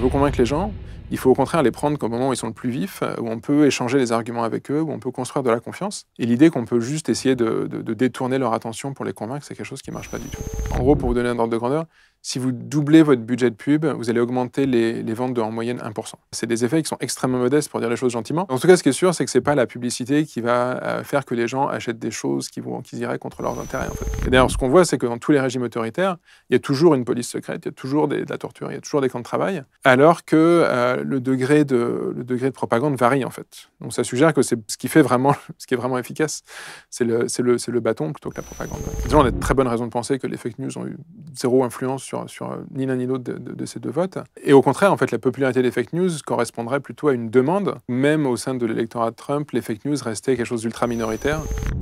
veut convaincre les gens, il faut au contraire les prendre qu'au moment où ils sont le plus vifs, où on peut échanger les arguments avec eux, où on peut construire de la confiance. Et l'idée qu'on peut juste essayer de, de, détourner leur attention pour les convaincre, c'est quelque chose qui ne marche pas du tout. En gros, pour vous donner un ordre de grandeur, si vous doublez votre budget de pub, vous allez augmenter les, ventes de en moyenne 1%. C'est des effets qui sont extrêmement modestes pour dire les choses gentiment. En tout cas, ce qui est sûr, c'est que c'est pas la publicité qui va euh, faire que les gens achètent des choses qui, vont, qui iraient contre leurs intérêts. Et d'ailleurs, ce qu'on voit, c'est que dans tous les régimes autoritaires, il y a toujours une police secrète, il y a toujours de la torture, il y a toujours des camps de travail, alors que euh, le, degré de, le degré de propagande varie en fait. Donc ça suggère que c'est ce qui fait vraiment, ce qui est vraiment efficace, c'est le, le, le bâton plutôt que la propagande. Déjà, on a de très bonnes raisons de penser que les fake news ont eu zéro influence sur, euh, ni l'un ni l'autre de, ces deux votes. Et au contraire, en fait, la popularité des fake news correspondrait plutôt à une demande. Même au sein de l'électorat de Trump, les fake news restaient quelque chose d'ultra minoritaire.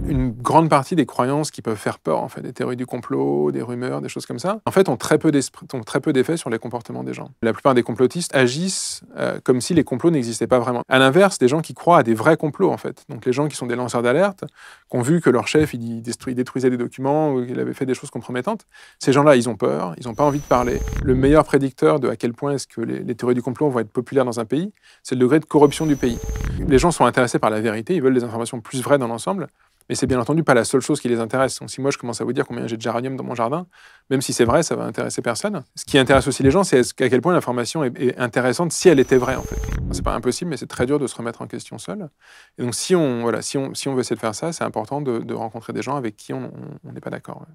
Une grande partie des croyances qui peuvent faire peur, en fait, des théories du complot, des rumeurs, des choses comme ça, en fait, ont très peu d'effet sur les comportements des gens. La plupart des complotistes agissent euh, comme si les complots n'existaient pas vraiment. À l'inverse, des gens qui croient à des vrais complots, en fait, donc les gens qui sont des lanceurs d'alerte, qui ont vu que leur chef, il, détruisait des documents ou qu'il avait fait des choses compromettantes, ces gens-là, ils ont peur, ils ont pas envie de parler. Le meilleur prédicteur de à quel point est-ce que les, théories du complot vont être populaires dans un pays, c'est le degré de corruption du pays. Les gens sont intéressés par la vérité, ils veulent des informations plus vraies dans l'ensemble, mais c'est bien entendu pas la seule chose qui les intéresse. Donc si moi je commence à vous dire combien j'ai de géranium dans mon jardin, même si c'est vrai, ça va intéresser personne. Ce qui intéresse aussi les gens, c'est à quel point l'information est, intéressante si elle était vraie en fait. C'est pas impossible, mais c'est très dur de se remettre en question seul. Et donc si on voilà, si on, si veut essayer de faire ça, c'est important de, rencontrer des gens avec qui on n'est pas d'accord.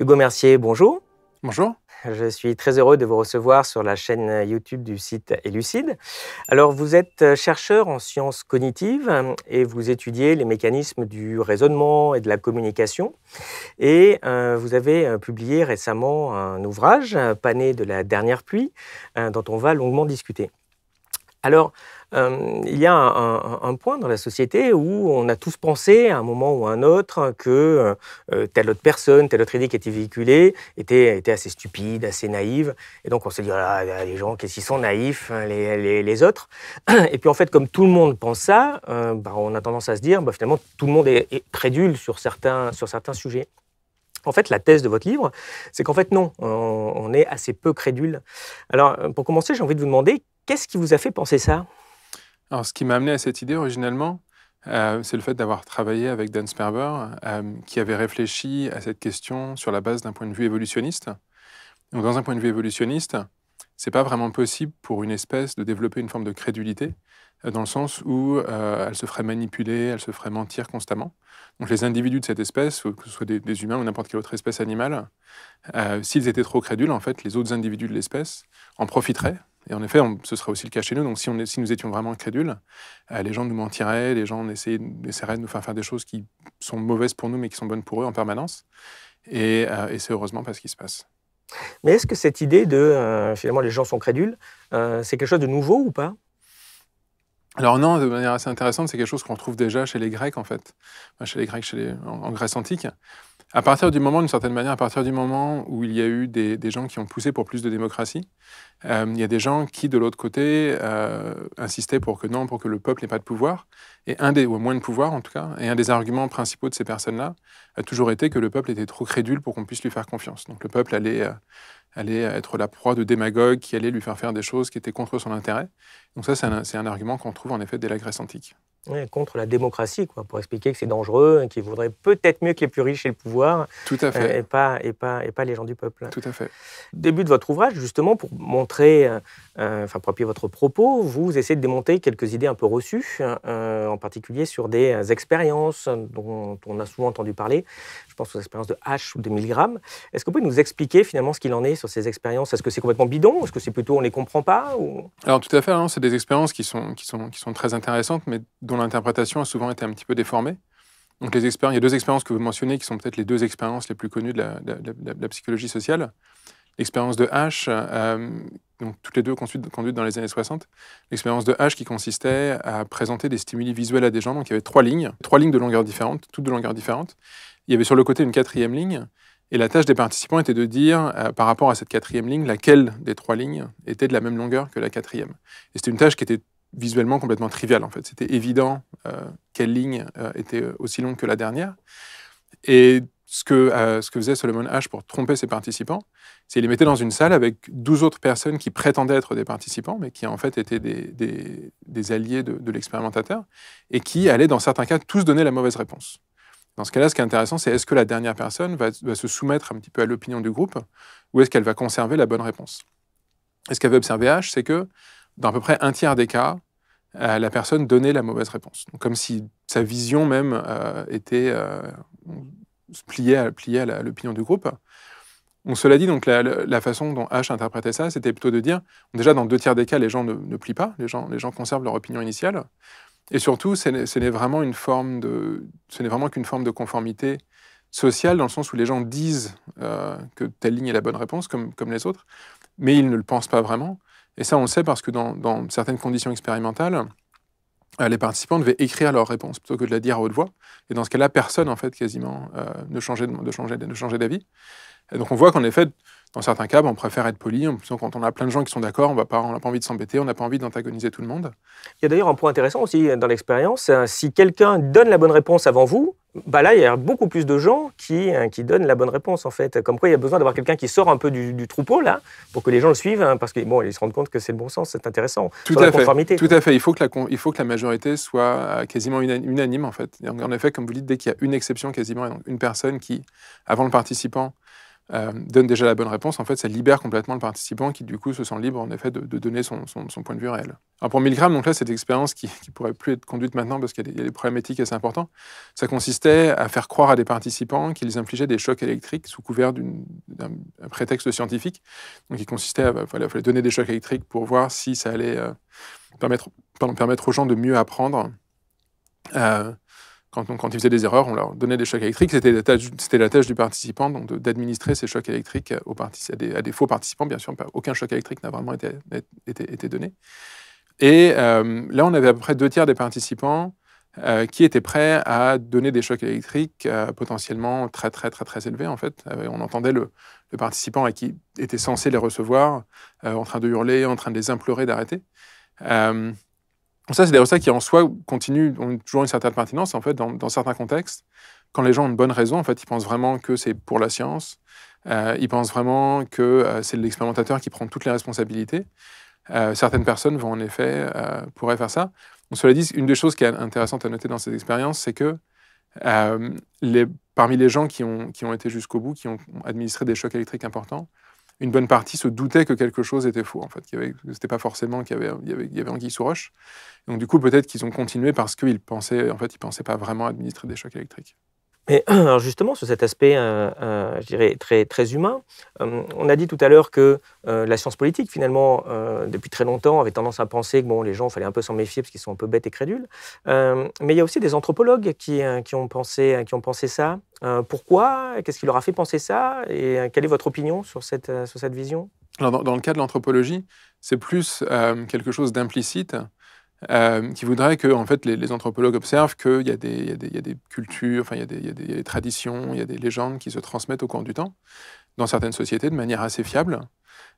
Hugo Mercier, bonjour. Bonjour. Je suis très heureux de vous recevoir sur la chaîne YouTube du site Elucide. Alors, vous êtes chercheur en sciences cognitives et vous étudiez les mécanismes du raisonnement et de la communication. Et euh, vous avez euh, publié récemment un ouvrage, Pané de la dernière pluie, euh, dont on va longuement discuter. Alors, euh, il y a un, point dans la société où on a tous pensé à un moment ou à un autre que euh, euh, telle autre personne, telle autre idée qui était véhiculée était, assez stupide, assez naïve. Et donc on s'est dit, ah, bah, les gens, qu'est-ce qu'ils sont naïfs, hein, les, autres. Et puis en fait, comme tout le monde pense ça, bah, on a tendance à se dire, bah, finalement, tout le monde est, crédule sur certains, sujets. En fait, la thèse de votre livre, c'est qu'en fait, non, on est assez peu crédule. Alors, pour commencer, j'ai envie de vous demander Qu'est-ce qui vous a fait penser ça Alors, ce qui m'a amené à cette idée originellement, euh, c'est le fait d'avoir travaillé avec Dan Sperber, euh, qui avait réfléchi à cette question sur la base d'un point de vue évolutionniste. Donc, dans un point de vue évolutionniste, c'est pas vraiment possible pour une espèce de développer une forme de crédulité, euh, dans le sens où elle se ferait manipuler, elle se ferait mentir constamment. Donc, les individus de cette espèce, que ce soit des, des humains ou n'importe quelle autre espèce animale, s'ils étaient trop crédules, en fait, les autres individus de l'espèce en profiteraient et en effet, on, ce serait aussi le cas chez nous. Donc, si, on est, si nous étions vraiment crédules, euh, les gens nous mentiraient, les gens essaieraient, de nous faire faire des choses qui sont mauvaises pour nous, mais qui sont bonnes pour eux en permanence. Et, euh, c'est heureusement pas ce qui se passe. Mais est-ce que cette idée de euh, finalement les gens sont crédules, c'est quelque chose de nouveau ou pas alors non, de manière assez intéressante, c'est quelque chose qu'on retrouve déjà chez les Grecs en fait, chez les Grecs, chez les... en Grèce antique. À partir du moment, d'une certaine manière, à partir du moment où il y a eu des, gens qui ont poussé pour plus de démocratie, euh, il y a des gens qui, de l'autre côté, euh, insistaient pour que non, pour que le peuple n'ait pas de pouvoir, et un des, ou moins de pouvoir en tout cas, et un des arguments principaux de ces personnes-là a toujours été que le peuple était trop crédule pour qu'on puisse lui faire confiance. Donc le peuple allait, euh, allait être la proie de démagogues qui allaient lui faire faire des choses qui étaient contre son intérêt. Donc ça, c'est un, un argument qu'on trouve en effet dès la Grèce antique contre la démocratie, quoi, pour expliquer que c'est dangereux, et qu'il vaudrait peut-être mieux que les plus riches aient le pouvoir, Tout à fait. Euh, et, pas, et, pas, et pas les gens du peuple. Tout à fait. Début de votre ouvrage, justement, pour montrer, euh, euh, enfin, pour appuyer votre propos, vous essayez de démonter quelques idées un peu reçues, en particulier sur des expériences dont on a souvent entendu parler. Je pense aux expériences de H ou de Milgram. Est-ce que vous pouvez nous expliquer finalement ce qu'il en est sur ces expériences Est-ce que c'est complètement bidon Est-ce que c'est plutôt on ne les comprend pas ou... Alors tout à fait, hein. c'est des expériences qui sont, qui, sont, qui sont très intéressantes, mais dont l'interprétation a souvent été un petit peu déformée. Donc les il y a deux expériences que vous mentionnez qui sont peut-être les deux expériences les plus connues de la, psychologie sociale. L'expérience de H, euh, donc toutes les deux conduites, dans les années 60, l'expérience de H qui consistait à présenter des stimuli visuels à des gens. Donc il y avait trois lignes, trois lignes de longueur différente, toutes de longueur différente. Il y avait sur le côté une quatrième ligne. Et la tâche des participants était de dire, euh, par rapport à cette quatrième ligne, laquelle des trois lignes était de la même longueur que la quatrième. Et c'était une tâche qui était visuellement complètement trivial en fait. C'était évident euh, quelle ligne euh, était euh, aussi longue que la dernière. Et ce que, ce que faisait Solomon H pour tromper ses participants, c'est qu'il les mettait dans une salle avec 12 autres personnes qui prétendaient être des participants, mais qui en fait étaient des, alliés de, l'expérimentateur, et qui allaient dans certains cas tous donner la mauvaise réponse. Dans ce cas-là, ce qui est intéressant, c'est est-ce que la dernière personne va, va se soumettre un petit peu à l'opinion du groupe, ou est-ce qu'elle va conserver la bonne réponse Et ce qu'avait observé H, c'est que dans peu près un tiers des cas, euh, la personne donnait la mauvaise réponse. comme si sa vision même euh, était euh, pliée à, à l'opinion du groupe. se cela dit, donc, la, façon dont H interprétait ça, c'était plutôt de dire, déjà dans deux tiers des cas, les gens ne, plient pas, les gens, les gens conservent leur opinion initiale. Et surtout, ce n'est vraiment une forme de, ce n'est vraiment qu'une forme de conformité sociale, dans le sens où les gens disent que telle ligne est la bonne réponse, comme, comme les autres, mais ils ne le pensent pas vraiment. Et ça, on le sait parce que dans, certaines conditions expérimentales, euh, les participants devaient écrire leur réponse plutôt que de la dire à haute voix. Et dans ce cas-là, personne, en fait, quasiment, euh, ne changeait de, changer, de changer d'avis. Et donc, on voit qu'en effet, dans certains cas, ben, on préfère être poli. Quand on a plein de gens qui sont d'accord, on n'a pas, pas, envie de s'embêter, on n'a pas envie d'antagoniser tout le monde. Il y a d'ailleurs un point intéressant aussi euh, dans l'expérience. Hein. Si quelqu'un donne la bonne réponse avant vous, bah là, il y a beaucoup plus de gens qui, hein, qui donnent la bonne réponse, en fait. Comme quoi, il y a besoin d'avoir quelqu'un qui sort un peu du, troupeau, là, pour que les gens le suivent, hein, parce qu'ils bon, ils se rendent compte que c'est le bon sens, c'est intéressant. Tout à la fait. Conformité, Tout à fait. Il faut, que la, il faut que la majorité soit euh, quasiment unanime, en fait. En effet, comme vous dites, dès qu'il y a une exception, quasiment, une personne qui, avant le participant, euh, donne déjà la bonne réponse, en fait, ça libère complètement le participant qui, du coup, se sent libre, en effet, de, donner son, point de vue réel. Alors pour Milgram, donc là, cette expérience qui, pourrait plus être conduite maintenant parce qu'il y, a des, problématiques problèmes éthiques assez importants, ça consistait à faire croire à des participants qu'ils infligeaient des chocs électriques sous couvert d'un prétexte scientifique. Donc, il consistait à voilà, fallait donner des chocs électriques pour voir si ça allait euh, permettre, permettre aux gens de mieux apprendre. Euh, quand, on, quand, ils faisaient des erreurs, on leur donnait des chocs électriques. C'était la, la tâche, du participant donc d'administrer ces chocs électriques euh, aux à, des, à, des, faux participants. Bien sûr, aucun choc électrique n'a vraiment été, donné. Et euh, là, on avait à peu près deux tiers des participants euh, qui étaient prêts à donner des chocs électriques potentiellement très, très, très, très élevés, en fait. on entendait le, participant qui était censé les recevoir en train de hurler, en train de les implorer d'arrêter ça, c'est des recettes qui, en soi, continuent, ont toujours une certaine pertinence, en fait, dans, certains contextes. Quand les gens ont une bonne raison, en fait, ils pensent vraiment que c'est pour la science. Euh, ils pensent vraiment que euh, c'est l'expérimentateur qui prend toutes les responsabilités. Euh, certaines personnes vont, en effet, pourraient faire ça. On se dit, une des choses qui est intéressante à noter dans ces expériences, c'est que parmi les gens qui ont été jusqu'au bout, qui ont administré des chocs électriques importants, une bonne partie se doutait que quelque chose était faux, en fait. C'était pas forcément qu'il y avait, il y avait, sous roche. Donc, du coup, peut-être qu'ils ont continué parce qu'ils pensaient, en fait, ils pensaient pas vraiment administrer des chocs électriques. Et alors justement, sur cet aspect, euh, euh, je dirais, très, très humain, euh, on a dit tout à l'heure que la science politique, finalement, depuis très longtemps, avait tendance à penser que bon, les gens, il fallait un peu s'en méfier parce qu'ils sont un peu bêtes et crédules. mais il y a aussi des anthropologues qui, qui, ont, pensé, qui ont pensé ça. pourquoi Qu'est-ce qui leur a fait penser ça Et quelle est votre opinion sur cette, sur cette vision dans, le cas de l'anthropologie, c'est plus quelque chose d'implicite euh, qui voudrait que fait, les, anthropologues observent qu'il y, a des cultures, il y, des, traditions, il y a des légendes qui se transmettent au cours du temps dans certaines sociétés de manière assez fiable.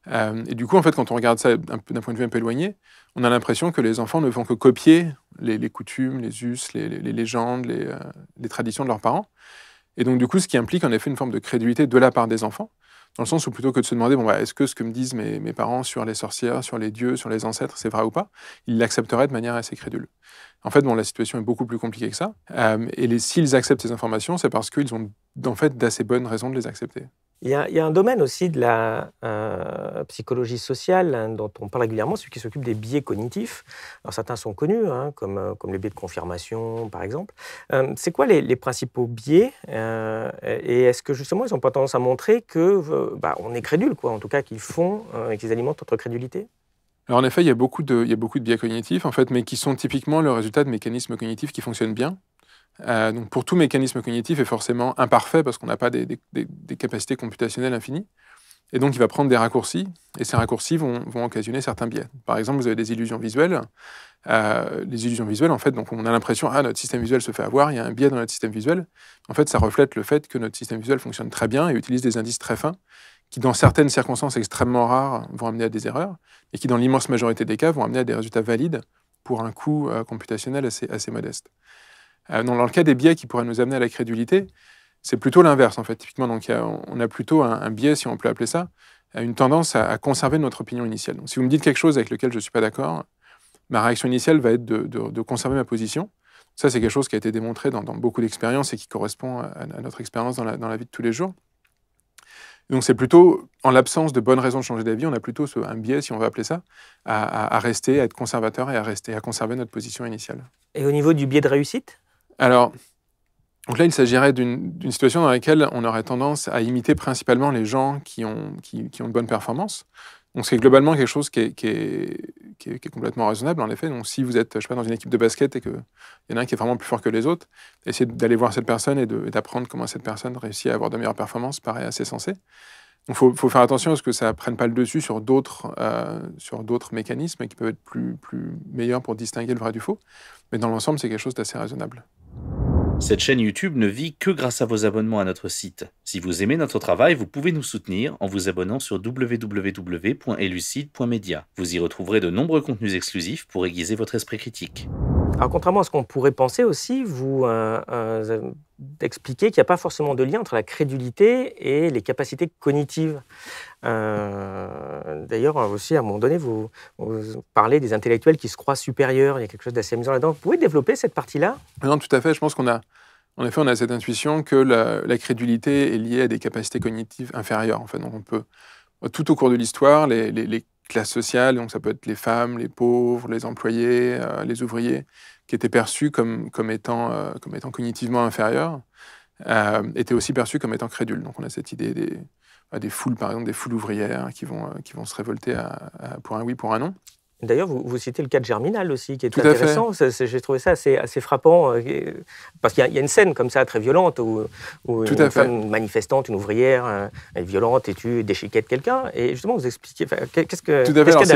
Euh, et du coup, en fait, quand on regarde ça d'un point de vue un peu éloigné, on a l'impression que les enfants ne font que copier les, coutumes, les us, les, légendes, les, euh, les traditions de leurs parents. Et donc, du coup, ce qui implique en effet une forme de crédulité de la part des enfants. Dans le sens où plutôt que de se demander, bon, bah, est-ce que ce que me disent mes, parents sur les sorcières, sur les dieux, sur les ancêtres, c'est vrai ou pas, ils l'accepteraient de manière assez crédule. En fait, bon, la situation est beaucoup plus compliquée que ça. Euh, et s'ils acceptent ces informations, c'est parce qu'ils ont en fait d'assez bonnes raisons de les accepter. Il y, a, un domaine aussi de la euh, psychologie sociale hein, dont on parle régulièrement, celui qui s'occupe des biais cognitifs. Alors certains sont connus, hein, comme, euh, comme les biais de confirmation, par exemple. Euh, c'est quoi les, principaux biais Et est-ce que justement, ils n'ont pas tendance à montrer que bah, on est crédule, quoi, en tout cas qu'ils font et qu'ils alimentent notre crédulité alors en effet, il y, a beaucoup de, il y a beaucoup de biais cognitifs, en fait, mais qui sont typiquement le résultat de mécanismes cognitifs qui fonctionnent bien, euh, donc pour tout mécanisme cognitif est forcément imparfait parce qu'on n'a pas des, capacités computationnelles infinies. Et donc il va prendre des raccourcis et ces raccourcis vont, occasionner certains biais. Par exemple, vous avez des illusions visuelles. Euh, les illusions visuelles, en fait, donc on a l'impression ah notre système visuel se fait avoir, il y a un biais dans notre système visuel. En fait, ça reflète le fait que notre système visuel fonctionne très bien et utilise des indices très fins qui, dans certaines circonstances extrêmement rares, vont amener à des erreurs et qui, dans l'immense majorité des cas, vont amener à des résultats valides pour un coût euh, computationnel assez modeste. Euh, dans le cas des biais qui pourraient nous amener à la crédulité, c'est plutôt l'inverse, en fait. Typiquement, donc, on a plutôt un, biais, si on peut appeler ça, une tendance à, conserver notre opinion initiale. Donc, si vous me dites quelque chose avec lequel je ne suis pas d'accord, ma réaction initiale va être de, conserver ma position. Ça, c'est quelque chose qui a été démontré dans, beaucoup d'expériences et qui correspond à, notre expérience dans la, vie de tous les jours. Donc, c'est plutôt, en l'absence de bonnes raisons de changer d'avis, on a plutôt un biais, si on veut appeler ça, à, rester, à être conservateur et à rester, à conserver notre position initiale. Et au niveau du biais de réussite alors, donc là, il s'agirait d'une situation dans laquelle on aurait tendance à imiter principalement les gens qui ont, qui, ont de bonnes performances. Donc c'est globalement quelque chose qui est, qui, est, complètement raisonnable, en effet. Donc si vous êtes, je sais pas, dans une équipe de basket et qu'il y en a un qui est vraiment plus fort que les autres, essayer d'aller voir cette personne et d'apprendre comment cette personne réussit à avoir de meilleures performances paraît assez sensé. il faut, faire attention à ce que ça ne prenne pas le dessus euh, sur d'autres mécanismes qui peuvent être plus, plus meilleurs pour distinguer le vrai du faux. Mais dans l'ensemble, c'est quelque chose d'assez raisonnable. Cette chaîne YouTube ne vit que grâce à vos abonnements à notre site. Si vous aimez notre travail, vous pouvez nous soutenir en vous abonnant sur www.elucide.media. Vous y retrouverez de nombreux contenus exclusifs pour aiguiser votre esprit critique. Alors, contrairement à ce qu'on pourrait penser aussi, vous euh, euh, expliquez qu'il n'y a pas forcément de lien entre la crédulité et les capacités cognitives. Euh, d'ailleurs, aussi, à un moment donné, vous, parlez des intellectuels qui se croient supérieurs. Il y a quelque chose d'assez amusant là-dedans. Vous pouvez développer cette partie-là Non, tout à fait. Je pense qu'on a, en effet, on a cette intuition que la, crédulité est liée à des capacités cognitives inférieures. En on peut, tout au cours de l'histoire, les, les, classe sociale, donc ça peut être les femmes, les pauvres, les employés, euh, les ouvriers, qui étaient perçus comme, étant, euh, comme étant cognitivement inférieurs, euh, étaient aussi perçus comme étant crédules. Donc on a cette idée des, bah, foules, par exemple, des foules ouvrières qui vont, qui vont se révolter pour un oui, pour un non. D'ailleurs, vous, citez le cas de Germinal aussi, qui est tout intéressant. J'ai trouvé ça assez, assez frappant, euh, parce qu'il y, a une scène comme ça, très violente, où, une, femme manifestante, une ouvrière, elle euh, est violente et tue, déchiquette quelqu'un. Et justement, vous expliquez, qu'est-ce que tout -ce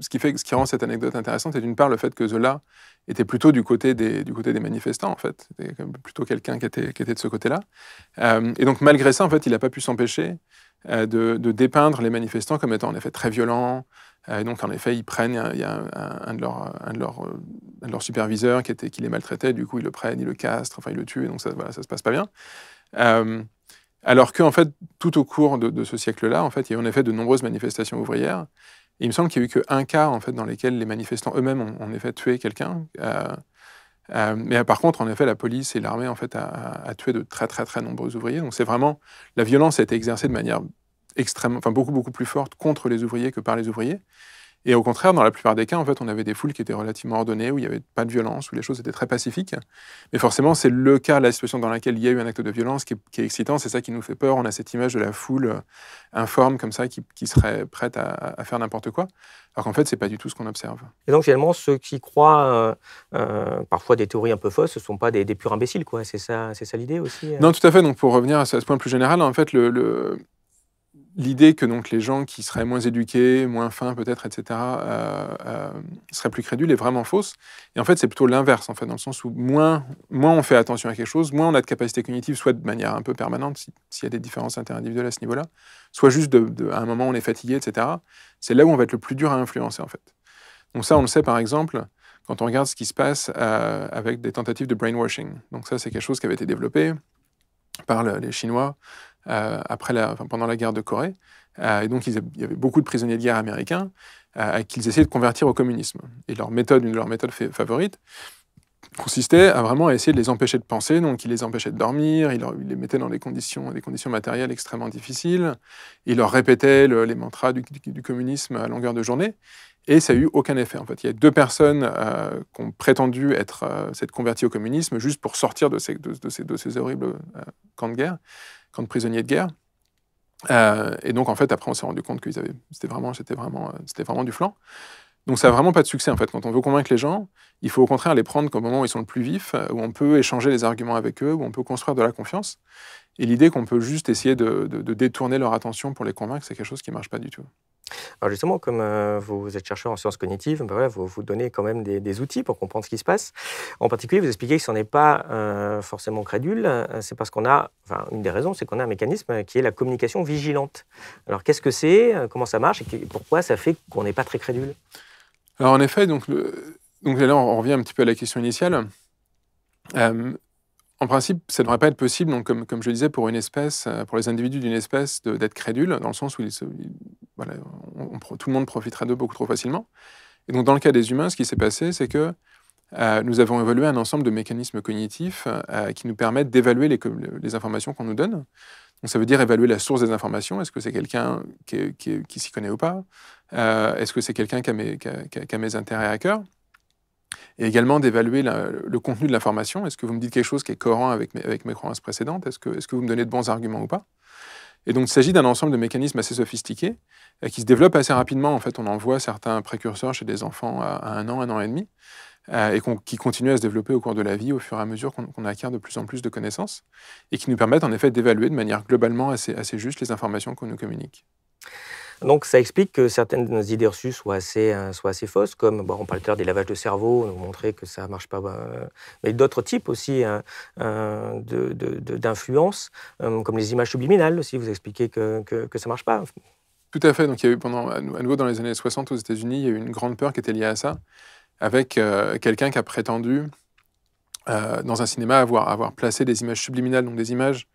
ce qui, fait, ce qui rend cette anecdote intéressante, c'est d'une part le fait que Zola était plutôt du côté des, du côté des manifestants, en fait. C'était plutôt quelqu'un qui était, qui était de ce côté-là. Euh, et donc, malgré ça, en fait, il n'a pas pu s'empêcher de, de, dépeindre les manifestants comme étant en effet très violents, euh, et donc, en effet, ils prennent, il y a un, de leurs superviseurs qui, était, qui les maltraitait, du coup, ils le prennent, ils le castrent, enfin, ils le tuent, donc ça, voilà, se passe pas bien. Euh, alors que, en fait, tout au cours de, ce siècle-là, en fait, il y a eu en effet de nombreuses manifestations ouvrières. Et il me semble qu'il n'y a eu qu'un cas, en fait, dans lesquels les manifestants eux-mêmes ont en effet tué quelqu'un. Euh, mais par contre, en effet, la police et l'armée, en fait, a, a, tué de très, très, très nombreux ouvriers. Donc, c'est vraiment, la violence a été exercée de manière extrêmement, enfin beaucoup beaucoup plus forte contre les ouvriers que par les ouvriers. Et au contraire, dans la plupart des cas, en fait, on avait des foules qui étaient relativement ordonnées, où il n'y avait pas de violence, où les choses étaient très pacifiques. Mais forcément, c'est le cas, la situation dans laquelle il y a eu un acte de violence qui est, excitant, c'est ça qui nous fait peur. On a cette image de la foule euh, informe, comme ça, qui, serait prête à, faire n'importe quoi. Alors qu'en fait, ce n'est pas du tout ce qu'on observe. Et donc, finalement, ceux qui croient euh, euh, parfois des théories un peu fausses, ce ne sont pas des, purs imbéciles, quoi. C'est ça, ça l'idée aussi Non, tout à fait. Donc, pour revenir à ce, point plus général, en fait, le l'idée que donc les gens qui seraient moins éduqués, moins fins peut-être, etc., euh, euh, seraient plus crédules est vraiment fausse. Et en fait, c'est plutôt l'inverse, en fait, dans le sens où moins, moins on fait attention à quelque chose, moins on a de capacité cognitive, soit de manière un peu permanente, s'il y a des différences interindividuelles à ce niveau-là, soit juste à un moment on est fatigué, etc. C'est là où on va être le plus dur à influencer, en fait. Donc ça, on le sait par exemple quand on regarde ce qui se passe euh, avec des tentatives de brainwashing. Donc ça, c'est quelque chose qui avait été développé par les Chinois euh, après pendant la guerre de Corée. Euh, et donc, il y avait beaucoup de prisonniers de guerre américains euh, qu'ils essayaient de convertir au communisme. Et leur méthode, une de leurs méthodes favorites, consistait à vraiment essayer de les empêcher de penser, donc ils les empêchaient de dormir, ils les mettaient dans des conditions, des conditions matérielles extrêmement difficiles, ils leur répétaient les mantras du, communisme à longueur de journée, et ça n'a eu aucun effet. En fait, il y a deux personnes qui ont prétendu être, s'être converties au communisme juste pour sortir de ces, de, ces, horribles camps de guerre. Quand de prisonniers de guerre. Euh, et donc, en fait, après, on s'est rendu compte que c'était vraiment, vraiment, euh, vraiment du flanc. Donc, ça n'a vraiment pas de succès, en fait. Quand on veut convaincre les gens, il faut au contraire les prendre au moment où ils sont le plus vifs, euh, où on peut échanger les arguments avec eux, où on peut construire de la confiance. Et l'idée qu'on peut juste essayer de, de détourner leur attention pour les convaincre, c'est quelque chose qui ne marche pas du tout. Alors justement, comme euh, vous êtes chercheur en sciences cognitives, bah, vous, vous donnez quand même des, outils pour comprendre ce qui se passe. En particulier, vous expliquez que ce n'est pas euh, forcément crédule, euh, c'est parce qu'on a, une des raisons, c'est qu'on a un mécanisme qui est la communication vigilante. Alors qu'est-ce que c'est Comment ça marche Et pourquoi ça fait qu'on n'est pas très crédule Alors en effet, donc, donc là, on revient un petit peu à la question initiale. En principe, ça ne devrait pas être possible, donc, comme, je le disais, pour une espèce, euh, pour les individus d'une espèce, d'être crédules, dans le sens où tout le monde profitera d'eux beaucoup trop facilement. Et donc, dans le cas des humains, ce qui s'est passé, c'est que euh, nous avons évolué un ensemble de mécanismes cognitifs euh, qui nous permettent d'évaluer les, informations qu'on nous donne. Donc, ça veut dire évaluer la source des informations. Est-ce que c'est quelqu'un qui, s'y connaît ou pas Est-ce que c'est quelqu'un qui, qui, a mes intérêts à cœur et également d'évaluer le contenu de l'information. Est-ce que vous me dites quelque chose qui est cohérent avec mes, avec croyances précédentes Est-ce que, est que vous me donnez de bons arguments ou pas et donc, il s'agit d'un ensemble de mécanismes assez sophistiqués euh, qui se développent assez rapidement. En fait, on envoie certains précurseurs chez des enfants à, un an, un an et demi, euh, et qui continuent à se développer au cours de la vie au fur et à mesure qu'on acquiert de plus en plus de connaissances, et qui nous permettent en effet d'évaluer de manière globalement assez juste les informations qu'on nous communique. Donc ça explique que certaines idées reçues soient assez, euh, assez fausses, comme bon, on parlait tout à l'heure des lavages de cerveau, nous montrer que ça ne marche pas, euh, mais d'autres types aussi hein, euh, d'influences, comme les images subliminales aussi, vous expliquez que, ça ne marche pas. Tout à fait. Donc, il y a eu pendant, à nouveau dans les années 60 aux États-Unis, il y a eu une grande peur qui était liée à ça, avec quelqu'un qui a prétendu dans un cinéma avoir, avoir placé des images subliminales, donc des images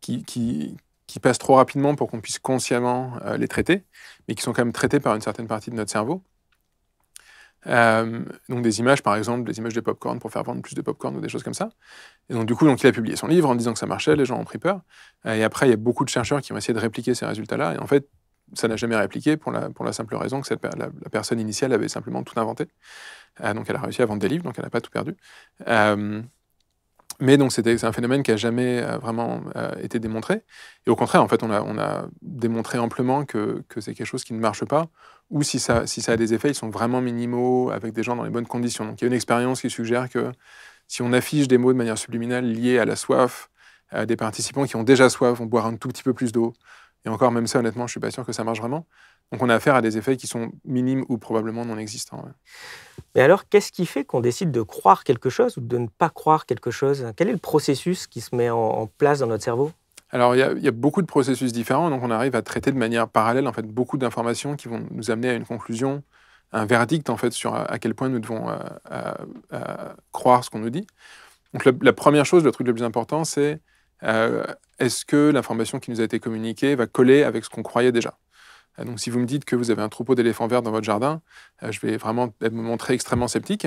qui, qui passent trop rapidement pour qu'on puisse consciemment euh, les traiter, mais qui sont quand même traités par une certaine partie de notre cerveau. Euh, donc des images, par exemple, des images de popcorn pour faire vendre plus de popcorn ou des choses comme ça. Et donc du coup, donc, il a publié son livre en disant que ça marchait, les gens ont pris peur. Euh, et après, il y a beaucoup de chercheurs qui ont essayé de répliquer ces résultats-là. Et en fait, ça n'a jamais répliqué pour la, pour la simple raison que cette, la, personne initiale avait simplement tout inventé. donc elle a réussi à vendre des livres, donc elle n'a pas tout perdu. Mais donc, c'est un phénomène qui n'a jamais euh, vraiment euh, été démontré. Et au contraire, en fait, on a, démontré amplement que, c'est quelque chose qui ne marche pas, ou si ça, a des effets, ils sont vraiment minimaux, avec des gens dans les bonnes conditions. Donc, il y a une expérience qui suggère que si on affiche des mots de manière subliminale liés à la soif, des participants qui ont déjà soif vont boire un tout petit peu plus d'eau, et encore, même ça, honnêtement, je suis pas sûr que ça marche vraiment. Donc on a affaire à des effets qui sont minimes ou probablement non existants. Mais alors, qu'est-ce qui fait qu'on décide de croire quelque chose ou de ne pas croire quelque chose Quel est le processus qui se met en, place dans notre cerveau alors, il y, a beaucoup de processus différents, donc on arrive à traiter de manière parallèle en fait beaucoup d'informations qui vont nous amener à une conclusion, un verdict en fait sur euh, à, quel point nous devons euh, croire ce qu'on nous dit. Donc, la, première chose, le truc le plus important, c'est euh, est-ce que l'information qui nous a été communiquée va coller avec ce qu'on croyait déjà euh, donc, si vous me dites que vous avez un troupeau d'éléphants verts dans votre jardin, euh, je vais vraiment me montrer extrêmement sceptique.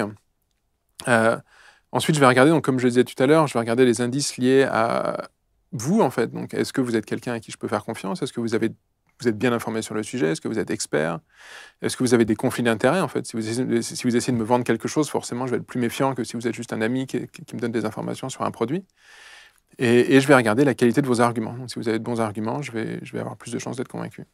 ensuite, je vais regarder, comme je le disais tout à l'heure, je vais regarder les indices liés à vous, en fait. Donc, est-ce que vous êtes quelqu'un à qui je peux faire confiance Est-ce que vous, êtes bien informé sur le sujet Est-ce que vous êtes expert Est-ce que vous avez des conflits d'intérêts, en fait si vous, essayez de me vendre quelque chose, forcément, je vais être plus méfiant que si vous êtes juste un ami qui me donne des informations sur un produit. Et, je vais regarder la qualité de vos arguments. si vous avez de bons arguments, je vais, avoir plus de chances d'être convaincu.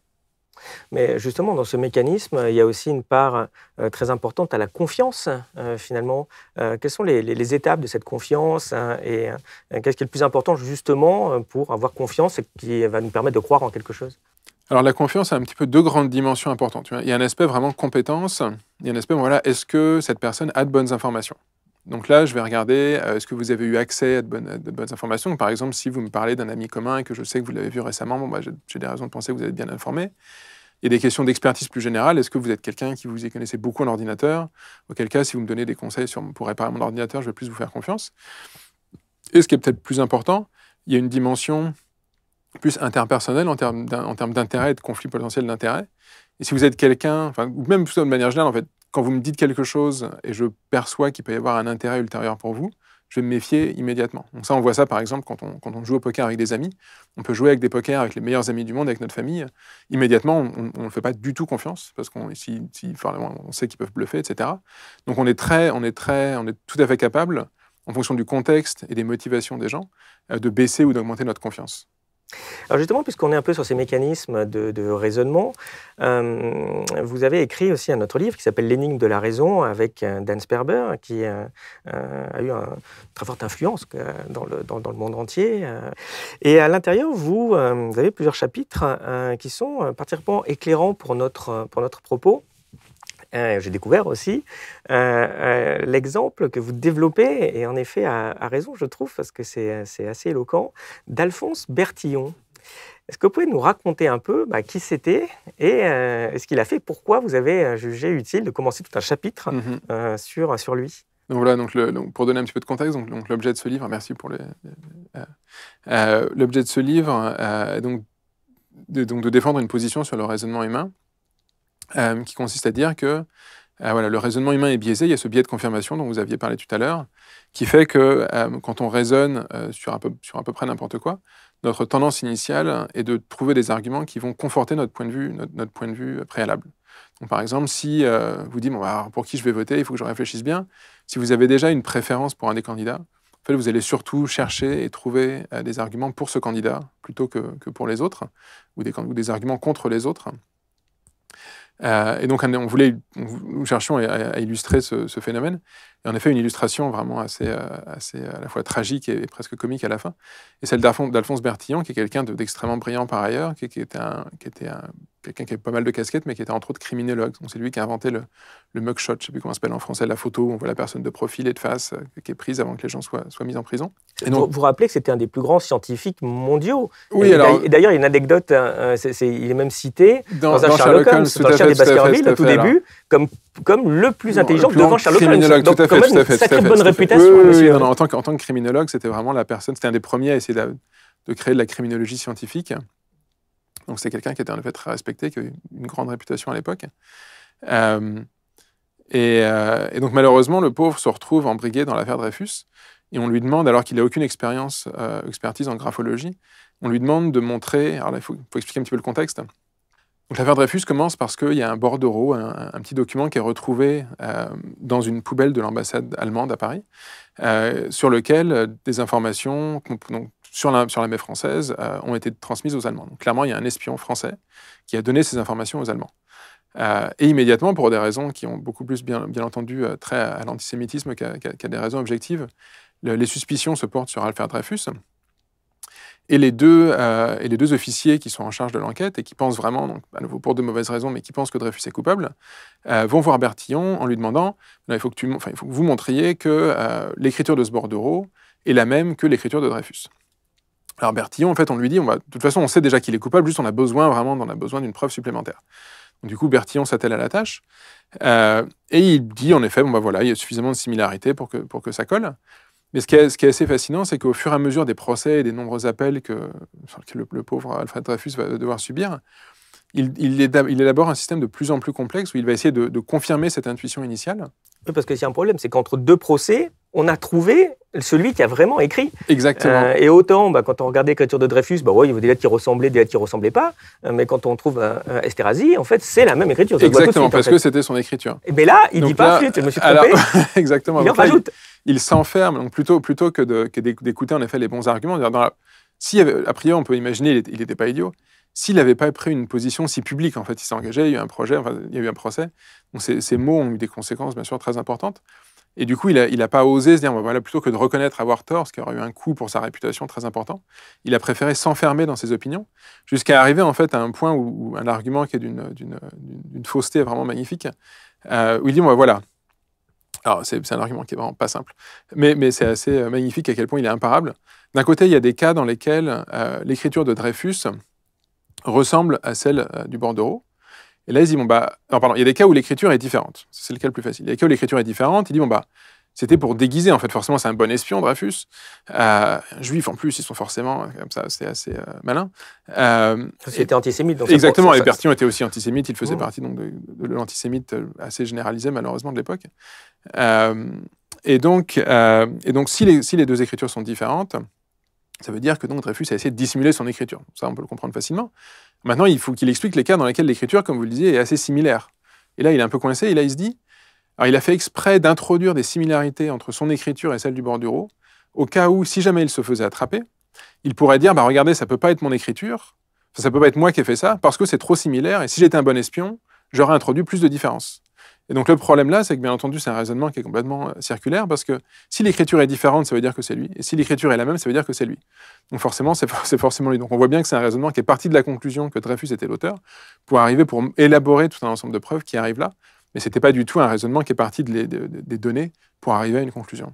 Mais justement, dans ce mécanisme, il y a aussi une part euh, très importante à la confiance, euh, finalement. Euh, quelles sont les, étapes de cette confiance hein, et qu'est-ce qui est le plus important, justement, pour avoir confiance et qui va nous permettre de croire en quelque chose Alors, la confiance a un petit peu deux grandes dimensions importantes. Il y a un aspect vraiment compétence, il y a un aspect, voilà, est-ce que cette personne a de bonnes informations donc là, je vais regarder, euh, est-ce que vous avez eu accès à de bonnes, bonnes informations Par exemple, si vous me parlez d'un ami commun et que je sais que vous l'avez vu récemment, bon, bah, j'ai des raisons de penser que vous êtes bien informé. Il y a des questions d'expertise plus générale. Est-ce que vous êtes quelqu'un qui vous y connaissez beaucoup en ordinateur Auquel cas, si vous me donnez des conseils sur, pour réparer mon ordinateur, je vais plus vous faire confiance. Et ce qui est peut-être plus important, il y a une dimension plus interpersonnelle en termes d'intérêt de conflit potentiel d'intérêt. Et si vous êtes quelqu'un, enfin, ou même de manière générale, en fait, quand vous me dites quelque chose et je perçois qu'il peut y avoir un intérêt ultérieur pour vous, je vais me méfier immédiatement. Donc ça, on voit ça par exemple quand on, joue au poker avec des amis. On peut jouer avec des pokers avec les meilleurs amis du monde, avec notre famille. Immédiatement, on ne fait pas du tout confiance parce qu'on si, on sait qu'ils peuvent bluffer, etc. Donc on est très, on est très, on est tout à fait capable, en fonction du contexte et des motivations des gens, euh, de baisser ou d'augmenter notre confiance. Alors justement, puisqu'on est un peu sur ces mécanismes de, raisonnement, euh, vous avez écrit aussi un autre livre qui s'appelle L'énigme de la raison avec euh, Dan Sperber, qui euh, a eu une très forte influence dans le, monde entier. Et à l'intérieur, vous, avez plusieurs chapitres qui sont particulièrement éclairants pour pour notre propos. Hein, j'ai découvert aussi euh, euh, l'exemple que vous développez, et en effet à, raison je trouve, parce que euh, c'est assez éloquent, d'Alphonse Bertillon. Est-ce que vous pouvez nous raconter un peu bah, qui c'était et ce qu'il a fait, pourquoi vous avez jugé utile de commencer tout un chapitre mm-hmm. sur, sur lui donc voilà, donc, pour donner un petit peu de contexte, donc, l'objet de ce livre, merci pour le... l'objet de ce livre, donc, donc de défendre une position sur le raisonnement humain, euh, qui consiste à dire que euh, voilà, le raisonnement humain est biaisé, il y a ce biais de confirmation dont vous aviez parlé tout à l'heure, qui fait que euh, quand on raisonne euh, sur, un peu, sur à peu près n'importe quoi, notre tendance initiale est de trouver des arguments qui vont conforter notre point de vue, notre, point de vue préalable. Donc, par exemple, si vous dites bon, bah, pour qui je vais voter, il faut que je réfléchisse bien, si vous avez déjà une préférence pour un des candidats, en fait, vous allez surtout chercher et trouver des arguments pour ce candidat plutôt que, que pour les autres, ou des, ou des arguments contre les autres. Euh, et donc, on voulait, nous cherchions à, illustrer ce, phénomène. Et en effet, une illustration vraiment assez, euh, assez euh, à la fois tragique et, presque comique à la fin. Et celle d'Alphonse Bertillon, qui est quelqu'un d'extrêmement brillant par ailleurs, qui, était, un, qui était quelqu'un qui avait pas mal de casquettes, mais qui était entre autres criminologue. Donc c'est lui qui a inventé le, le mugshot, je ne sais plus comment s'appelle en français, la photo où on voit la personne de profil et de face, euh, qui est prise avant que les gens soient, soient mis en prison. Et donc, vous vous rappelez que c'était un des plus grands scientifiques mondiaux. Oui, et D'ailleurs, il y a une anecdote, il est même cité dans, un Sherlock Holmes, dans le chien des Baskerville, au tout, début, comme comme le plus intelligent le devant Sherlock Holmes. Donc, quand même, sacrée bonne réputation. en, tant que, tant que, criminologue, c'était vraiment la personne, c'était un des premiers à essayer de, créer de la criminologie scientifique. Donc, c'est quelqu'un qui était en fait très respecté, qui avait une grande réputation à l'époque. Euh, euh, et, donc, malheureusement, le pauvre se retrouve embrigué dans l'affaire Dreyfus. Et on lui demande, alors qu'il n'a aucune expérience, euh, expertise en graphologie, on lui demande de montrer. Alors là, il faut expliquer un petit peu le contexte. L'affaire Dreyfus commence parce qu'il y a un bordereau, un, petit document qui est retrouvé euh, dans une poubelle de l'ambassade allemande à Paris, euh, sur lequel euh, des informations sur, la, sur, la, française ont été transmises aux Allemands. Donc, clairement, il y a un espion français qui a donné ces informations aux Allemands. et immédiatement, pour des raisons qui ont beaucoup plus, bien, entendu, trait à, l'antisémitisme qu'à des raisons objectives, les suspicions se portent sur Alfred Dreyfus et les deux, euh, et les deux officiers qui sont en charge de l'enquête et qui pensent vraiment, donc, nouveau pour de mauvaises raisons, mais qui pensent que Dreyfus est coupable, euh, vont voir Bertillon en lui demandant il, faut que tu, vous montriez que euh, l'écriture de ce bordereau est la même que l'écriture de Dreyfus. Alors Bertillon, en fait, on lui dit on va, de toute façon, on sait déjà qu'il est coupable, juste on a besoin vraiment, on a besoin d'une preuve supplémentaire. du coup, Bertillon s'attelle à la tâche et il dit en effet bon, bah, voilà, il y a suffisamment de similarités pour pour que ça colle. Mais ce qui est, assez fascinant, c'est qu'au fur et à mesure des procès et des nombreux appels que, le, le, pauvre Alfred Dreyfus va devoir subir, il, il, élabore un système de plus en plus complexe où il va essayer de, confirmer cette intuition initiale parce que c'est un problème, c'est qu'entre deux procès, on a trouvé celui qui a vraiment écrit. Exactement. Euh, et autant, bah, quand on regarde l'écriture de Dreyfus, bah, il y avait des lettres qui ressemblaient, des lettres qui ne ressemblaient pas. Euh, mais quand on trouve euh, Esterhazy, en fait, c'est la même écriture. Exactement, parce que c'était son écriture. mais ben là, il dit pas, je me suis exactement. Il s'enferme. Donc, plutôt, plutôt que d'écouter en effet les bons arguments, si, a priori, on peut imaginer, il n'était pas idiot s'il n'avait pas pris une position si publique, en fait, il s'est engagé, il y a eu un projet, il y eu un procès. Donc ces, mots ont eu des conséquences, bien sûr, très importantes. Et du coup, il n'a pas osé se dire, voilà, plutôt que de reconnaître avoir tort, ce qui aurait eu un coût pour sa réputation très important, il a préféré s'enfermer dans ses opinions, jusqu'à arriver, en fait, à un point où, un argument qui est d'une fausseté vraiment magnifique, euh, où il dit, bah, voilà, alors, c'est un argument qui est vraiment pas simple, mais, c'est assez euh, magnifique à quel point il est imparable. D'un côté, il y a des cas dans lesquels euh, l'écriture de Dreyfus ressemble à celle euh, du bordereau. Et là, ils disent, bon, bah, non, pardon, il y a des cas où l'écriture est différente. C'est le cas le plus facile. Il y a des cas où l'écriture est différente. Ils disent, bon, bah, c'était pour déguiser, en fait. Forcément, c'est un bon espion, Dreyfus. Euh, juif en plus, ils sont forcément, euh, comme ça, c'est assez euh, malin. Euh, c'était antisémite. exactement, et Bertillon était aussi antisémite. Il faisait mm. partie donc, de, l'antisémite assez généralisé, malheureusement, de l'époque. et, donc, et donc, si les, si les deux écritures sont différentes, ça veut dire que donc Dreyfus a essayé de dissimuler son écriture. Ça, on peut le comprendre facilement. Maintenant, il faut qu'il explique les cas dans lesquels l'écriture, comme vous le disiez, est assez similaire. Et là, il est un peu coincé. il se dit. Alors, il a fait exprès d'introduire des similarités entre son écriture et celle du Bordureau au cas où, si jamais il se faisait attraper, il pourrait dire bah, Regardez, ça peut pas être mon écriture, ça peut pas être moi qui ai fait ça, parce que c'est trop similaire, et si j'étais un bon espion, j'aurais introduit plus de différences. Et donc le problème là, c'est que bien entendu, c'est un raisonnement qui est complètement euh, circulaire, parce que si l'écriture est différente, ça veut dire que c'est lui, et si l'écriture est la même, ça veut dire que c'est lui. Donc forcément, c'est forcément lui. Donc on voit bien que c'est un raisonnement qui est parti de la conclusion que Dreyfus était l'auteur, pour arriver, pour élaborer tout un ensemble de preuves qui arrivent là, mais ce n'était pas du tout un raisonnement qui est parti des données pour arriver à une conclusion.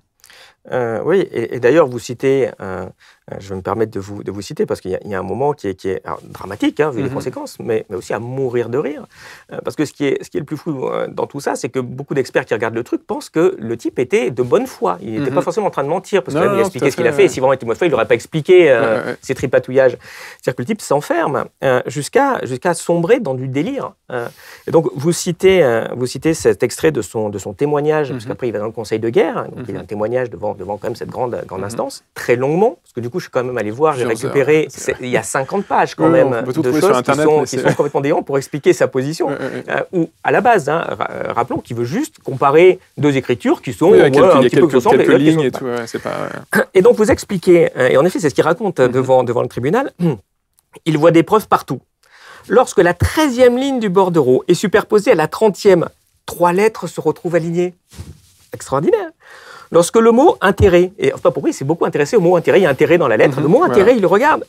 Euh, oui, et, d'ailleurs, vous citez euh, euh, je vais me permettre de vous, de vous citer, parce qu'il y, a un moment qui est, qui est dramatique, hein, vu les mhm. conséquences, mais, mais, aussi à mourir de rire. Euh, parce que ce qui, est, ce qui est le plus fou euh, dans tout ça, c'est que beaucoup d'experts qui regardent le truc pensent que le type était de bonne foi. Il n'était mhm. pas forcément en train de mentir, parce qu'il a expliqué ce qu'il a fait, et si vraiment il était de bonne foi, il n'aurait pas expliqué ses tripatouillages. C'est-à-dire que le type s'enferme jusqu'à sombrer dans du délire. et donc, vous citez, vous citez cet extrait de son, de son témoignage, parce mhm. qu'après, il va dans le Conseil de guerre, hein, donc il a un témoignage devant, devant quand même cette grande, grande instance, très longuement, parce que du coup, je suis quand même allé voir, j'ai récupéré, il y a 50 pages quand même de choses qui, sont, complètement déhantes pour expliquer sa position. Euh, ou à la base, hein, euh, rappelons qu'il veut juste comparer deux écritures qui sont ouais, un et lignes et, tout. pas, Et donc vous expliquez, euh, et en effet, c'est ce qu'il raconte mm-hmm. devant, devant le tribunal, il voit des preuves partout. Lorsque la 13e ligne du bordereau est superposée à la 30e, trois lettres se retrouvent alignées. Extraordinaire. Lorsque le mot intérêt, et enfin pour lui, c'est beaucoup intéressé au mot intérêt, il y a intérêt dans la lettre, mhm, le mot intérêt, il le regarde.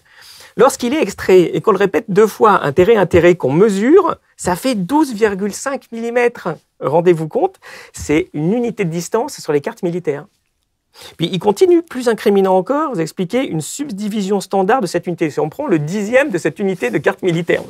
Lorsqu'il est extrait et qu'on le répète deux fois, intérêt, intérêt, qu'on mesure, ça fait 12,5 mm. Rendez-vous compte, c'est une unité de distance sur les cartes militaires. Puis il continue, plus incriminant encore, vous expliquez une subdivision standard de cette unité. Si on prend le dixième de cette unité de carte militaire,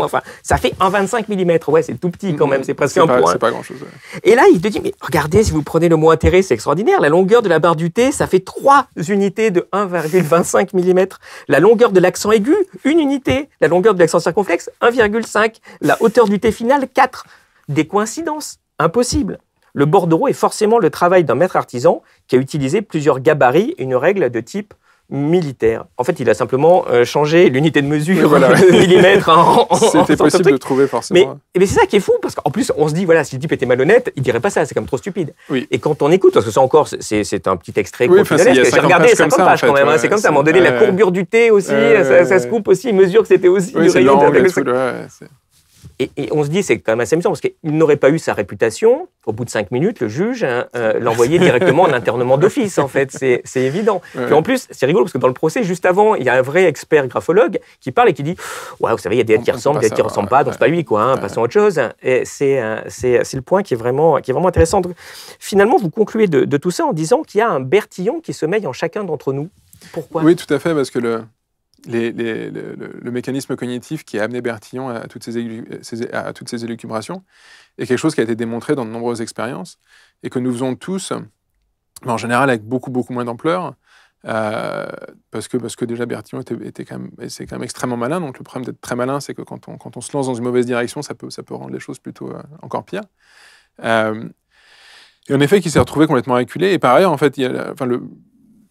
enfin, ça fait 1,25 mm. Ouais, c'est tout petit quand même, c'est presque un point. C'est pas grand-chose. Et là, il te dit, mais regardez, si vous prenez le mot intérêt, c'est extraordinaire. La longueur de la barre du T, ça fait 3 unités de 1,25 mm. La longueur de l'accent aigu, une unité. La longueur de l'accent circonflexe, 1,5. La hauteur du T final, 4. Des coïncidences, impossible. Le bordereau est forcément le travail d'un maître artisan qui a utilisé plusieurs gabarits une règle de type militaire. En fait, il a simplement euh, changé l'unité de mesure voilà. millimètre C'était possible de, trouver forcément. Mais, c'est ça qui est fou parce qu'en plus on se dit voilà si le type était malhonnête, il dirait pas ça, c'est comme trop stupide. Et quand on écoute parce que ça encore c'est un petit extrait oui, enfin, j'ai regardé 50 pages, quand même, hein, c'est comme ça à un moment donné la courbure du thé aussi, ça, se coupe aussi, il mesure que c'était aussi du rayon. Et, on se dit, c'est quand même assez amusant, parce qu'il n'aurait pas eu sa réputation. Au bout de cinq minutes, le juge hein, euh, l'envoyait directement en internement d'office, en fait. C'est évident. Puis en plus, c'est rigolo, parce que dans le procès, juste avant, il y a un vrai expert graphologue qui parle et qui dit Ouais, vous savez, il y a des lettres qui ressemblent, des qui ne ressemblent pas, donc c'est pas lui, quoi, hein, passons à autre chose. Et euh, c'est le point qui est, vraiment, qui est vraiment intéressant. Finalement, vous concluez de, de tout ça en disant qu'il y a un Bertillon qui sommeille en chacun d'entre nous. Pourquoi Oui, tout à fait, parce que le, le, mécanisme cognitif qui a amené Bertillon à, toutes euh, ces, à toutes ces élucubrations est quelque chose qui a été démontré dans de nombreuses expériences et que nous faisons tous, mais en général avec beaucoup, beaucoup moins d'ampleur, euh, parce, que, parce que déjà Bertillon était, quand même, c'est quand même extrêmement malin. Donc le problème d'être très malin, c'est que quand on, quand on se lance dans une mauvaise direction, ça peut, ça peut rendre les choses plutôt euh, encore pires. et en effet, qui s'est retrouvé complètement reculé. Et par ailleurs, en fait, il y a, enfin, le,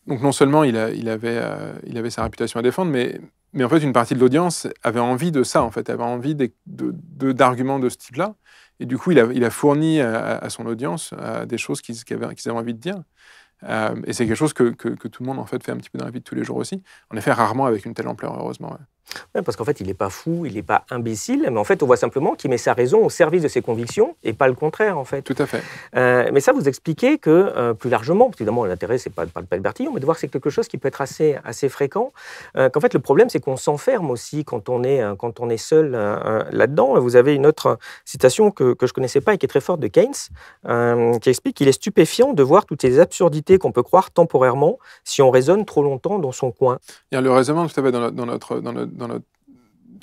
donc non seulement euh, il, avait, sa réputation à défendre, mais, en fait une partie de l'audience avait envie de ça, en fait, avait envie d'arguments de, ce type-là. Et du coup, il a, fourni euh, à, son audience euh, des choses qu'ils avaient, avaient, envie de dire. et c'est quelque chose que, que, tout le monde en fait fait un petit peu dans la vie de tous les jours aussi. En effet, rarement avec une telle ampleur, heureusement parce qu'en fait, il n'est pas fou, il n'est pas imbécile, mais en fait, on voit simplement qu'il met sa raison au service de ses convictions et pas le contraire, en fait. Tout à fait. Euh, mais ça, vous expliquez que, euh, plus largement, évidemment, l'intérêt, c'est pas de parler de Bertillon, mais de voir que c'est quelque chose qui peut être assez, assez fréquent, euh, qu'en fait, le problème, c'est qu'on s'enferme aussi quand on est, quand on est seul là-dedans. Vous avez une autre citation que, je ne connaissais pas et qui est très forte de Keynes, qui explique qu'il est stupéfiant de voir toutes les absurdités qu'on peut croire temporairement si on raisonne trop longtemps dans son coin. le raisonnement, tout dans notre... Dans notre dans notre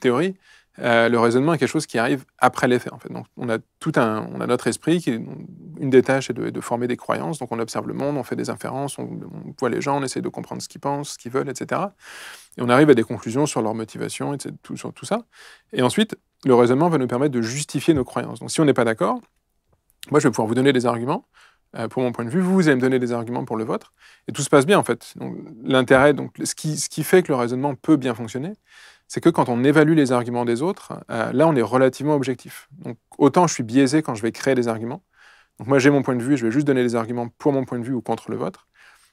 théorie, euh, le raisonnement est quelque chose qui arrive après l'effet. En fait. Donc, on a tout un, on a notre esprit qui, une des tâches est de, former des croyances. Donc, on observe le monde, on fait des inférences, on, voit les gens, on essaie de comprendre ce qu'ils pensent, ce qu'ils veulent, etc. Et on arrive à des conclusions sur leur motivation, etc., sur tout ça. Et ensuite, le raisonnement va nous permettre de justifier nos croyances. Donc, si on n'est pas d'accord, moi, je vais pouvoir vous donner des arguments euh, pour mon point de vue, vous, allez me donner des arguments pour le vôtre, et tout se passe bien en fait. L'intérêt, donc, ce qui, ce qui fait que le raisonnement peut bien fonctionner, c'est que quand on évalue les arguments des autres, euh, là, on est relativement objectif. Donc, autant je suis biaisé quand je vais créer des arguments. Donc, moi, j'ai mon point de vue, je vais juste donner des arguments pour mon point de vue ou contre le vôtre.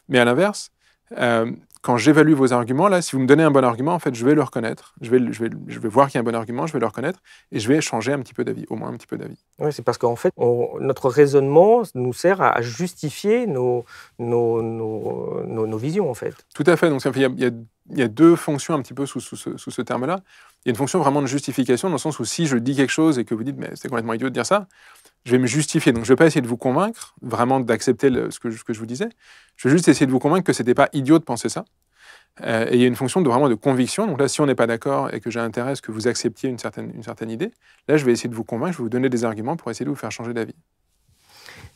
Mais à l'inverse, euh, quand j'évalue vos arguments, là, si vous me donnez un bon argument, en fait, je vais le reconnaître. Je vais, je vais, je vais voir qu'il y a un bon argument, je vais le reconnaître et je vais changer un petit peu d'avis, au moins un petit peu d'avis. Oui, c'est parce qu'en fait, notre raisonnement nous sert à, justifier nos, nos, nos, nos, visions, en fait. Tout à fait. Donc, il y, a deux fonctions un petit peu sous, sous ce terme-là. Il y a une fonction vraiment de justification, dans le sens où si je dis quelque chose et que vous dites, mais c'est complètement idiot de dire ça, je vais me justifier. Donc, je ne vais pas essayer de vous convaincre vraiment d'accepter ce que, je vous disais. Je vais juste essayer de vous convaincre que ce n'était pas idiot de penser ça. Euh, et il y a une fonction de vraiment de conviction. Donc là, si on n'est pas d'accord et que j'ai intérêt à ce que vous acceptiez une certaine, idée, là, je vais essayer de vous convaincre, je vais vous donner des arguments pour essayer de vous faire changer d'avis.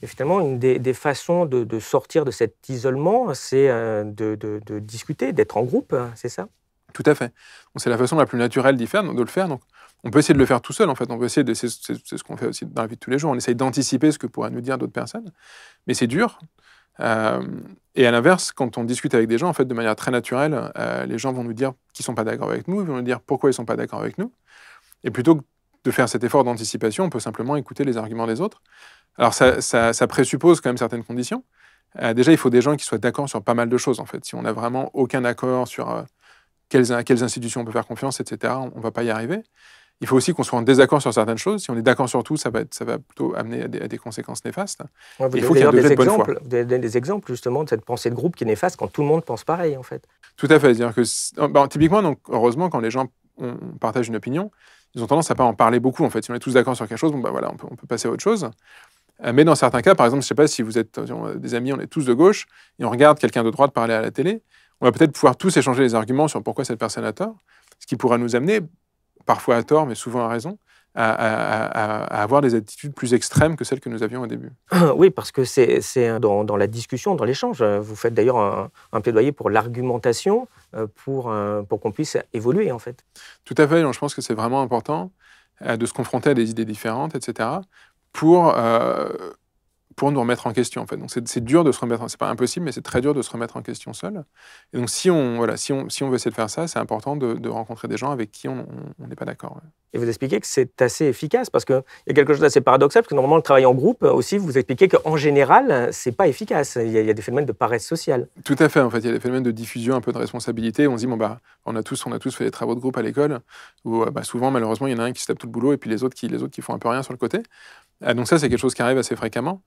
Et finalement, une des, façons de, sortir de cet isolement, c'est euh, de, discuter, d'être en groupe, c'est ça Tout à fait. C'est la façon la plus naturelle d'y faire, de le faire. Donc, on peut essayer de le faire tout seul, en fait. On peut essayer, c'est ce qu'on fait aussi dans la vie de tous les jours. On essaye d'anticiper ce que pourraient nous dire d'autres personnes, mais c'est dur. Euh, et à l'inverse, quand on discute avec des gens, en fait, de manière très naturelle, euh, les gens vont nous dire qu'ils sont pas d'accord avec nous, ils vont nous dire pourquoi ils ne sont pas d'accord avec nous. Et plutôt que de faire cet effort d'anticipation, on peut simplement écouter les arguments des autres. Alors ça, présuppose quand même certaines conditions. Euh, déjà, il faut des gens qui soient d'accord sur pas mal de choses, en fait. Si on n'a vraiment aucun accord sur quelles, à quelles institutions on peut faire confiance, etc., on ne va pas y arriver. Il faut aussi qu'on soit en désaccord sur certaines choses. Si on est d'accord sur tout, ça va, être, ça va plutôt amener à des, conséquences néfastes. il faut qu'il des exemples, des exemples justement de cette pensée de groupe qui est néfaste quand tout le monde pense pareil en fait. Tout à fait. -dire que, oh, bah, typiquement, donc, heureusement, quand les gens partagent une opinion, ils ont tendance à pas en parler beaucoup en fait. Si on est tous d'accord sur quelque chose, bon, bah, voilà, on peut, on peut passer à autre chose. Euh, mais dans certains cas, par exemple, je ne sais pas si vous êtes euh, des amis, on est tous de gauche, et on regarde quelqu'un de droite parler à la télé, on va peut-être pouvoir tous échanger les arguments sur pourquoi cette personne a tort, ce qui pourra nous amener parfois à tort, mais souvent à raison, à, avoir des attitudes plus extrêmes que celles que nous avions au début. Oui, parce que c'est dans, dans, la discussion, dans l'échange. Euh, vous faites d'ailleurs un, plaidoyer pour l'argumentation euh, pour, euh, pour qu'on puisse évoluer, en fait. Tout à fait. je pense que c'est vraiment important de se confronter à des idées différentes, etc., pour pour nous remettre en question en fait. Donc c'est dur de se remettre, c'est pas impossible, mais c'est très dur de se remettre en question seul. Et donc si on voilà, si on, si veut essayer de faire ça, c'est important de, rencontrer des gens avec qui on n'est pas d'accord. Et vous expliquez que c'est assez efficace parce il y a quelque chose d'assez paradoxal parce que normalement le travail en groupe aussi, vous expliquez qu'en général c'est pas efficace. Il y, a, des phénomènes de paresse sociale. Tout à fait. En fait, il y a des phénomènes de diffusion, un peu de responsabilité. On se dit bon bah on a tous on a tous fait des travaux de groupe à l'école où euh, bah, souvent malheureusement il y en a un qui se tape tout le boulot et puis les autres qui les autres qui font un peu rien sur le côté. Ah, donc ça, c'est quelque chose qui arrive assez fréquemment.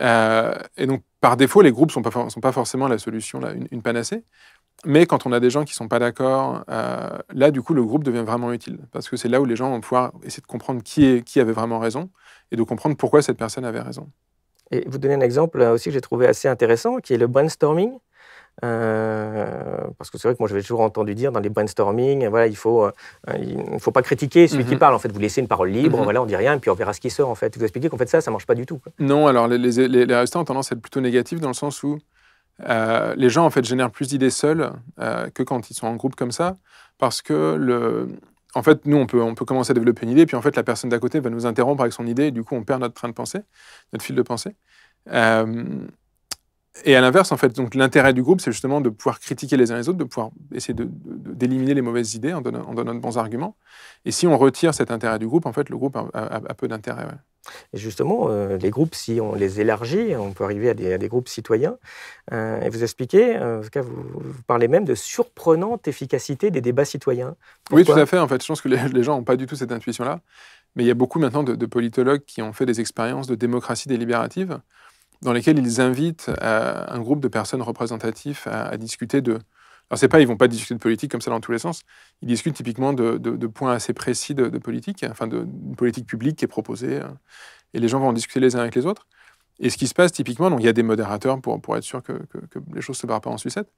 Euh, et donc, par défaut, les groupes ne sont pas, sont pas forcément la solution, une, panacée. Mais quand on a des gens qui ne sont pas d'accord, euh, là, du coup, le groupe devient vraiment utile. Parce que c'est là où les gens vont pouvoir essayer de comprendre qui, qui avait vraiment raison et de comprendre pourquoi cette personne avait raison. Et vous donnez un exemple aussi que j'ai trouvé assez intéressant, qui est le brainstorming. Euh, parce que c'est vrai que moi j'avais toujours entendu dire dans les brainstorming, voilà, il faut, euh, il faut pas critiquer celui qui mhm. parle. En fait, vous laissez une parole libre, mhm. voilà, on dit rien, et puis on verra ce qui sort. En fait, vous expliquez qu'en fait ça, ça marche pas du tout. Non, alors les, les, restants ont tendance à être plutôt négatifs dans le sens où euh, les gens en fait génèrent plus d'idées seuls que quand ils sont en groupe comme ça, parce que le, en fait, nous, on peut, on peut commencer à développer une idée, puis en fait, la personne d'à côté va nous interrompre avec son idée, et du coup, on perd notre train de pensée, notre fil de pensée. Et à l'inverse, en fait, donc l'intérêt du groupe, c'est justement de pouvoir critiquer les uns les autres, de pouvoir essayer d'éliminer les mauvaises idées en donnant, de bons arguments. Et si on retire cet intérêt du groupe, en fait, le groupe a, peu d'intérêt. Et justement, euh, les groupes, si on les élargit, on peut arriver à des, groupes citoyens. Euh, et vous expliquez, euh, en cas, vous, parlez même de surprenante efficacité des débats citoyens. oui, tout à fait. En fait, je pense que les, gens n'ont pas du tout cette intuition-là. Mais il y a beaucoup maintenant de politologues qui ont fait des expériences de démocratie délibérative dans lesquels ils invitent un groupe de personnes représentatives à, discuter de... Alors, c'est pas, ils vont pas discuter de politique comme ça dans tous les sens. Ils discutent typiquement de, points assez précis de, politique, enfin, d'une politique publique qui est proposée. Hein. Et les gens vont en discuter les uns avec les autres. Et ce qui se passe typiquement, donc il y a des modérateurs pour, pour être sûr que, les choses ne se barrent pas en sucette,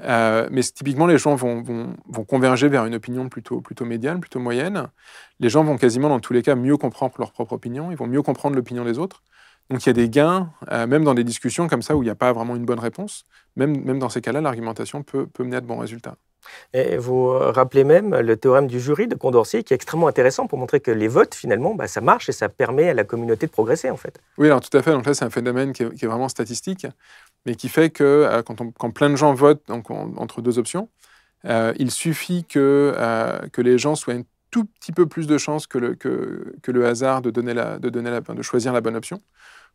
euh, mais typiquement les gens vont, vont, vont, converger vers une opinion plutôt, plutôt médiane, plutôt moyenne. Les gens vont quasiment dans tous les cas mieux comprendre leur propre opinion, ils vont mieux comprendre l'opinion des autres. Donc il y a des gains, euh, même dans des discussions comme ça où il n'y a pas vraiment une bonne réponse, même, même dans ces cas-là, l'argumentation peut, peut mener à de bons résultats. Et vous euh, rappelez même le théorème du jury de Condorcet, qui est extrêmement intéressant pour montrer que les votes, finalement, bah, ça marche et ça permet à la communauté de progresser, en fait. Oui, alors tout à fait. Donc là, c'est un phénomène qui est, vraiment statistique, mais qui fait que euh, quand, plein de gens votent entre deux options, il suffit que, les gens soient un tout petit peu plus de chances que le, hasard de, donner de choisir la bonne option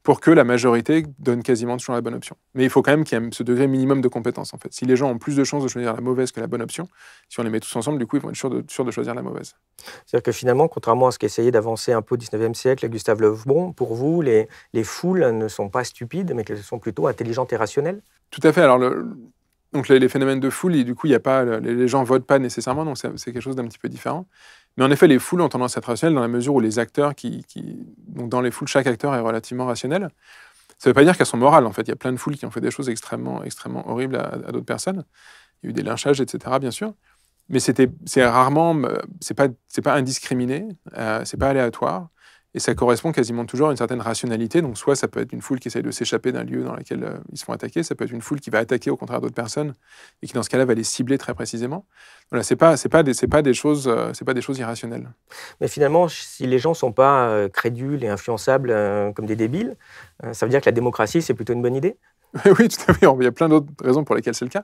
pour que la majorité donne quasiment toujours la bonne option. Mais il faut quand même qu'il y ait ce degré minimum de compétence, en fait. Si les gens ont plus de chances de choisir la mauvaise que la bonne option, si on les met tous ensemble, du coup, ils vont être sûrs de, choisir la mauvaise. C'est-à-dire que finalement, contrairement à ce qu'essayait d'avancer un peu au 19e siècle Gustave Le pour vous, les, les foules ne sont pas stupides, mais qu'elles sont plutôt intelligentes et rationnelles Tout à fait. Alors, donc les, phénomènes de foule, du coup, il y a pas, les, les gens votent pas nécessairement, donc c'est quelque chose d'un petit peu différent. Mais en effet, les foules ont tendance à être rationnelles dans la mesure où les acteurs qui, Donc dans les foules, chaque acteur est relativement rationnel. Ça ne veut pas dire qu'elles sont morales, en fait. Il y a plein de foules qui ont fait des choses extrêmement, extrêmement horribles à, d'autres personnes. Il y a eu des lynchages, etc., bien sûr. Mais c'est rarement... Euh, c'est pas, pas indiscriminé, euh, c'est pas aléatoire. Et ça correspond quasiment toujours à une certaine rationalité. Donc, soit ça peut être une foule qui essaye de s'échapper d'un lieu dans lequel euh, ils se font attaquer, ça peut être une foule qui va attaquer au contraire d'autres personnes et qui, dans ce cas-là, va les cibler très précisément. Voilà, c'est pas, c'est pas des, c'est pas des choses, euh, c'est pas des choses irrationnelles. Mais finalement, si les gens sont pas euh, crédules et influençables comme des débiles, ça veut dire que la démocratie, c'est plutôt une bonne idée. oui, tout à fait. Il y a plein d'autres raisons pour lesquelles c'est le cas,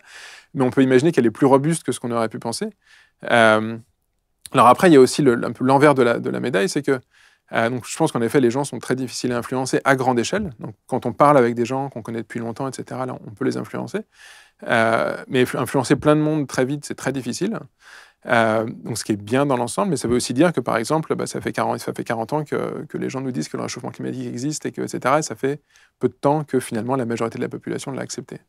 mais on peut imaginer qu'elle est plus robuste que ce qu'on aurait pu penser. alors après, il y a aussi peu l'envers de de la médaille, c'est que euh, donc je pense qu'en effet, les gens sont très difficiles à influencer à grande échelle. Donc quand on parle avec des gens qu'on connaît depuis longtemps, etc., on peut les influencer. Euh, mais influencer plein de monde très vite, c'est très difficile. Euh, donc ce qui est bien dans l'ensemble, mais ça veut aussi dire que par exemple, bah, ça, fait 40, ans que, les gens nous disent que le réchauffement climatique existe, et que, etc. Et ça fait peu de temps que finalement la majorité de la population l'a accepté.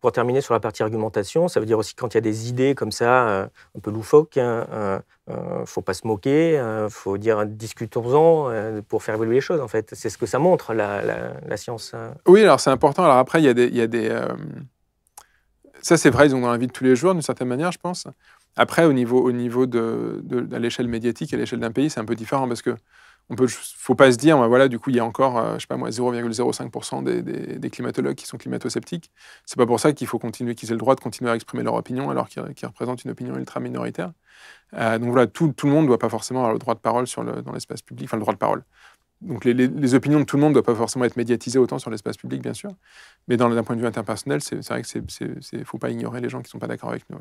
Pour terminer sur la partie argumentation, ça veut dire aussi quand il y a des idées comme ça, on euh, un peu loufoques, il hein, ne euh, euh, faut pas se moquer, il faut dire discutons-en pour faire évoluer les choses en fait. C'est ce que ça montre la, science. Hein. Oui, alors c'est important. Alors après, il y a des... ça, c'est vrai, ils ont dans la vie de tous les jours, d'une certaine manière, je pense. Après, au niveau, au niveau de, de l'échelle médiatique, à l'échelle d'un pays, c'est un peu différent parce que il peut, faut pas se dire, voilà, du coup, il y a encore, euh, je sais pas 0,05% des, climatologues qui sont climato-sceptiques. C'est pas pour ça qu'il faut continuer, qu'ils aient le droit de continuer à exprimer leur opinion alors qu'ils représentent une opinion ultra minoritaire. Euh, donc voilà, tout, le monde ne doit pas forcément avoir le droit de parole dans l'espace public, enfin le droit de parole. Donc les, opinions de tout le monde ne doivent pas forcément être médiatisées autant sur l'espace public, bien sûr. Mais d'un point de vue interpersonnel, c'est vrai que ne faut pas ignorer les gens qui ne sont pas d'accord avec nous.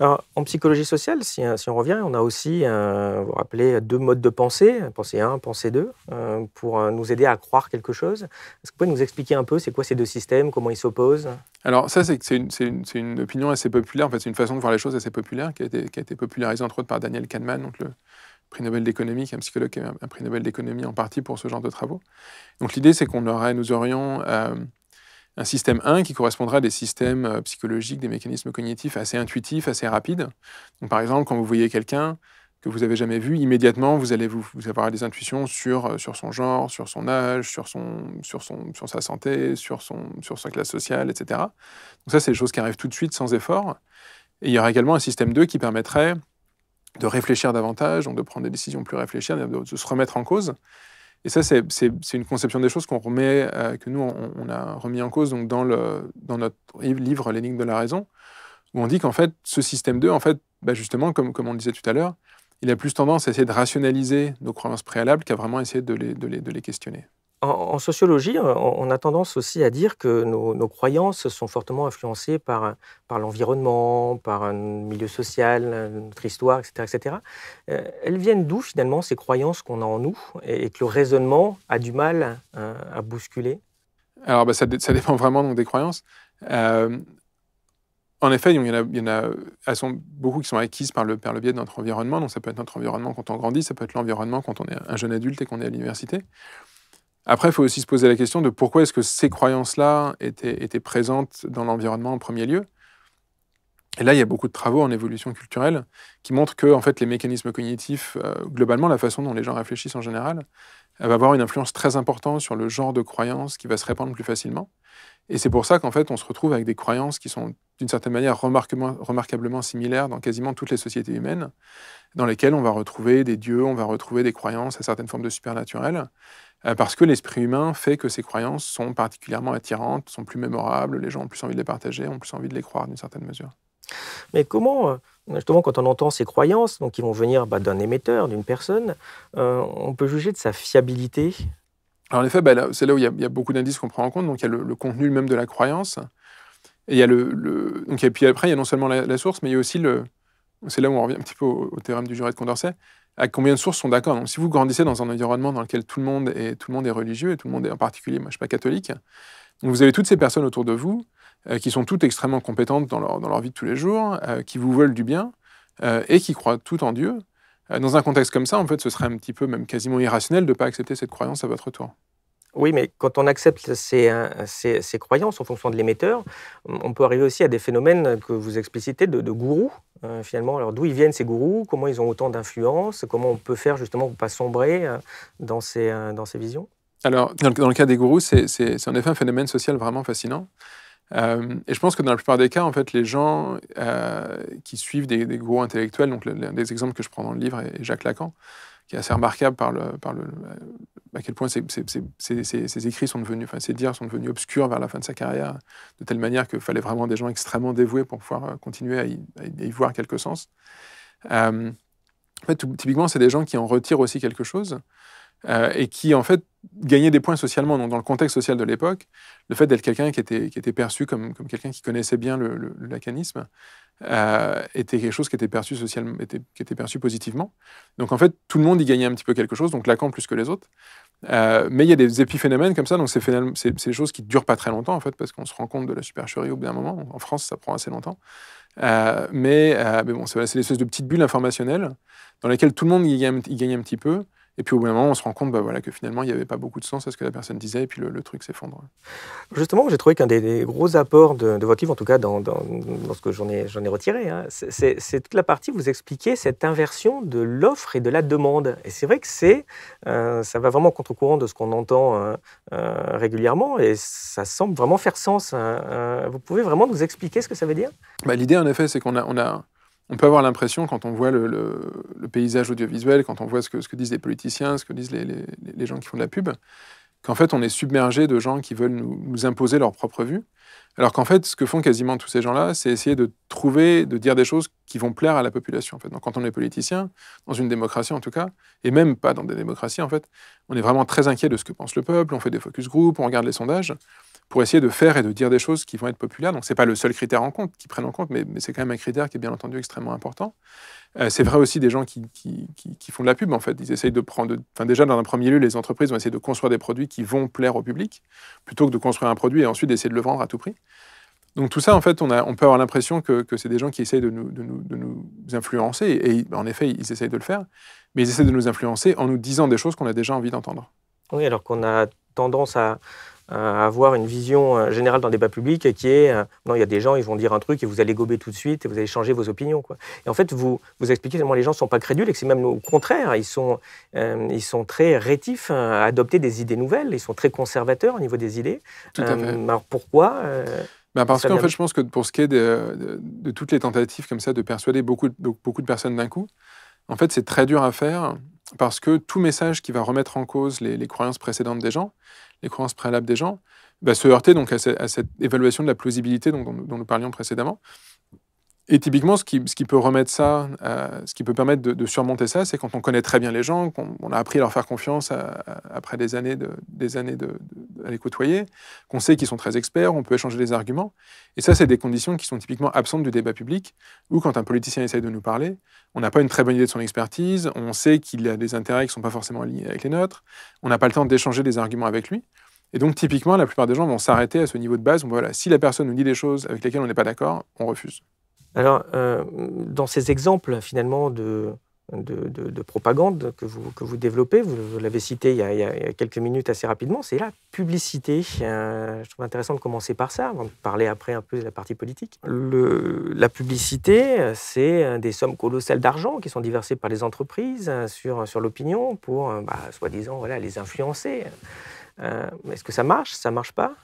Alors, en psychologie sociale, si, hein, si, on revient, on a aussi, euh, vous vous deux modes de pensée, pensée 1, pensée 2, euh, pour euh, nous aider à croire quelque chose. Est-ce que vous pouvez nous expliquer un peu c'est quoi ces deux systèmes, comment ils s'opposent Alors, ça, c'est une, opinion assez populaire, en fait, c'est une façon de voir les choses assez populaire, qui a été, qui popularisée entre autres par Daniel Kahneman, donc le prix Nobel d'économie, qui est un psychologue qui a un prix Nobel d'économie en partie pour ce genre de travaux. Donc, l'idée, c'est qu'on aurait, nous aurions un système 1 qui correspondra à des systèmes euh, psychologiques, des mécanismes cognitifs assez intuitifs, assez rapides. par exemple, quand vous voyez quelqu'un que vous avez jamais vu, immédiatement, vous allez vous, avoir des intuitions euh, sur, son genre, sur son âge, sur, sa santé, sur, son, sa classe sociale, etc. Donc ça, c'est des choses qui arrivent tout de suite sans effort. Et il y aura également un système 2 qui permettrait de réfléchir davantage, de prendre des décisions plus réfléchies, de se remettre en cause. Et ça, c'est une conception des choses qu'on remet, euh, que nous, on, a remis en cause donc dans, le, dans notre livre L'énigme de la raison, où on dit qu'en fait, ce système 2, en fait, bah, justement, comme, comme on le disait tout à l'heure, il a plus tendance à essayer de rationaliser nos croyances préalables qu'à vraiment essayer de de les questionner. En, sociologie, euh, on, a tendance aussi à dire que nos, croyances sont fortement influencées par, par l'environnement, par un milieu social, notre histoire, etc. Euh, elles viennent d'où finalement ces croyances qu'on a en nous et, que le raisonnement a du mal euh, à bousculer Alors bah, ça, dépend vraiment donc, des croyances. en effet, il y en a, elles sont beaucoup qui sont acquises par le, par le biais de notre environnement. Donc ça peut être notre environnement quand on grandit, ça peut être l'environnement quand on est un jeune adulte et qu'on est à l'université. Après, il faut aussi se poser la question de pourquoi est-ce que ces croyances-là étaient, présentes dans l'environnement en premier lieu. Et là, il y a beaucoup de travaux en évolution culturelle qui montrent que en fait, les mécanismes cognitifs, euh, globalement, la façon dont les gens réfléchissent en général, euh, va avoir une influence très importante sur le genre de croyances qui va se répandre plus facilement. Et c'est pour ça qu'en fait, on se retrouve avec des croyances qui sont d'une certaine manière remarquablement similaires dans quasiment toutes les sociétés humaines, dans lesquelles on va retrouver des dieux, on va retrouver des croyances à certaines formes de supernaturel. Euh, parce que l'esprit humain fait que ces croyances sont particulièrement attirantes, sont plus mémorables, les gens ont plus envie de les partager, ont plus envie de les croire d'une certaine mesure. Mais comment, euh, justement, quand on entend ces croyances, donc qui vont venir bah, d'un émetteur, d'une personne, euh, on peut juger de sa fiabilité en effet, bah, c'est là où il y, a, beaucoup d'indices qu'on prend en compte. Donc il y a le, contenu même de la croyance. Et, le, et puis après, il y a non seulement la, source, mais il y a aussi le... C'est là où on revient un petit peu au théorème du juré de Condorcet à combien de sources sont d'accord. Donc, si vous grandissez dans un environnement dans lequel tout le monde est, tout le monde est religieux, et tout le monde est en particulier, moi je suis pas catholique, vous avez toutes ces personnes autour de vous euh, qui sont toutes extrêmement compétentes dans leur, vie de tous les jours, euh, qui vous veulent du bien euh, et qui croient tout en Dieu. dans un contexte comme ça, en fait, ce serait un petit peu, même quasiment irrationnel de ne pas accepter cette croyance à votre tour. Oui, mais quand on accepte euh, ces, croyances en fonction de l'émetteur, on peut arriver aussi à des phénomènes que vous explicitez de, gourous, euh, finalement. Alors d'où ils viennent ces gourous Comment ils ont autant d'influence Comment on peut faire justement pour ne pas sombrer euh, dans ces, dans ces visions Alors, dans le, cas des gourous, c'est en effet un phénomène social vraiment fascinant. et je pense que dans la plupart des cas, en fait, les gens qui suivent des, des gourous intellectuels, donc l'un des exemples que je prends dans le livre est Jacques Lacan, qui est assez remarquable par le, à quel point ces, écrits sont devenus, enfin ces dires sont devenus obscurs vers la fin de sa carrière, de telle manière qu'il fallait vraiment des gens extrêmement dévoués pour pouvoir euh, continuer à y, voir quelque sens. Euh, typiquement, c'est des gens qui en retirent aussi quelque chose, euh, et qui, en fait, gagnait des points socialement. Donc, dans le contexte social de l'époque, le fait d'être quelqu'un qui était, qui était perçu comme, comme quelqu'un qui connaissait bien le, lacanisme euh, était quelque chose qui était, perçu socialement, était, qui était perçu positivement. Donc, en fait, tout le monde y gagnait un petit peu quelque chose, donc Lacan plus que les autres. Euh, mais il y a des épiphénomènes comme ça, donc c'est des choses qui ne durent pas très longtemps, en fait, parce qu'on se rend compte de la supercherie au bout d'un moment. En France, ça prend assez longtemps. mais, bon, c'est l'espèce de petite bulle informationnelle dans laquelle tout le monde y gagne, y gagne un petit peu. Et puis au bout d'un moment, on se rend compte bah voilà, que finalement, il n'y avait pas beaucoup de sens à ce que la personne disait, et puis le, truc s'effondre. Justement, j'ai trouvé qu'un des, gros apports de, votre livre, en tout cas dans, ce que j'en ai, retiré, hein, c'est toute la partie où vous expliquez cette inversion de l'offre et de la demande. Et c'est vrai que c'est, euh, ça va vraiment contre-courant de ce qu'on entend euh, euh, régulièrement, et ça semble vraiment faire sens. Hein, hein. vous pouvez vraiment nous expliquer ce que ça veut dire bah, L'idée, en effet, c'est qu'on a... On a on peut avoir l'impression, quand on voit le, paysage audiovisuel, quand on voit ce que, disent les politiciens, ce que disent les, gens qui font de la pub, qu'en fait, on est submergé de gens qui veulent nous, imposer leur propre vue. Alors qu'en fait, ce que font quasiment tous ces gens-là, c'est essayer de trouver, de dire des choses qui vont plaire à la population. En fait. Donc, quand on est politicien, dans une démocratie en tout cas, et même pas dans des démocraties, en fait, on est vraiment très inquiet de ce que pense le peuple, on fait des focus group, on regarde les sondages pour essayer de faire et de dire des choses qui vont être populaires. Donc, ce n'est pas le seul critère en compte, qui prennent en compte, mais, c'est quand même un critère qui est bien entendu extrêmement important. Euh, c'est vrai aussi des gens qui, font de la pub, en fait. Ils essayent de prendre. Enfin, déjà, dans un premier lieu, les entreprises vont essayer de construire des produits qui vont plaire au public, plutôt que de construire un produit et ensuite d'essayer de le vendre à tout prix. Donc, tout ça, en fait, on, a, on peut avoir l'impression que, que c'est des gens qui essayent de nous, influencer, et, en effet, ils essayent de le faire, mais ils essayent de nous influencer en nous disant des choses qu'on a déjà envie d'entendre. Oui, alors qu'on a tendance à avoir une vision euh, générale dans le débat public qui est euh, non, il y a des gens, ils vont dire un truc et vous allez gober tout de suite et vous allez changer vos opinions. Quoi. Et en fait, vous, vous expliquez tellement les gens ne sont pas crédules et que c'est même au contraire, ils sont, euh, ils sont très rétifs à adopter des idées nouvelles, ils sont très conservateurs au niveau des idées. Tout à fait. alors pourquoi ben, parce qu'en fait, je pense que pour ce qui est de, toutes les tentatives comme ça de persuader beaucoup, beaucoup de personnes d'un coup, en fait, c'est très dur à faire parce que tout message qui va remettre en cause les croyances précédentes des gens, les croyances préalables des gens, va bah, se heurter donc à, cette, évaluation de la plausibilité dont nous parlions précédemment. Et typiquement, ce qui, peut remettre ça, euh, ce qui peut permettre de, surmonter ça, c'est quand on connaît très bien les gens, qu'on a appris à leur faire confiance après des années, de, des années de, les côtoyer, qu'on sait qu'ils sont très experts, on peut échanger des arguments. Et ça, c'est des conditions qui sont typiquement absentes du débat public, où quand un politicien essaye de nous parler, on n'a pas une très bonne idée de son expertise, on sait qu'il a des intérêts qui ne sont pas forcément alignés avec les nôtres, on n'a pas le temps d'échanger des arguments avec lui. Et donc, typiquement, la plupart des gens vont s'arrêter à ce niveau de base. Où, voilà, si la personne nous dit des choses avec lesquelles on n'est pas d'accord, on refuse. Alors, euh, dans ces exemples, finalement, de, de, propagande que vous, que vous développez, vous, l'avez cité il y, a, quelques minutes assez rapidement, c'est la publicité. Euh, je trouve intéressant de commencer par ça, avant de parler après un peu de la partie politique. la publicité, c'est des sommes colossales d'argent qui sont diversées par les entreprises euh, sur, sur l'opinion pour, bah, soi-disant, voilà, les influencer. Est-ce que ça marche Ça marche pas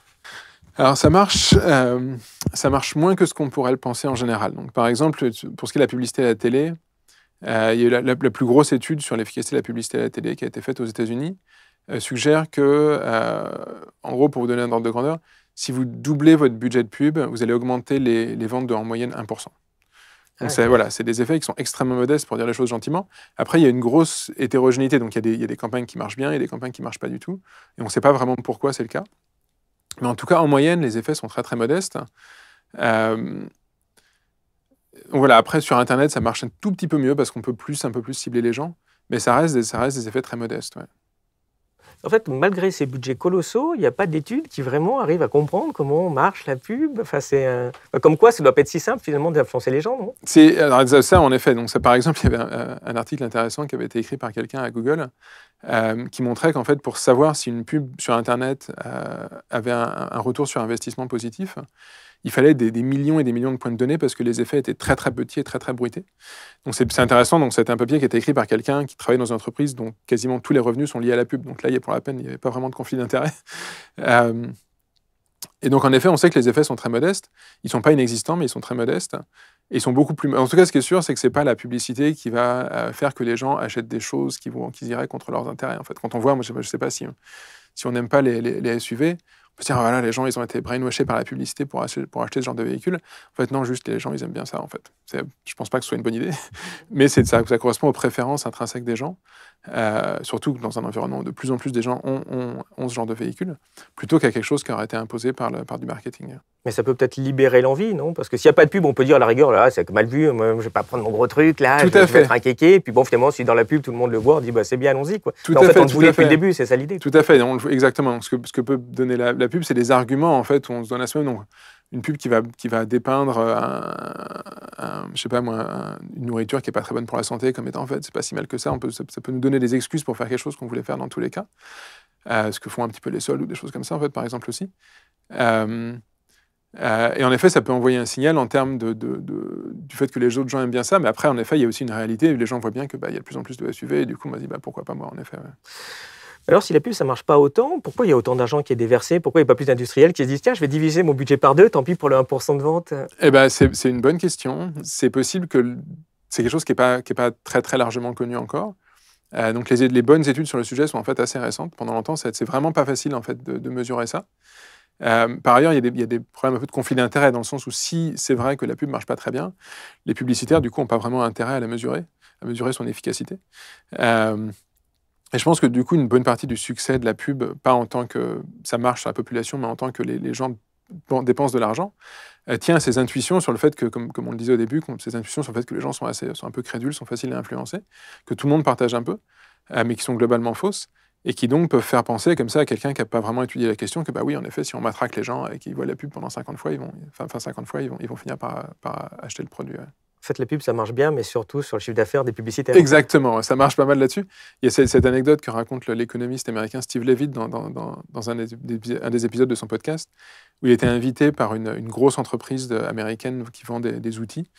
alors ça marche, euh, ça marche moins que ce qu'on pourrait le penser en général. Donc par exemple, pour ce qui est de la publicité à la télé, euh, il la, plus grosse étude sur l'efficacité de la publicité à la télé qui a été faite aux États-Unis euh, suggère que, en gros, pour vous donner un ordre de grandeur, si vous doublez votre budget de pub, vous allez augmenter les, ventes de, en moyenne 1%. Donc ah, voilà, c'est des effets qui sont extrêmement modestes pour dire les choses gentiment. Après, il y a une grosse hétérogénéité, donc il y, a des, il y a des campagnes qui marchent bien, et des campagnes qui marchent pas du tout, et on ne sait pas vraiment pourquoi c'est le cas. Mais en tout cas, en moyenne, les effets sont très très modestes. Euh, voilà, après, sur Internet, ça marche un tout petit peu mieux parce qu'on peut plus, un peu plus cibler les gens, mais ça reste des, ça reste des effets très modestes. En fait, malgré ces budgets colossaux, il n'y a pas d'études qui vraiment arrivent à comprendre comment marche la pub. Enfin, c'est euh, comme quoi, ça doit pas être si simple finalement d'influencer les gens, non C'est ça en effet. Donc ça, par exemple, il y avait un, euh, article intéressant qui avait été écrit par quelqu'un à Google euh, qui montrait qu'en fait, pour savoir si une pub sur Internet avait un, retour sur investissement positif, il fallait des, millions et des millions de points de données parce que les effets étaient très très petits et très très bruités. Donc c'est intéressant. Donc c'était un papier qui a été écrit par quelqu'un qui travaille dans une entreprise dont quasiment tous les revenus sont liés à la pub. Donc là, il y a pour la peine, il n'y avait pas vraiment de conflit d'intérêt. Euh, et donc en effet, on sait que les effets sont très modestes. Ils sont pas inexistants, mais ils sont très modestes. Et sont beaucoup plus. En tout cas, ce qui est sûr, c'est que c'est pas la publicité qui va euh, faire que les gens achètent des choses qui vont, iraient contre leurs intérêts. En fait, quand on voit, moi, je sais pas si si on n'aime pas les, les, les SUV, voilà, les gens, ils ont été brainwashed par la publicité pour acheter, pour acheter ce genre de véhicule. En fait, non, juste, les gens, ils aiment bien ça, en fait. Je pense pas que ce soit une bonne idée, mais ça, ça correspond aux préférences intrinsèques des gens. Euh, surtout dans un environnement où de plus en plus des gens ont, ont, ce genre de véhicule, plutôt qu'à quelque chose qui aurait été imposé par, du marketing. Mais ça peut peut-être libérer l'envie, non Parce que s'il n'y a pas de pub, on peut dire à la rigueur, là, c'est mal vu, je ne vais pas prendre mon gros truc, là, je vais être un kéké. Et puis bon, finalement, si dans la pub, tout le monde le voit, on dit, bah, c'est bien, allons-y. Quoi. Tout à fait, on voulait le début, c'est ça l'idée. Tout à fait, exactement. Ce que, peut donner la, pub, c'est des arguments, en fait, où on se donne la semaine une pub qui va, qui va dépeindre euh, je sais pas moi, une nourriture qui n'est pas très bonne pour la santé, comme étant en fait, c'est pas si mal que ça, on peut, ça, peut nous donner des excuses pour faire quelque chose qu'on voulait faire dans tous les cas. Euh, ce que font un petit peu les soldes ou des choses comme ça, en fait, par exemple aussi. Euh, et en effet, ça peut envoyer un signal en termes de, du fait que les autres gens aiment bien ça, mais après, en effet, il y a aussi une réalité, les gens voient bien qu'il bah, y a de plus en plus de SUV, et du coup, on m'a dit, bah, pourquoi pas moi, en effet. Alors si la pub, ça marche pas autant, pourquoi il y a autant d'argent qui est déversé Pourquoi il n'y a pas plus d'industriels qui se disent, tiens, je vais diviser mon budget par deux, tant pis pour le 1% de vente Eh ben, c'est une bonne question. C'est possible que c'est quelque chose qui n'est pas, pas très, très largement connu encore. Euh, donc les, les, bonnes études sur le sujet sont en fait assez récentes. Pendant longtemps, c'est vraiment pas facile en fait de, mesurer ça. Euh, par ailleurs, il y, a des, problèmes un peu de conflit d'intérêt dans le sens où si c'est vrai que la pub marche pas très bien, les publicitaires du coup n'ont pas vraiment intérêt à la mesurer, à mesurer son efficacité. Euh, et je pense que du coup, une bonne partie du succès de la pub, pas en tant que ça marche sur la population, mais en tant que les, gens dépensent de l'argent, euh, tient à ses intuitions sur le fait que, comme, on le disait au début, ces intuitions sur le fait que les gens sont, assez, sont un peu crédules, sont faciles à influencer, que tout le monde partage un peu, euh, mais qui sont globalement fausses et qui donc peuvent faire penser comme ça à quelqu'un qui n'a pas vraiment étudié la question que, bah oui, en effet, si on matraque les gens et qu'ils voient la pub pendant 50 fois, ils vont, enfin, 50 fois, ils vont, finir par, acheter le produit faites la pub, ça marche bien, mais surtout sur le chiffre d'affaires des publicités. Exactement, ça marche pas mal là-dessus. Il y a cette, anecdote que raconte l'économiste américain Steve Levitt dans, un, des, épisodes de son podcast, où il était invité par une, grosse entreprise américaine qui vend des, outils,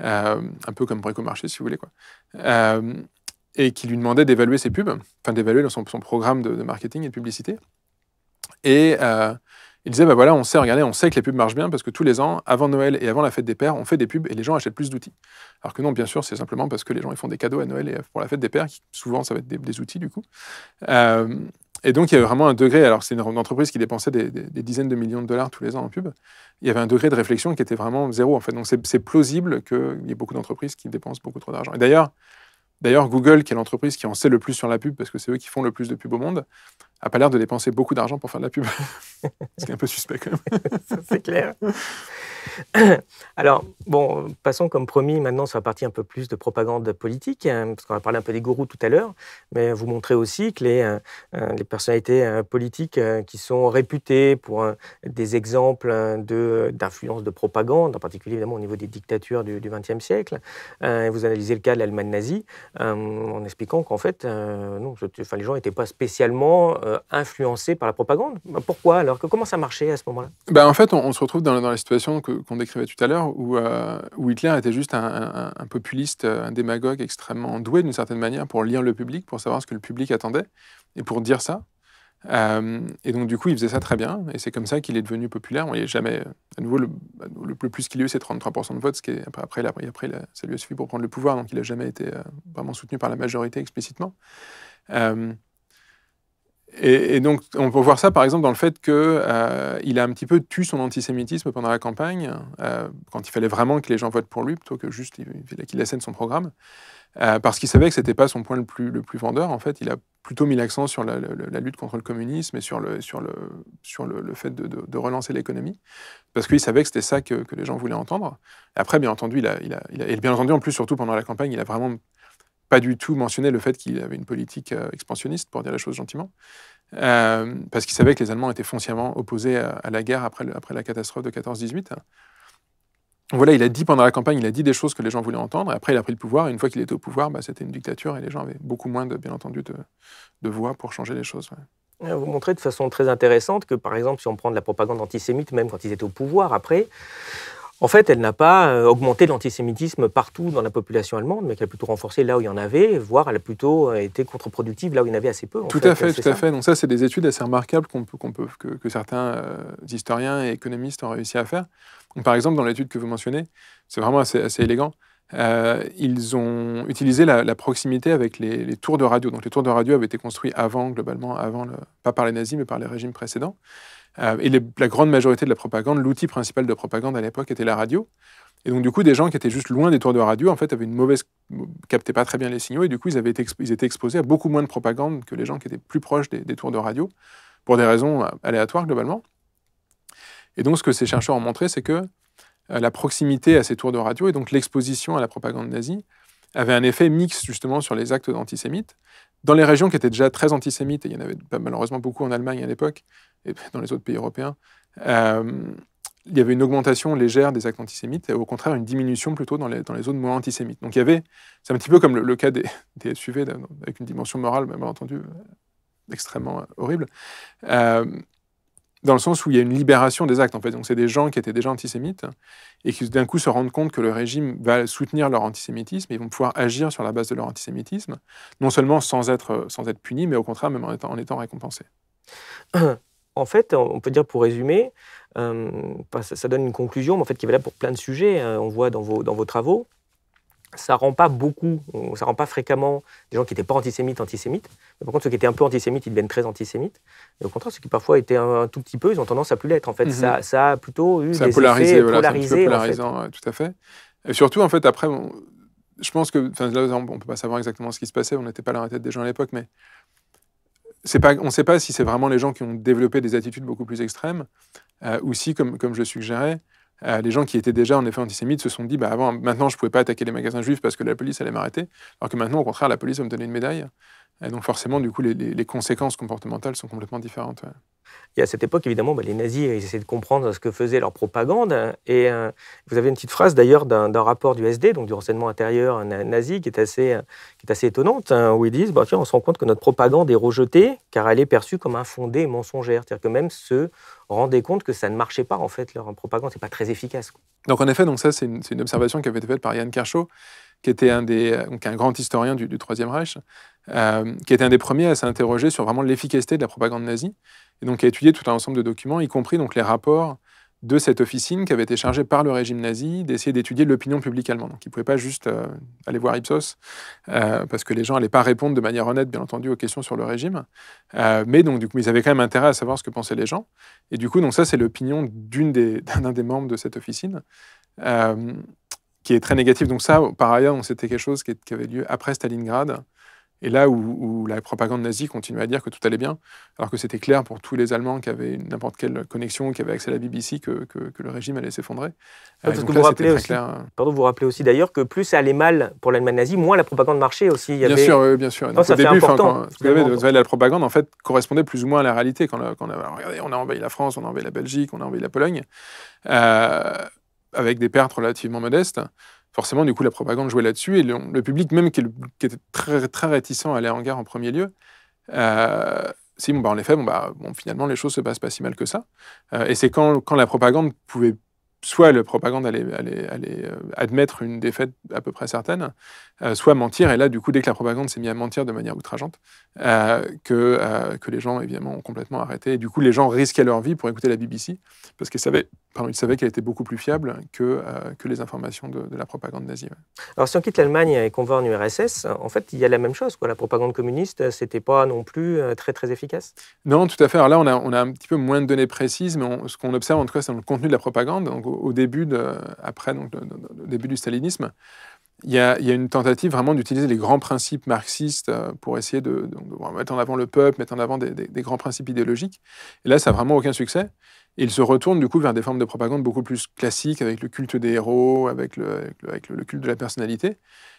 euh, un peu comme Bréco-Marché, si vous voulez. Quoi. Euh, et qui lui demandait d'évaluer ses pubs, enfin d'évaluer son, programme de, marketing et de publicité. Et euh, il disait, bah voilà, on sait, regarder on sait que les pubs marchent bien parce que tous les ans, avant Noël et avant la fête des pères, on fait des pubs et les gens achètent plus d'outils. Alors que non, bien sûr, c'est simplement parce que les gens ils font des cadeaux à Noël et pour la fête des pères, souvent ça va être des, outils du coup. Euh, et donc, il y avait vraiment un degré. Alors, c'est une, entreprise qui dépensait des, dizaines de millions de dollars tous les ans en pub. Il y avait un degré de réflexion qui était vraiment zéro, en fait. Donc, c'est plausible qu'il y ait beaucoup d'entreprises qui dépensent beaucoup trop d'argent. Et d'ailleurs, Google, qui est l'entreprise qui en sait le plus sur la pub, parce que c'est eux qui font le plus de pubs au monde, a pas l'air de dépenser beaucoup d'argent pour faire de la pub. Ce qui est un peu suspect quand même. c'est clair. Alors, bon, passons comme promis maintenant sur la partie un peu plus de propagande politique, hein, parce qu'on a parlé un peu des gourous tout à l'heure, mais vous montrez aussi que les, euh, euh, personnalités euh, politiques qui sont réputées pour des exemples d'influence de, de, propagande, en particulier évidemment au niveau des dictatures du XXe siècle, vous analysez le cas de l'Allemagne nazie en expliquant qu'en fait, non, les gens n'étaient pas spécialement euh, influencé par la propagande. Pourquoi alors que, Comment ça marchait à ce moment-là ben, En fait, on, se retrouve dans, la situation qu'on décrivait tout à l'heure où, euh, Hitler était juste un, populiste, euh, un démagogue extrêmement doué d'une certaine manière pour lire le public, pour savoir ce que le public attendait et pour dire ça. et donc, du coup, il faisait ça très bien. Et c'est comme ça qu'il est devenu populaire. On n'y est jamais. À nouveau, le, plus qu'il y a eu, c'est 33% de vote, ce qui est, après, après, après ça lui a suffi pour prendre le pouvoir. Donc, il n'a jamais été vraiment soutenu par la majorité explicitement. Et, donc, on peut voir ça, par exemple, dans le fait qu'il euh, a un petit peu tué son antisémitisme pendant la campagne, euh, quand il fallait vraiment que les gens votent pour lui, plutôt que juste qu'il assène son programme, euh, parce qu'il savait que ce n'était pas son point le plus, le plus vendeur. En fait, il a plutôt mis l'accent sur la, lutte contre le communisme et sur le, sur le, sur le, fait de, de, relancer l'économie, parce qu'il savait que c'était ça que, que, les gens voulaient entendre. après, bien entendu, il a, il a, et bien entendu, en plus, surtout pendant la campagne, il a vraiment pas du tout mentionné le fait qu'il avait une politique euh, expansionniste, pour dire la chose gentiment, euh, parce qu'il savait que les Allemands étaient foncièrement opposés à, la guerre après, après, la catastrophe de 14-18. Voilà, il a dit pendant la campagne, il a dit des choses que les gens voulaient entendre, et après il a pris le pouvoir, et une fois qu'il était au pouvoir, bah, c'était une dictature, et les gens avaient beaucoup moins, de, bien entendu, de, voix pour changer les choses. Vous montrez de façon très intéressante que, par exemple, si on prend de la propagande antisémite, même quand ils étaient au pouvoir, après, en fait, elle n'a pas euh, augmenté l'antisémitisme partout dans la population allemande, mais qu'elle a plutôt renforcé là où il y en avait, voire elle a plutôt euh, été contre-productive là où il y en avait assez peu. tout à fait, tout à fait. Donc ça, c'est des études assez remarquables peut, qu'on peut, que, certains euh, historiens et économistes ont réussi à faire. par exemple, dans l'étude que vous mentionnez, c'est vraiment assez, élégant. ils ont utilisé la, proximité avec les, tours de radio. Donc les tours de radio avaient été construits avant, globalement, avant le, pas par les nazis, mais par les régimes précédents. Euh, et la grande majorité de la propagande, l'outil principal de propagande à l'époque était la radio. Et donc, du coup, des gens qui étaient juste loin des tours de radio, en fait, avaient une mauvaise. captaient pas très bien les signaux, et du coup, ils, avaient été, ils étaient exposés à beaucoup moins de propagande que les gens qui étaient plus proches des, tours de radio, pour des raisons euh, aléatoires, globalement. Et donc, ce que ces chercheurs ont montré, c'est que euh, la proximité à ces tours de radio, et donc l'exposition à la propagande nazie, avait un effet mixte, justement, sur les actes antisémites. Dans les régions qui étaient déjà très antisémites, et il y en avait bah, malheureusement beaucoup en Allemagne à l'époque, et dans les autres pays européens, euh, il y avait une augmentation légère des actes antisémites et au contraire une diminution plutôt dans les, dans les zones moins antisémites. Donc il y avait, c'est un petit peu comme le, cas des, des, SUV avec une dimension morale, bien entendu, euh, extrêmement euh, horrible, dans le sens où il y a une libération des actes en fait. Donc c'est des gens qui étaient déjà antisémites et qui d'un coup se rendent compte que le régime va soutenir leur antisémitisme et ils vont pouvoir agir sur la base de leur antisémitisme, non seulement sans être, sans être punis, mais au contraire même en étant récompensés. en fait, on peut dire pour résumer, euh, ça donne une conclusion, en fait, qui est valable pour plein de sujets. Euh, on voit dans vos, dans vos travaux, ça rend pas beaucoup, ça rend pas fréquemment des gens qui n'étaient pas antisémites antisémites. par contre, ceux qui étaient un peu antisémites, ils deviennent très antisémites. Et au contraire, ceux qui parfois étaient un, tout petit peu, ils ont tendance à plus l'être. En fait, mhm. ça, ça, a plutôt eu ça des polarisé, effets voilà, polarisés. polarisant, en tout à fait. Et surtout, en fait, après, je pense que, là, on peut pas savoir exactement ce qui se passait. On n'était pas à la tête des gens à l'époque, mais on ne sait pas si c'est vraiment les gens qui ont développé des attitudes beaucoup plus extrêmes, euh, ou si, comme, comme je suggérais, euh, les gens qui étaient déjà en effet antisémites se sont dit bah, avant, maintenant je ne pouvais pas attaquer les magasins juifs parce que la police allait m'arrêter, alors que maintenant, au contraire, la police va me donner une médaille. donc forcément, du coup, les, conséquences comportementales sont complètement différentes. Et à cette époque, évidemment, bah, les nazis, ils essayaient de comprendre ce que faisait leur propagande. Et euh, vous avez une petite phrase d'ailleurs d'un rapport du SD, donc du renseignement intérieur nazi, qui est assez, euh, qui est assez étonnante, hein, où ils disent bah, tiens, on se rend compte que notre propagande est rejetée car elle est perçue comme infondée et mensongère. C'est-à-dire que même ceux rendaient compte que ça ne marchait pas, en fait, leur propagande, c'est pas très efficace. Donc en effet, donc ça, c'est une, observation qui avait été faite par Yann Kershaw, qui était un, des, euh, un grand historien du, Troisième Reich, qui était un des premiers à s'interroger sur vraiment l'efficacité de la propagande nazie et donc a étudié tout un ensemble de documents, y compris donc les rapports de cette officine qui avait été chargée par le régime nazi d'essayer d'étudier l'opinion publique allemande. Donc, ils ne pouvaient pas juste euh, aller voir Ipsos, euh, parce que les gens n'allaient pas répondre de manière honnête, bien entendu, aux questions sur le régime. Euh, mais donc, du coup, ils avaient quand même intérêt à savoir ce que pensaient les gens. Et du coup, donc ça, c'est l'opinion d'un des membres de cette officine, qui est très négative. Donc ça, par ailleurs, c'était quelque chose qui, avait lieu après Stalingrad. Et là où, la propagande nazie continuait à dire que tout allait bien, alors que c'était clair pour tous les Allemands qui avaient n'importe quelle connexion, qui avaient accès à la BBC, que, le régime allait s'effondrer. Euh, vous, euh. vous rappelez aussi, vous aussi d'ailleurs que plus ça allait mal pour l'Allemagne nazie, moins la propagande marchait aussi. bien sûr, bien sûr. ça au début, important, vous savez, la propagande en fait correspondait plus ou moins à la réalité. Quand, on a envahi la France, on a envahi la Belgique, on a envahi la Pologne, euh, avec des pertes relativement modestes forcément, du coup, la propagande jouait là-dessus. Et le, public, même qui, était très, très réticent à aller en guerre en premier lieu, euh, si, bon, bah, en effet, bon, bah, finalement, les choses se passent pas si mal que ça. Euh, et c'est quand, la propagande pouvait, soit la propagande allait, euh, admettre une défaite à peu près certaine, soit mentir. Et là, du coup, dès que la propagande s'est mise à mentir de manière outrageante, que, que les gens, évidemment, ont complètement arrêté. Et du coup, les gens risquaient leur vie pour écouter la BBC, parce qu'ils savaient il savait qu'elle était beaucoup plus fiable que, euh, les informations de, la propagande nazie. Alors, si on quitte l'Allemagne et qu'on va en URSS, en fait, il y a la même chose. Quoi. La propagande communiste, c'était pas non plus euh, très, très efficace Non, tout à fait. Alors là, on a, un petit peu moins de données précises, mais ce qu'on observe, en tout cas, c'est dans le contenu de la propagande. Donc, au, début, après, donc, le, début du stalinisme, il y, a, une tentative vraiment d'utiliser les grands principes marxistes euh, pour essayer de, mettre en avant le peuple, mettre en avant des, des grands principes idéologiques. Et là, ça n'a vraiment aucun succès il se retourne du coup vers des formes de propagande beaucoup plus classiques, avec le culte des héros, avec le, culte de la personnalité,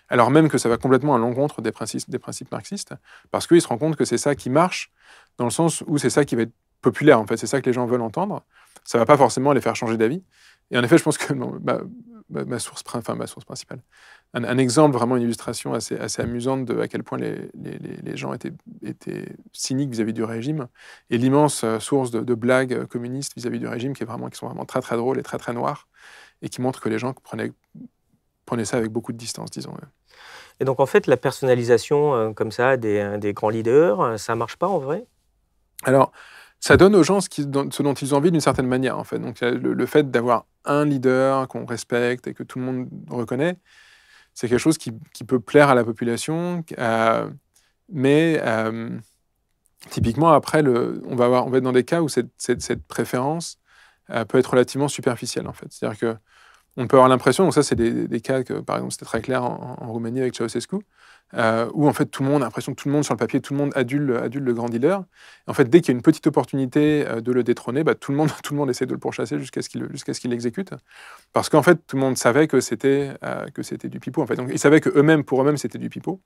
alors même que ça va complètement à l'encontre des principes, marxistes, parce qu'il se rend compte que c'est ça qui marche, dans le sens où c'est ça qui va être populaire, en fait, c'est ça que les gens veulent entendre, ça ne va pas forcément les faire changer d'avis. Et en effet, je pense que ma, ma source principale, un, exemple, vraiment une illustration assez, assez amusante de à quel point les, les, gens étaient, étaient cyniques vis-à-vis du régime et l'immense euh, source de, blagues communistes vis-à-vis du régime qui, est vraiment, qui sont vraiment très très drôles et très très noires et qui montrent que les gens prenaient, prenaient ça avec beaucoup de distance, disons. Et donc en fait, la personnalisation euh, comme ça des, euh, des, grands leaders, ça marche pas en vrai Alors, ça donne aux gens ce, dont ils ont envie d'une certaine manière en fait. Donc le fait d'avoir un leader qu'on respecte et que tout le monde reconnaît, c'est quelque chose qui, peut plaire à la population, euh, mais euh, typiquement après, on, va être dans des cas où cette, préférence euh, peut être relativement superficielle en fait. C'est-à-dire que on peut avoir l'impression, donc ça c'est des, cas que par exemple c'était très clair en, en Roumanie avec Ceausescu, euh, où en fait tout le monde a l'impression que tout le monde sur le papier, tout le monde adulte le grand dealer. en fait, dès qu'il y a une petite opportunité euh, de le détrôner, bah, tout, le monde, tout le monde essaie de le pourchasser jusqu'à ce qu'il jusqu'à ce l'exécute. Parce qu'en fait, tout le monde savait euh, que c'était du pipeau. En fait. Donc, ils savaient que eux-mêmes, pour eux-mêmes, c'était du pipeau.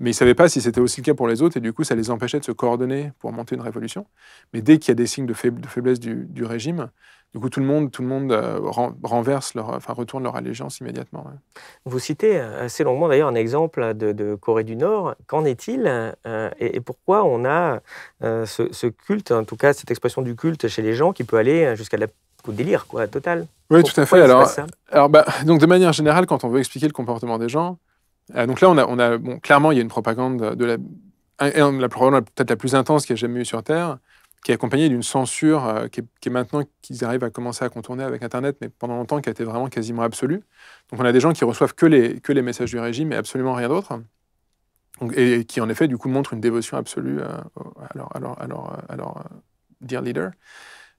Mais ils ne savaient pas si c'était aussi le cas pour les autres, et du coup, ça les empêchait de se coordonner pour monter une révolution. Mais dès qu'il y a des signes de, faiblesse du régime, du coup, tout le monde, tout le monde euh, renverse leur, enfin, retourne leur allégeance immédiatement. Vous citez euh, assez longuement d'ailleurs un exemple de, Corée du Nord. Qu'en est-il euh, et, pourquoi on a ce, culte, en tout cas cette expression du culte chez les gens qui peut aller jusqu'à la délire, quoi, total. Oui, tout à fait. Alors, alors bah, donc de manière générale, quand on veut expliquer le comportement des gens, donc là, on a, bon, clairement, il y a une propagande de la, la, peut-être la plus intense qu'il y ait jamais eu sur Terre qui est accompagné d'une censure euh, qui, est, maintenant qu'ils arrivent à commencer à contourner avec Internet, mais pendant longtemps qui a été vraiment quasiment absolue. Donc on a des gens qui reçoivent que les, que les messages du régime et absolument rien d'autre. Et, qui en effet, du coup, montrent une dévotion absolue euh, à leur, euh, dear leader.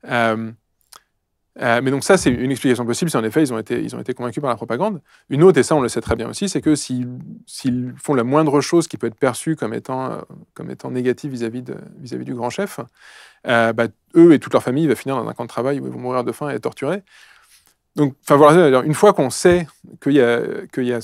mais donc ça, c'est une explication possible. c'est en effet, ils ont, été, ils ont été convaincus par la propagande. Une autre, et ça, on le sait très bien aussi, c'est que s'ils font la moindre chose qui peut être perçue comme étant, comme étant négative vis-à-vis -vis à -vis du grand chef, euh, bah, eux et toute leur famille vont finir dans un camp de travail où ils vont mourir de faim et être torturés. Donc, une fois qu'on sait qu'il y, a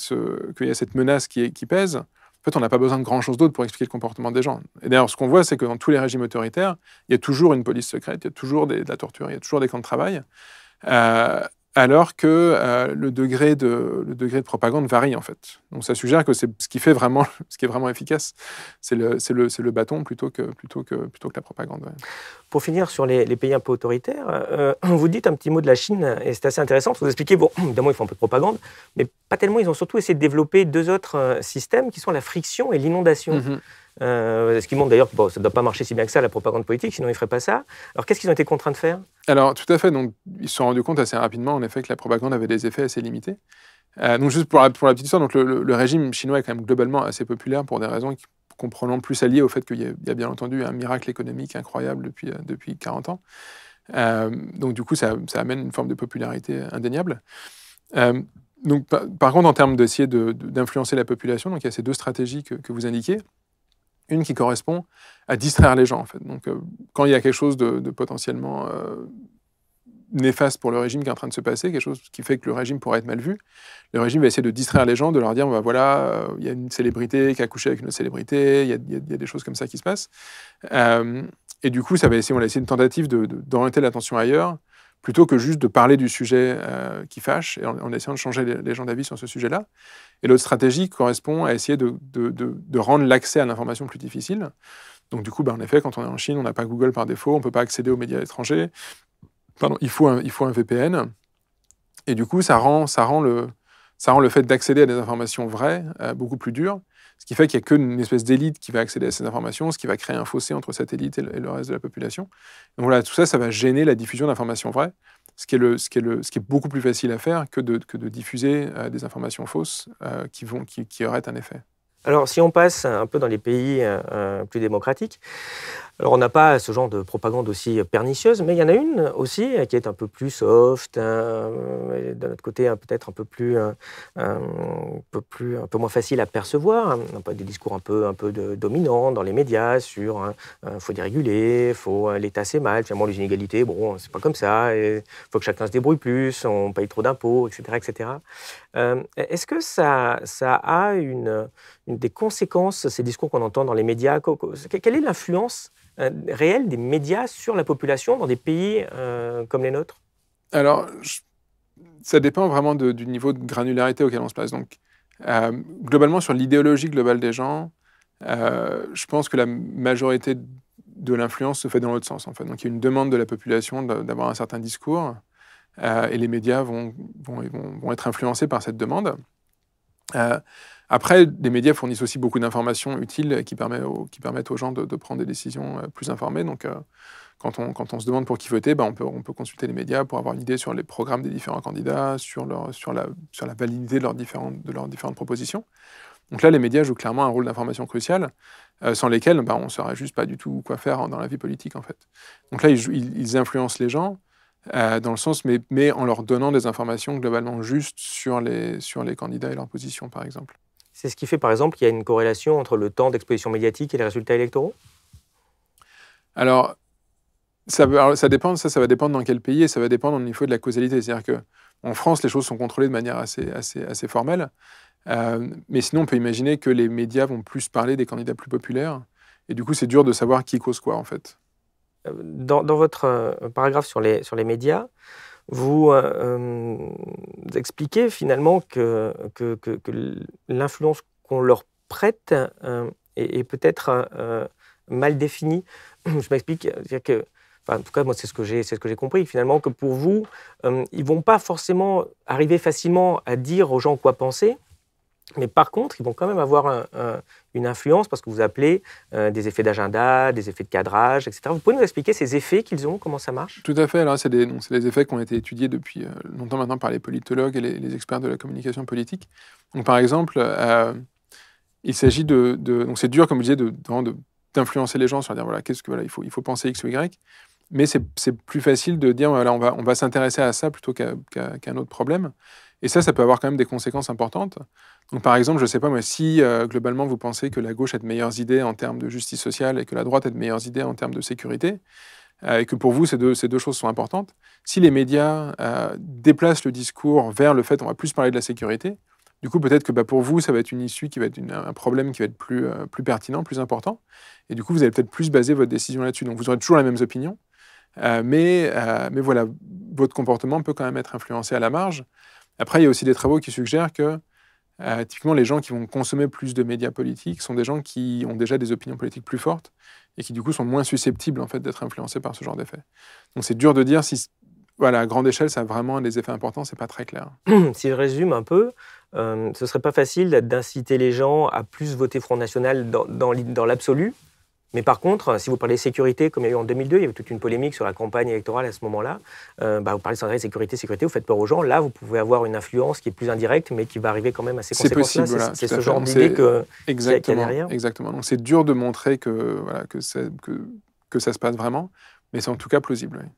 cette menace qui, qui pèse, en fait, on n'a pas besoin de grand-chose d'autre pour expliquer le comportement des gens. Et d'ailleurs, ce qu'on voit, c'est que dans tous les régimes autoritaires, il y a toujours une police secrète, il y a toujours de la torture, il y a toujours des camps de travail. Euh, alors que euh, le, degré de, le degré de propagande varie en fait. Donc ça suggère que c'est ce qui fait vraiment, ce qui est vraiment efficace, c'est le, bâton plutôt que, plutôt plutôt que la propagande. Pour finir sur les, pays un peu autoritaires, euh, vous dites un petit mot de la Chine et c'est assez intéressant. vous expliquez, bon, évidemment ils font un peu de propagande, mais pas tellement. Ils ont surtout essayé de développer deux autres euh, systèmes qui sont la friction et l'inondation. Mm-hmm. Euh, ce qui montre d'ailleurs que ça ne doit pas marcher si bien que ça, la propagande politique, sinon ils ne feraient pas ça. Alors qu'est-ce qu'ils ont été contraints de faire Alors tout à fait, donc ils se sont rendus compte assez rapidement en effet que la propagande avait des effets assez limités. Euh, donc juste pour la, petite histoire, donc le, régime chinois est quand même globalement assez populaire pour des raisons comprenant plus alliées au fait qu'il y, a bien entendu un miracle économique incroyable depuis, euh, depuis 40 ans. donc du coup, ça, amène une forme de popularité indéniable. donc, par, contre, en termes d'essayer d'influencer la population, donc il y a ces deux stratégies que vous indiquez une qui correspond à distraire les gens, en fait. Donc, euh, quand il y a quelque chose de, potentiellement euh, néfaste pour le régime qui est en train de se passer, quelque chose qui fait que le régime pourrait être mal vu, le régime va essayer de distraire les gens, de leur dire, bah voilà, euh, il y a une célébrité qui a couché avec une célébrité, il y, a des choses comme ça qui se passent. et du coup, ça va essayer, on va essayer une tentative d'orienter de, l'attention ailleurs plutôt que juste de parler du sujet euh, qui fâche et en, essayant de changer les, gens d'avis sur ce sujet-là. Et l'autre stratégie correspond à essayer de, rendre l'accès à l'information plus difficile. Donc du coup, ben, en effet, quand on est en Chine, on n'a pas Google par défaut, on ne peut pas accéder aux médias étrangers. Pardon, il faut un, il faut un VPN. Et du coup, ça rend, ça rend, le, ça rend le fait d'accéder à des informations vraies euh, beaucoup plus dur. Ce qui fait qu'il n'y a qu'une espèce d'élite qui va accéder à ces informations, ce qui va créer un fossé entre cette élite et le reste de la population. voilà, tout ça, ça va gêner la diffusion d'informations vraies, ce qui, est beaucoup plus facile à faire que de, diffuser euh, des informations fausses euh, qui, vont, qui, qui auraient un effet. Alors, si on passe un peu dans les pays euh, euh, plus démocratiques, alors on n'a pas ce genre de propagande aussi pernicieuse, mais il y en a une aussi euh, qui est un peu plus soft, hein, d'un autre côté hein, peut-être un peu plus, un plus, un peu moins facile à percevoir. Hein. On pas des discours un peu, un peu de, dominants dans les médias sur il faut déréguler, faut l'État c'est mal, finalement les inégalités, bon c'est pas comme ça, il faut que chacun se débrouille plus, on paye trop d'impôts, etc., etc. Est-ce que ça, ça a une une des conséquences, ces discours qu'on entend dans les médias Quelle est l'influence euh, réelle des médias sur la population dans des pays euh, comme les nôtres Alors, ça dépend vraiment du niveau de granularité auquel on se place. Donc, euh, globalement, sur l'idéologie globale des gens, je pense que la majorité de l'influence se fait dans l'autre sens. Donc, il y a une demande de la population d'avoir un certain discours. et les médias vont être influencés par cette demande. Euh, après, les médias fournissent aussi beaucoup d'informations utiles qui, permettent aux, qui permettent aux gens de, prendre des décisions euh, plus informées. Donc, euh, quand, on, se demande pour qui voter, ben, on, peut, consulter les médias pour avoir une idée sur les programmes des différents candidats, sur, sur, la, validité de leurs différentes, propositions. Donc là, les médias jouent clairement un rôle d'information crucial, sans lesquels ben, on ne saurait juste pas du tout quoi faire dans la vie politique, en fait. Donc là, ils influencent les gens. Euh, dans le sens, mais, en leur donnant des informations globalement justes sur les, sur les candidats et leur position, par exemple. C'est ce qui fait, par exemple, qu'il y a une corrélation entre le temps d'exposition médiatique et les résultats électoraux alors ça, dépend, ça, ça va dépendre dans quel pays et ça va dépendre au niveau de la causalité. C'est-à-dire que en France, les choses sont contrôlées de manière assez, assez, assez formelle. Euh, mais sinon, on peut imaginer que les médias vont plus parler des candidats plus populaires. Et du coup, c'est dur de savoir qui cause quoi, en fait. Euh, dans, votre euh, paragraphe sur les, sur les médias, vous euh, expliquez finalement que, que, l'influence qu'on leur prête est, peut-être mal définie. Je m'explique, enfin, en tout cas, moi, c'est ce que j'ai, ce que j'ai compris finalement que pour vous, ils vont pas forcément arriver facilement à dire aux gens quoi penser, mais par contre, ils vont quand même avoir une influence parce que vous appelez euh, des effets d'agenda, des effets de cadrage, etc. Vous pouvez nous expliquer ces effets qu'ils ont, comment ça marche Tout à fait. Alors, c'est des, effets qui ont été étudiés depuis euh, longtemps maintenant par les politologues et les, experts de la communication politique. Donc, par exemple, euh, il s'agit de, Donc, c'est dur, comme je disiez, d'influencer les gens sur dire voilà, qu'est-ce que voilà, il faut, il faut penser X ou Y. Mais c'est plus facile de dire voilà, on va, on va s'intéresser à ça plutôt qu'à un autre problème. Et ça, ça peut avoir quand même des conséquences importantes. Donc, par exemple, je ne sais pas moi, si euh, globalement vous pensez que la gauche a de meilleures idées en termes de justice sociale et que la droite a de meilleures idées en termes de sécurité, euh, et que pour vous ces deux, choses sont importantes, si les médias euh, déplacent le discours vers le fait qu'on va plus parler de la sécurité, du coup peut-être que bah, pour vous ça va être une issue qui va être un problème qui va être plus, plus pertinent, plus important, et du coup vous allez peut-être plus baser votre décision là-dessus. Donc vous aurez toujours les mêmes opinions, mais, mais voilà, votre comportement peut quand même être influencé à la marge. Après, il y a aussi des travaux qui suggèrent que euh, typiquement, les gens qui vont consommer plus de médias politiques sont des gens qui ont déjà des opinions politiques plus fortes et qui du coup sont moins susceptibles en fait d'être influencés par ce genre d'effet. Donc c'est dur de dire si, à grande échelle, ça a vraiment des effets importants. C'est pas très clair. si je résume un peu, euh, ce serait pas facile d'inciter les gens à plus voter Front National dans l'absolu. Mais par contre, euh, si vous parlez sécurité, comme il y a eu en 2002, il y avait toute une polémique sur la campagne électorale à ce moment-là. Euh, bah, vous parlez sans arrêt de sécurité, sécurité, vous faites peur aux gens. Là, vous pouvez avoir une influence qui est plus indirecte, mais qui va arriver quand même à ces conséquences-là. C'est ce genre d'idée que exactement, derrière. Exactement. Donc c'est dur de montrer que, que, ça se passe vraiment, mais c'est en tout cas plausible.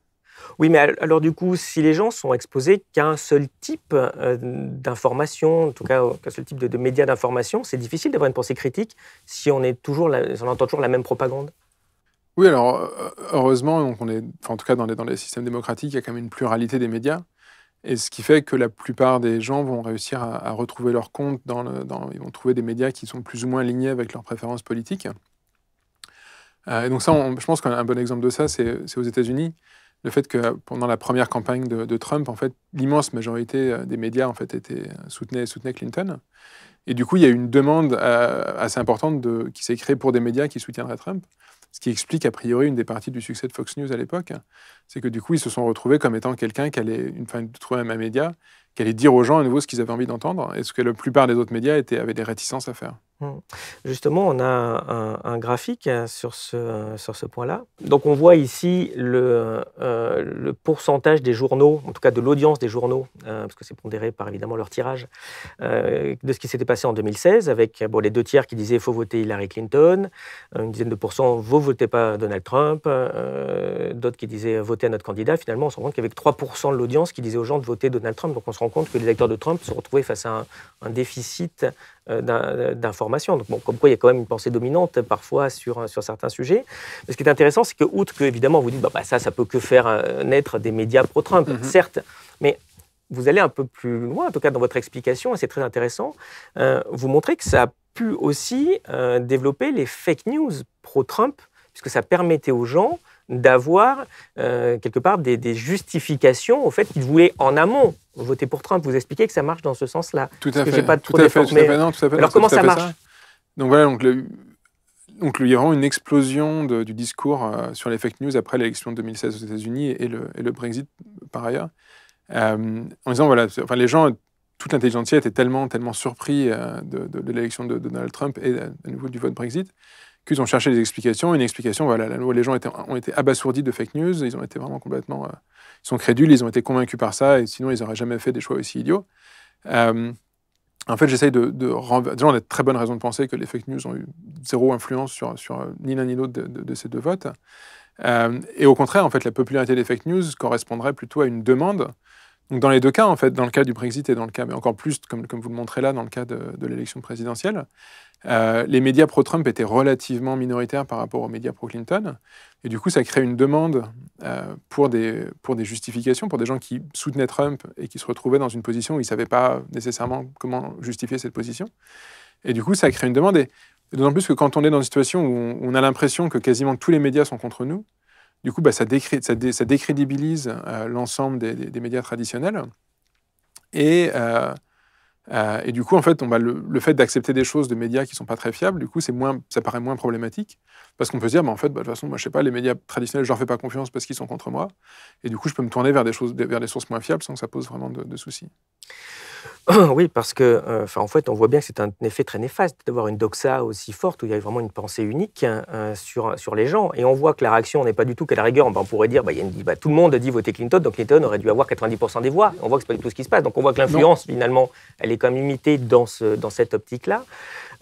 Oui, mais alors du coup, si les gens sont exposés qu'à un seul type euh, d'information, en tout cas qu'à un seul type de, médias d'information, c'est difficile d'avoir une pensée critique si on, entend toujours la même propagande. Oui, alors heureusement, on est, en tout cas dans les, systèmes démocratiques, il y a quand même une pluralité des médias. Et ce qui fait que la plupart des gens vont réussir à, retrouver leur compte, ils vont trouver des médias qui sont plus ou moins alignés avec leurs préférences politiques. Euh, et donc ça, je pense qu'un bon exemple de ça, c'est aux États-Unis le fait que pendant la première campagne de, Trump, en fait, l'immense majorité euh, des médias en fait étaient, euh, soutenaient, soutenaient Clinton. Et du coup, il y a eu une demande euh, assez importante qui s'est créée pour des médias qui soutiendraient Trump, ce qui explique a priori une des parties du succès de Fox News à l'époque. C'est que du coup, ils se sont retrouvés comme étant quelqu'un qui allait, une fin de trouver un média, qui allait dire aux gens à nouveau ce qu'ils avaient envie d'entendre et ce que la plupart des autres médias avaient des réticences à faire. Mmh. Justement, on a un, graphique hein, sur ce, sur ce point-là. Donc on voit ici euh, le, pourcentage des journaux, en tout cas de l'audience des journaux, euh, parce que c'est pondéré par évidemment leur tirage, euh, de ce qui s'était passé en 2016, avec bon, les deux tiers qui disaient il faut voter Hillary Clinton, une dizaine de pourcents, vous votez pas Donald Trump, d'autres qui disaient votez à notre candidat. Finalement, on se rend compte qu'avec 3% de l'audience qui disait aux gens de voter Donald Trump. Donc on se rend compte que les électeurs de Trump se retrouvaient face à un déficit euh, euh, d'informations. Donc, bon, comme quoi, il y a quand même une pensée dominante parfois sur, sur certains sujets. Mais ce qui est intéressant, c'est que, outre que, évidemment, vous dites, bah, bah ça, ça peut que faire euh, naître des médias pro-Trump, mm-hmm. certes, mais vous allez un peu plus loin, en tout cas dans votre explication, et c'est très intéressant, vous montrez que ça a pu aussi développer les fake news pro-Trump, puisque ça permettait aux gens d'avoir euh, quelque part des, justifications au fait qu'il voulait en amont voter pour Trump. Vous expliquez que ça marche dans ce sens-là. Tout à fait. trop tout à fait, Alors comment ça marche Donc voilà, donc, il y a vraiment une explosion du discours euh, sur les fake news après l'élection de 2016 aux États-Unis et le, Brexit par ailleurs, euh, en disant voilà, enfin les gens toute l'intelligentsia était tellement, tellement surpris de, l'élection de, Donald Trump et du vote Brexit, qu'ils ont cherché des explications. Une explication, voilà, les gens ont été abasourdis de fake news, ils ont été vraiment complètement. Euh, ils sont crédules, ils ont été convaincus par ça, et sinon, ils n'auraient jamais fait des choix aussi idiots. Euh, en fait, j'essaye de, de, Déjà, on a de très bonnes raisons de penser que les fake news ont eu zéro influence sur, euh, ni l'un ni l'autre de, ces deux votes. et au contraire, en fait, la popularité des fake news correspondrait plutôt à une demande dans les deux cas, en fait, dans le cas du Brexit et dans le cas, mais encore plus, comme, vous le montrez là, dans le cas de, l'élection présidentielle, euh, les médias pro-Trump étaient relativement minoritaires par rapport aux médias pro-Clinton. Et du coup, ça crée une demande euh, pour, des, pour des justifications, pour des gens qui soutenaient Trump et qui se retrouvaient dans une position où ils ne savaient pas nécessairement comment justifier cette position. Et du coup, ça crée une demande. Et, d'autant plus que quand on est dans une situation où on a l'impression que quasiment tous les médias sont contre nous, du coup, bah, ça, ça, décrédibilise euh, l'ensemble des, médias traditionnels. Et, euh, euh, et, du coup, en fait, on, le, fait d'accepter des choses de médias qui ne sont pas très fiables, du coup, moins, ça paraît moins problématique. Parce qu'on peut se dire, bah, en fait, bah, de toute façon, moi, je sais pas, les médias traditionnels, je leur fais pas confiance parce qu'ils sont contre moi. Et du coup, je peux me tourner vers des, choses, vers des sources moins fiables sans que ça pose vraiment de, de soucis. oui, parce que, euh, en fait, on voit bien que c'est un effet très néfaste d'avoir une doxa aussi forte où il y a vraiment une pensée unique hein, euh, sur, sur les gens. Et on voit que la réaction n'est pas du tout qu'à la rigueur. on pourrait dire, bah, y a bah, tout le monde a dit voter Clinton, donc Clinton aurait dû avoir 90% des voix. On voit que ce n'est pas du tout ce qui se passe. Donc on voit que l'influence, finalement, elle est quand même limitée dans, dans cette optique-là.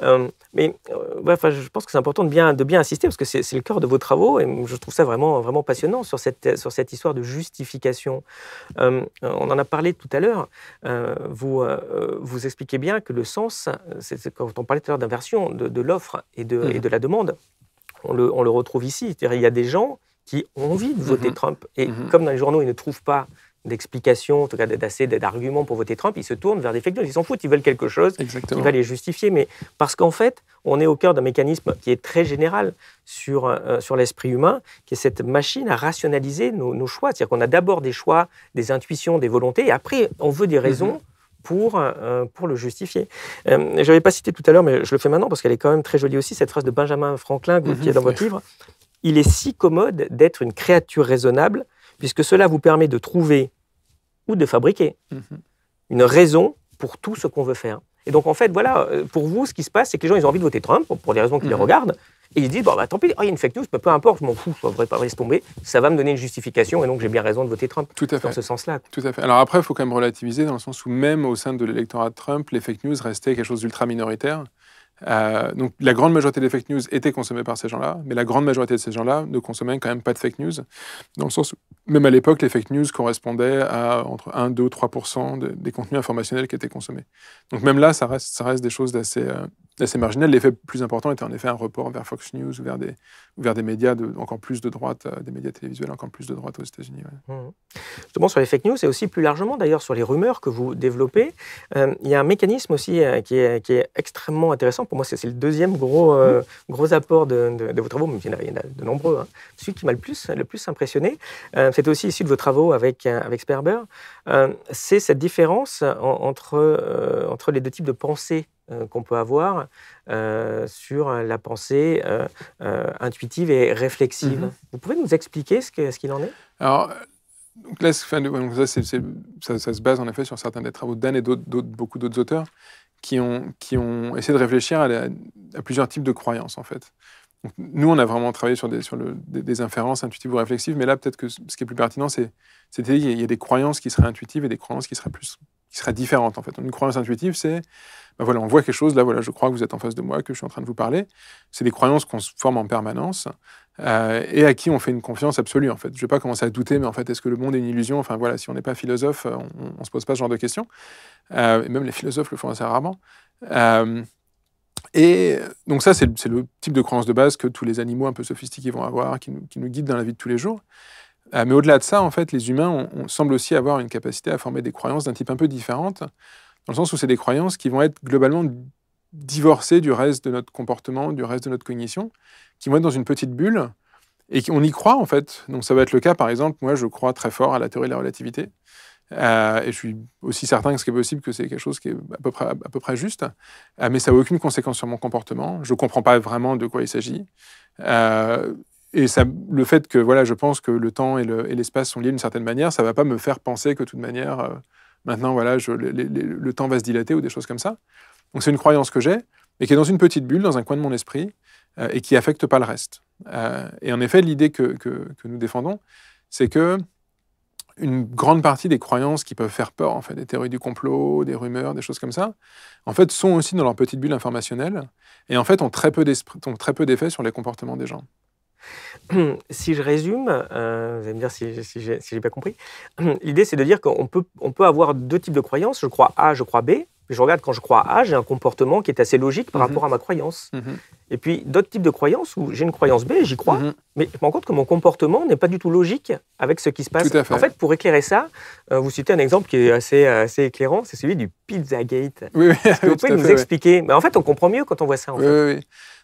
Euh, mais euh, enfin, je pense que c'est important de bien, de bien insister parce que c'est le cœur de vos travaux et je trouve ça vraiment, vraiment passionnant sur cette, sur cette histoire de justification. Euh, on en a parlé tout à l'heure. vous, vous expliquez bien que le sens, c'est quand on parlait tout à l'heure d'inversion de, l'offre et, de, mmh. de la demande, on le, on le retrouve ici. Il y a des gens qui ont envie de mmh. voter mmh. Trump et comme dans les journaux, ils ne trouvent pas d'explications, en tout cas d'assez d'arguments pour voter Trump, ils se tournent vers des fake news. Ils s'en foutent, ils veulent quelque chose ils qui va les justifier. Mais parce qu'en fait, on est au cœur d'un mécanisme qui est très général sur, euh, euh, sur l'esprit humain, qui est cette machine à rationaliser nos, choix. C'est-à-dire qu'on a d'abord des choix, des intuitions, des volontés, et après, on veut des mm-hmm. raisons. Pour, euh, pour le justifier. Euh, je n'avais pas cité tout à l'heure, mais je le fais maintenant parce qu'elle est quand même très jolie aussi, cette phrase de Benjamin Franklin, mm-hmm. qui est dans votre livre. Il est si commode d'être une créature raisonnable puisque cela vous permet de trouver ou de fabriquer mhm. une raison pour tout ce qu'on veut faire. Et donc, en fait, voilà, euh, pour vous, ce qui se passe, c'est que les gens, ils ont envie de voter Trump, pour des raisons qu'ils mhm. regardent, et ils disent, bon, bah, tant pis, oh, il y a une fake news, peu importe, je m'en fous, je ne pas laisser tomber, ça va me donner une justification, et donc j'ai bien raison de voter Trump. Tout à fait. Dans ce sens-là. Tout à fait. Alors après, il faut quand même relativiser dans le sens où même au sein de l'électorat Trump, les fake news restaient quelque chose d'ultra minoritaire. Euh, donc la grande majorité des fake news étaient consommées par ces gens-là, mais la grande majorité de ces gens-là ne consommaient quand même pas de fake news, dans le sens où même à l'époque, les fake news correspondaient à entre 1, 2, 3 des contenus informationnels qui étaient consommés. Donc même là, ça reste, ça reste des choses d'assez euh, c'est marginal. L'effet plus important était en effet un report vers Fox News ou vers des, vers des médias encore plus de droite, euh, des médias télévisuels encore plus de droite aux États-Unis. Mmh. Justement, sur les fake news et aussi plus largement d'ailleurs sur les rumeurs que vous développez, euh, il y a un mécanisme aussi euh, qui, est, qui, est, extrêmement intéressant. Pour moi, c'est le deuxième gros, mmh. gros apport de, de, vos travaux, il y en a, de nombreux. Hein. Celui qui m'a le plus, le plus impressionné, c'est aussi issu de vos travaux avec, avec Sperber, c'est cette différence entre, entre les deux types de pensée euh, qu'on peut avoir euh, sur la pensée euh, intuitive et réflexive. Mhm. Vous pouvez nous expliquer ce qu'il ce qu'il en est Alors, donc là, ça, se base en effet sur certains des travaux d'Anne et beaucoup d'autres auteurs qui ont, qui ont essayé de réfléchir à, plusieurs types de croyances, en fait. nous, on a vraiment travaillé sur des, sur des, des inférences intuitives ou réflexives, mais là, peut-être que ce qui est plus pertinent, c'est qu'il y a des croyances qui seraient intuitives et des croyances qui seraient plus qui serait différente en fait. Une croyance intuitive, c'est ben voilà, on voit quelque chose, là voilà, je crois que vous êtes en face de moi, que je suis en train de vous parler. C'est des croyances qu'on se forme en permanence euh, et à qui on fait une confiance absolue en fait. Je ne vais pas commencer à douter, mais en fait, est-ce que le monde est une illusion Enfin voilà, si on n'est pas philosophe, euh, on ne se pose pas ce genre de questions. Euh, et même les philosophes le font assez rarement. et donc ça, c'est le, type de croyance de base que tous les animaux un peu sophistiqués vont avoir, qui nous guident dans la vie de tous les jours. Ah, mais au-delà de ça, en fait, les humains semblent aussi avoir une capacité à former des croyances d'un type un peu différente, dans le sens où c'est des croyances qui vont être globalement divorcées du reste de notre comportement, du reste de notre cognition, qui vont être dans une petite bulle et on y croit en fait. Donc ça va être le cas, par exemple, moi je crois très fort à la théorie de la relativité. Euh, et je suis aussi certain que ce qui est possible, que c'est quelque chose qui est à peu près, à peu près juste, euh, mais ça n'a aucune conséquence sur mon comportement. Je ne comprends pas vraiment de quoi il s'agit. Euh, et ça, le fait que voilà, je pense que le temps et l'espace sont liés d'une certaine manière, ça ne va pas me faire penser que de toute manière, euh, maintenant, voilà, je, le temps va se dilater ou des choses comme ça. Donc c'est une croyance que j'ai, mais qui est dans une petite bulle, dans un coin de mon esprit, euh, et qui n'affecte pas le reste. Euh, et en effet, l'idée que, nous défendons, c'est que une grande partie des croyances qui peuvent faire peur, en fait, des théories du complot, des rumeurs, des choses comme ça, en fait, sont aussi dans leur petite bulle informationnelle, et en fait, ont très peu d'effet sur les comportements des gens. si je résume, euh, vous allez me dire si, j'ai si pas compris, l'idée c'est de dire qu'on peut, on peut avoir deux types de croyances, je crois A, je crois B, je regarde quand je crois A, j'ai un comportement qui est assez logique par mhm. rapport à ma croyance. Mhm. Et puis d'autres types de croyances où j'ai une croyance B, j'y crois, mhm. mais je me rends compte que mon comportement n'est pas du tout logique avec ce qui se passe. En fait, pour éclairer ça, euh, vous citez un exemple qui est assez, assez éclairant, c'est celui du Pizzagate. Oui, oui, vous pouvez nous expliquer. Mais en fait, on comprend mieux quand on voit ça. En oui, oui.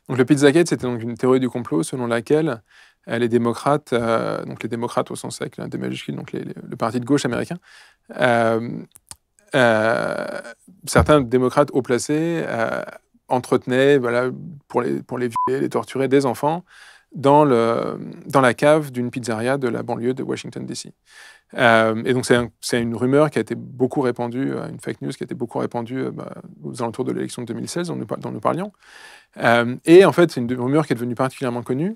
Donc le Pizzagate, c'était donc une théorie du complot selon laquelle euh, les démocrates, euh, donc les démocrates au sens avec donc le parti de gauche américain, euh, certains démocrates haut placés entretenaient, voilà, pour les, pour les violer, les torturer, des enfants dans, le, dans la cave d'une pizzeria de la banlieue de Washington, D.C. et donc c'est une rumeur qui a été beaucoup répandue, une fake news qui a été beaucoup répandue bah, aux alentours de l'élection de 2016 nous, dont nous parlions. Euh, et en fait, c'est une rumeur qui est devenue particulièrement connue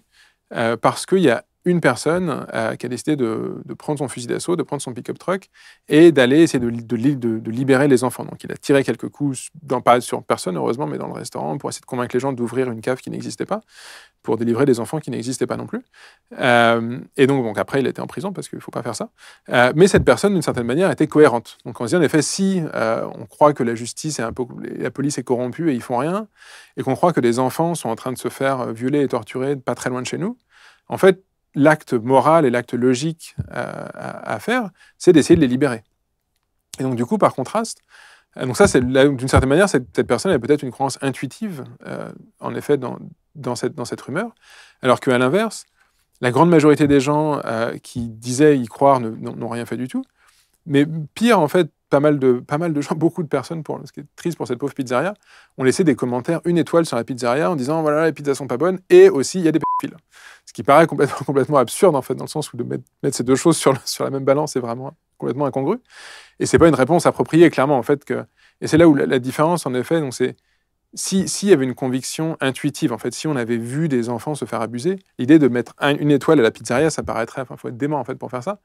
euh, parce qu'il y a une personne euh, qui a décidé de, de prendre son fusil d'assaut, de prendre son pick-up truck et d'aller essayer de, de, de, libérer les enfants. Donc il a tiré quelques coups, pas sur personne heureusement, mais dans le restaurant pour essayer de convaincre les gens d'ouvrir une cave qui n'existait pas, pour délivrer des enfants qui n'existaient pas non plus. Euh, et donc, donc après, il était en prison parce qu'il ne faut pas faire ça. Euh, mais cette personne, d'une certaine manière, était cohérente. Donc on se dit en effet, si euh, on croit que la justice est un peu, la police est corrompue et ils font rien, et qu'on croit que des enfants sont en train de se faire violer et torturer pas très loin de chez nous, en fait, l'acte moral et l'acte logique euh, à, faire, c'est d'essayer de les libérer. Et donc, du coup, par contraste, euh, donc ça, d'une certaine manière, cette, personne a peut-être une croyance intuitive, euh, en effet, dans, cette, rumeur, alors qu'à l'inverse, la grande majorité des gens qui disaient y croire n'ont rien fait du tout. Mais pire, en fait, pas mal de, pas mal de gens, beaucoup de personnes, pour, ce qui est triste pour cette pauvre pizzeria, ont laissé des commentaires, une étoile sur la pizzeria en disant voilà, les pizzas sont pas bonnes et aussi il y a des pédophiles. Ce qui paraît complètement, complètement absurde en fait, dans le sens où de mettre, mettre ces deux choses sur, sur la même balance est vraiment complètement incongru. Et c'est pas une réponse appropriée, clairement, en fait. Que, et c'est là où la, différence, en effet, donc c'est. S'il y avait une conviction intuitive, en fait, si on avait vu des enfants se faire abuser, l'idée de mettre une étoile à la pizzeria, ça paraîtrait, enfin, faut être dément en fait pour faire ça.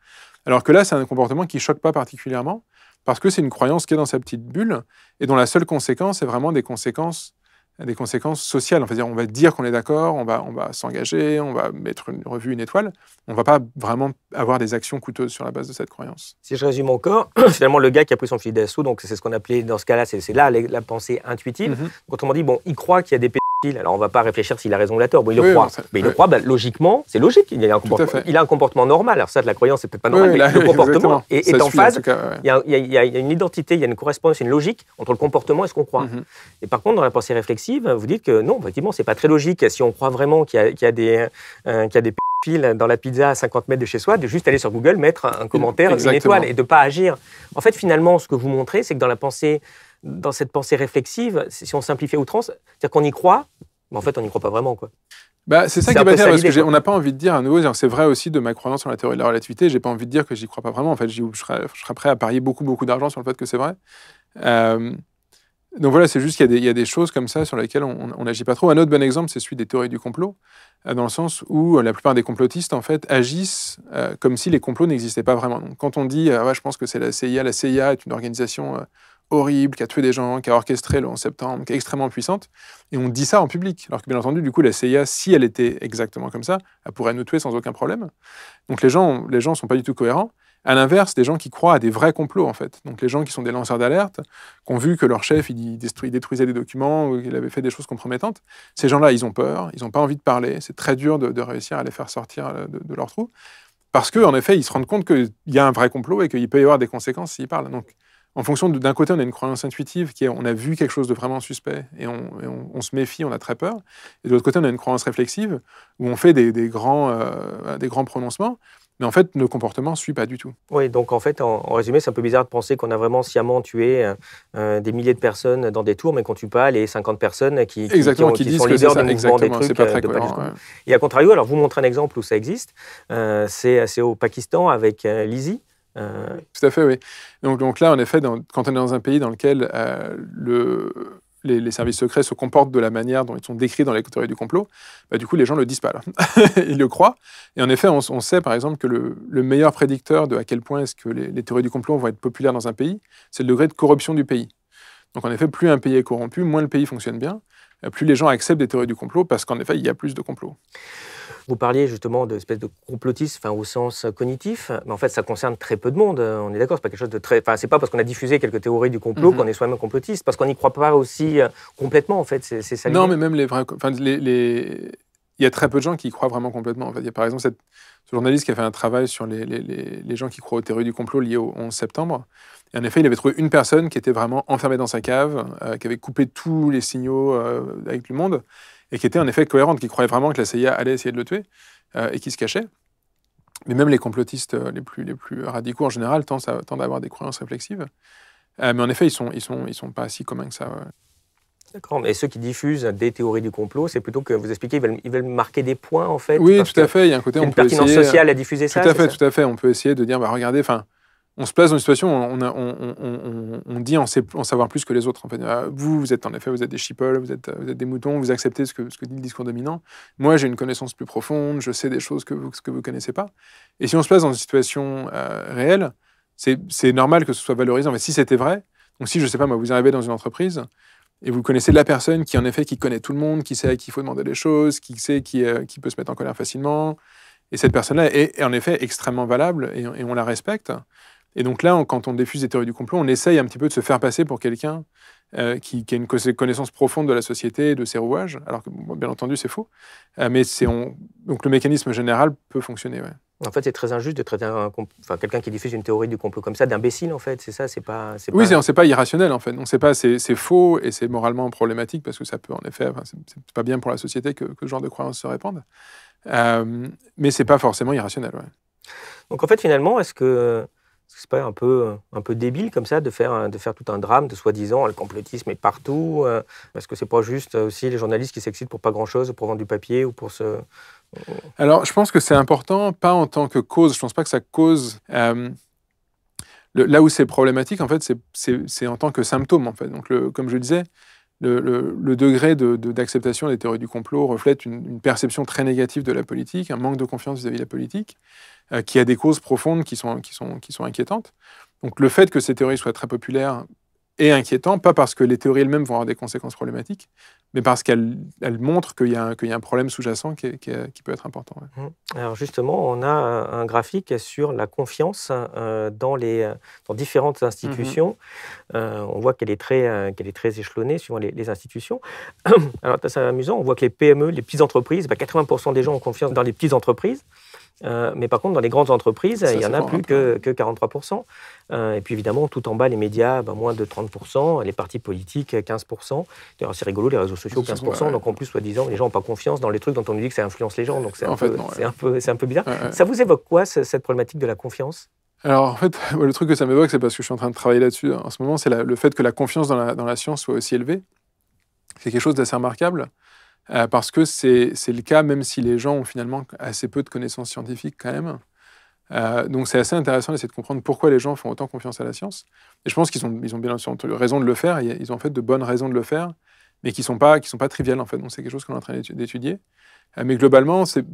Alors que là, c'est un comportement qui choque pas particulièrement, parce que c'est une croyance qui est dans sa petite bulle et dont la seule conséquence est vraiment des conséquences des conséquences sociales. dire on va dire qu'on est d'accord, on va, on va s'engager, on va mettre une revue, une étoile. On ne va pas vraiment avoir des actions coûteuses sur la base de cette croyance. Si je résume encore, finalement, le gars qui a pris son fil d'assaut, donc c'est ce qu'on appelait dans ce cas-là, c'est là la, pensée intuitive. Mm-hmm. Autrement dit, bon, il croit qu'il y a des alors on ne va pas réfléchir s'il a raison ou la tort. Bon, il le croit. Mais il le croit, bah, logiquement, c'est logique. Il a, un comportement, il a un comportement normal. Alors ça, de la croyance, c'est peut-être pas normal, mais le comportement est, en phase. Il y, a une identité, il y a une correspondance, une logique entre le comportement et ce qu'on croit. Mhm. Et par contre, dans la pensée réflexive, vous dites que non, effectivement, c'est pas très logique. Si on croit vraiment qu'il y, a, des, euh, dans la pizza à 50 mètres de chez soi, de juste aller sur Google, mettre un, commentaire, une étoile et de pas agir. En fait, finalement, ce que vous montrez, c'est que dans la pensée dans cette pensée réflexive, si on simplifie outrance, c'est-à-dire qu'on y croit, mais en fait, on n'y croit pas vraiment. Quoi. Bah, c'est ça qui est bizarre, parce qu'on n'a pas envie de dire à nouveau, c'est vrai aussi de ma croyance sur la théorie de la relativité, j'ai pas envie de dire que j'y crois pas vraiment. En fait, je serais, prêt à parier beaucoup, beaucoup d'argent sur le fait que c'est vrai. Euh, donc voilà, c'est juste qu'il y, a des choses comme ça sur lesquelles on n'agit pas trop. Un autre bon exemple, c'est celui des théories du complot, euh, dans le sens où euh, la plupart des complotistes, en fait, agissent comme si les complots n'existaient pas vraiment. Donc quand on dit, ah je pense que c'est la CIA, la CIA est une organisation horrible, qui a tué des gens, qui a orchestré le 11 septembre, qui est extrêmement puissante. Et on dit ça en public. Alors que bien entendu, du coup, la CIA, si elle était exactement comme ça, elle pourrait nous tuer sans aucun problème. Donc les gens les gens sont pas du tout cohérents. À l'inverse, des gens qui croient à des vrais complots, en fait. Donc les gens qui sont des lanceurs d'alerte, qui ont vu que leur chef, il, détruisait des documents ou qu'il avait fait des choses compromettantes, ces gens-là, ils ont peur, ils n'ont pas envie de parler. C'est très dur de, réussir à les faire sortir euh, de, leur trou. Parce qu'en effet, ils se rendent compte qu'il y a un vrai complot et qu'il peut y avoir des conséquences s'ils parlent. Donc en fonction d'un côté, on a une croyance intuitive qui est on a vu quelque chose de vraiment suspect et on, se méfie, on a très peur. Et de l'autre côté, on a une croyance réflexive où on fait des, grands, euh, des grands prononcements. Mais en fait, nos comportements ne suivent pas du tout. Oui, donc en fait, en, résumé, c'est un peu bizarre de penser qu'on a vraiment sciemment tué euh, euh, des milliers de personnes dans des tours, mais qu'on ne tue pas les 50 personnes qui, qui, disent sont leaders du mouvement des Pas très de Et à contrario, alors vous montrez un exemple où ça existe, C'est c'est au Pakistan avec Lizzie, euh, Tout à fait, oui. Donc, là, en effet, quand on est dans un pays dans lequel euh, les, services secrets se comportent de la manière dont ils sont décrits dans les théories du complot, bah, du coup, les gens ne le disent pas. ils le croient. Et en effet, on, sait par exemple que le, meilleur prédicteur de à quel point est-ce que les théories du complot vont être populaires dans un pays, c'est le degré de corruption du pays. Donc en effet, plus un pays est corrompu, moins le pays fonctionne bien. Euh, plus les gens acceptent des théories du complot parce qu'en effet, il y a plus de complots. Vous parliez justement espèce de complotisme enfin, au sens cognitif, mais en fait, ça concerne très peu de monde, on est d'accord, c'est pas quelque chose de très. Enfin, c'est pas parce qu'on a diffusé quelques théories du complot mhm. qu'on est soi-même complotiste, parce qu'on n'y croit pas aussi euh, complètement, en fait, c'est ça Non, mais même les vrais. Enfin, Il y a très peu de gens qui y croient vraiment complètement. En fait. Il y a par exemple ce journaliste qui a fait un travail sur les, les gens qui croient aux théories du complot liées au 11 septembre. Et en effet, il avait trouvé une personne qui était vraiment enfermée dans sa cave, euh, qui avait coupé tous les signaux euh, avec le monde, et qui était en effet cohérente, qui croyait vraiment que la CIA allait essayer de le tuer, euh, et qui se cachait. Mais même les complotistes les plus, radicaux en général tendent à, avoir des croyances réflexives. mais en effet, ils ne sont, pas si communs que ça. D'accord. Et ceux qui diffusent des théories du complot, c'est plutôt que vous expliquez, ils veulent, marquer des points en fait. Oui, tout à fait. Il y a un côté. On une pertinence sociale à diffuser ça. Tout à fait, tout à fait. On peut essayer de dire, bah, regardez, enfin, on se place dans une situation on, on, on, on dit en, savoir plus que les autres. Ah, vous, vous êtes en effet, vous êtes des chipoles, vous êtes, des moutons, vous acceptez ce que, ce que dit le discours dominant. Moi, j'ai une connaissance plus profonde, je sais des choses que vous ne connaissez pas. Et si on se place dans une situation euh, réelle, c'est normal que ce soit valorisant. Mais si c'était vrai, donc si, je sais pas, moi, vous arrivez dans une entreprise et vous connaissez la personne qui, en effet, qui connaît tout le monde, qui sait à qui il faut demander des choses, qui sait qui, euh, peut se mettre en colère facilement, et cette personne-là est, en effet extrêmement valable et on la respecte. Et donc là, quand on diffuse des théories du complot, on essaye un petit peu de se faire passer pour quelqu'un euh, qui, a une connaissance profonde de la société et de ses rouages, alors que, bien entendu, c'est faux. Euh, mais c'est donc le mécanisme général peut fonctionner. En fait, c'est très injuste de traiter quelqu'un qui diffuse une théorie du complot comme ça d'imbécile, en fait. C'est ça, c'est pas. Oui, pas... c'est pas irrationnel, en fait. On sait pas, c'est faux et c'est moralement problématique parce que ça peut, en effet, enfin, c'est pas bien pour la société que, ce genre de croyances se répandent. Euh, mais c'est pas forcément irrationnel. Ouais. Donc, en fait, finalement, est-ce que c'est pas un peu, euh, un peu débile comme ça de faire, de faire tout un drame de soi-disant le complotisme est partout euh, Parce que c'est pas juste euh, aussi les journalistes qui s'excitent pour pas grand-chose, pour vendre du papier ou pour se. Alors, je pense que c'est important, pas en tant que cause. Je pense pas que ça cause. là où c'est problématique, en fait, c'est en tant que symptôme. En fait. Donc, comme je le disais, le, degré d'acceptation des théories du complot reflète une, perception très négative de la politique, un manque de confiance vis-à-vis de la politique, euh, qui a des causes profondes qui sont inquiétantes. Donc le fait que ces théories soient très populaires et inquiétant, pas parce que les théories elles-mêmes vont avoir des conséquences problématiques, mais parce qu'elles montrent qu'il y, a un problème sous-jacent qui, peut être important. Mmh. Alors justement, on a un graphique sur la confiance euh, dans, les, différentes institutions. Mmh. Euh, on voit qu'elle est, euh, qu'elle est très échelonnée suivant les, institutions. Alors c'est amusant, on voit que les PME, les petites entreprises, 80% bah, des gens ont confiance dans les petites entreprises. Euh, mais par contre, dans les grandes entreprises, il n'y en a plus hein, que, que 43%. Euh, et puis évidemment, tout en bas, les médias, bah, moins de 30%, les partis politiques, 15%. c'est rigolo, les réseaux sociaux, 15%. Ah, Donc en plus, soi-disant, les gens n'ont pas confiance dans les trucs dont on nous dit que ça influence les gens. Donc c'est un, peu, bizarre. Ça vous évoque quoi, cette problématique de la confiance alors en fait, le truc que ça m'évoque, c'est parce que je suis en train de travailler là-dessus en ce moment, c'est le fait que la confiance dans la science soit aussi élevée. C'est quelque chose d'assez remarquable. Euh, parce que c'est le cas, même si les gens ont finalement assez peu de connaissances scientifiques quand même. Euh, donc c'est assez intéressant d'essayer de comprendre pourquoi les gens font autant confiance à la science. Et je pense qu'ils ont, ils ont bien sûr raison de le faire, ils ont en fait de bonnes raisons de le faire, mais qui ne sont, pas, qui sont pas triviales en fait. Donc c'est quelque chose qu'on est en train d'étudier. Euh, mais globalement, c'est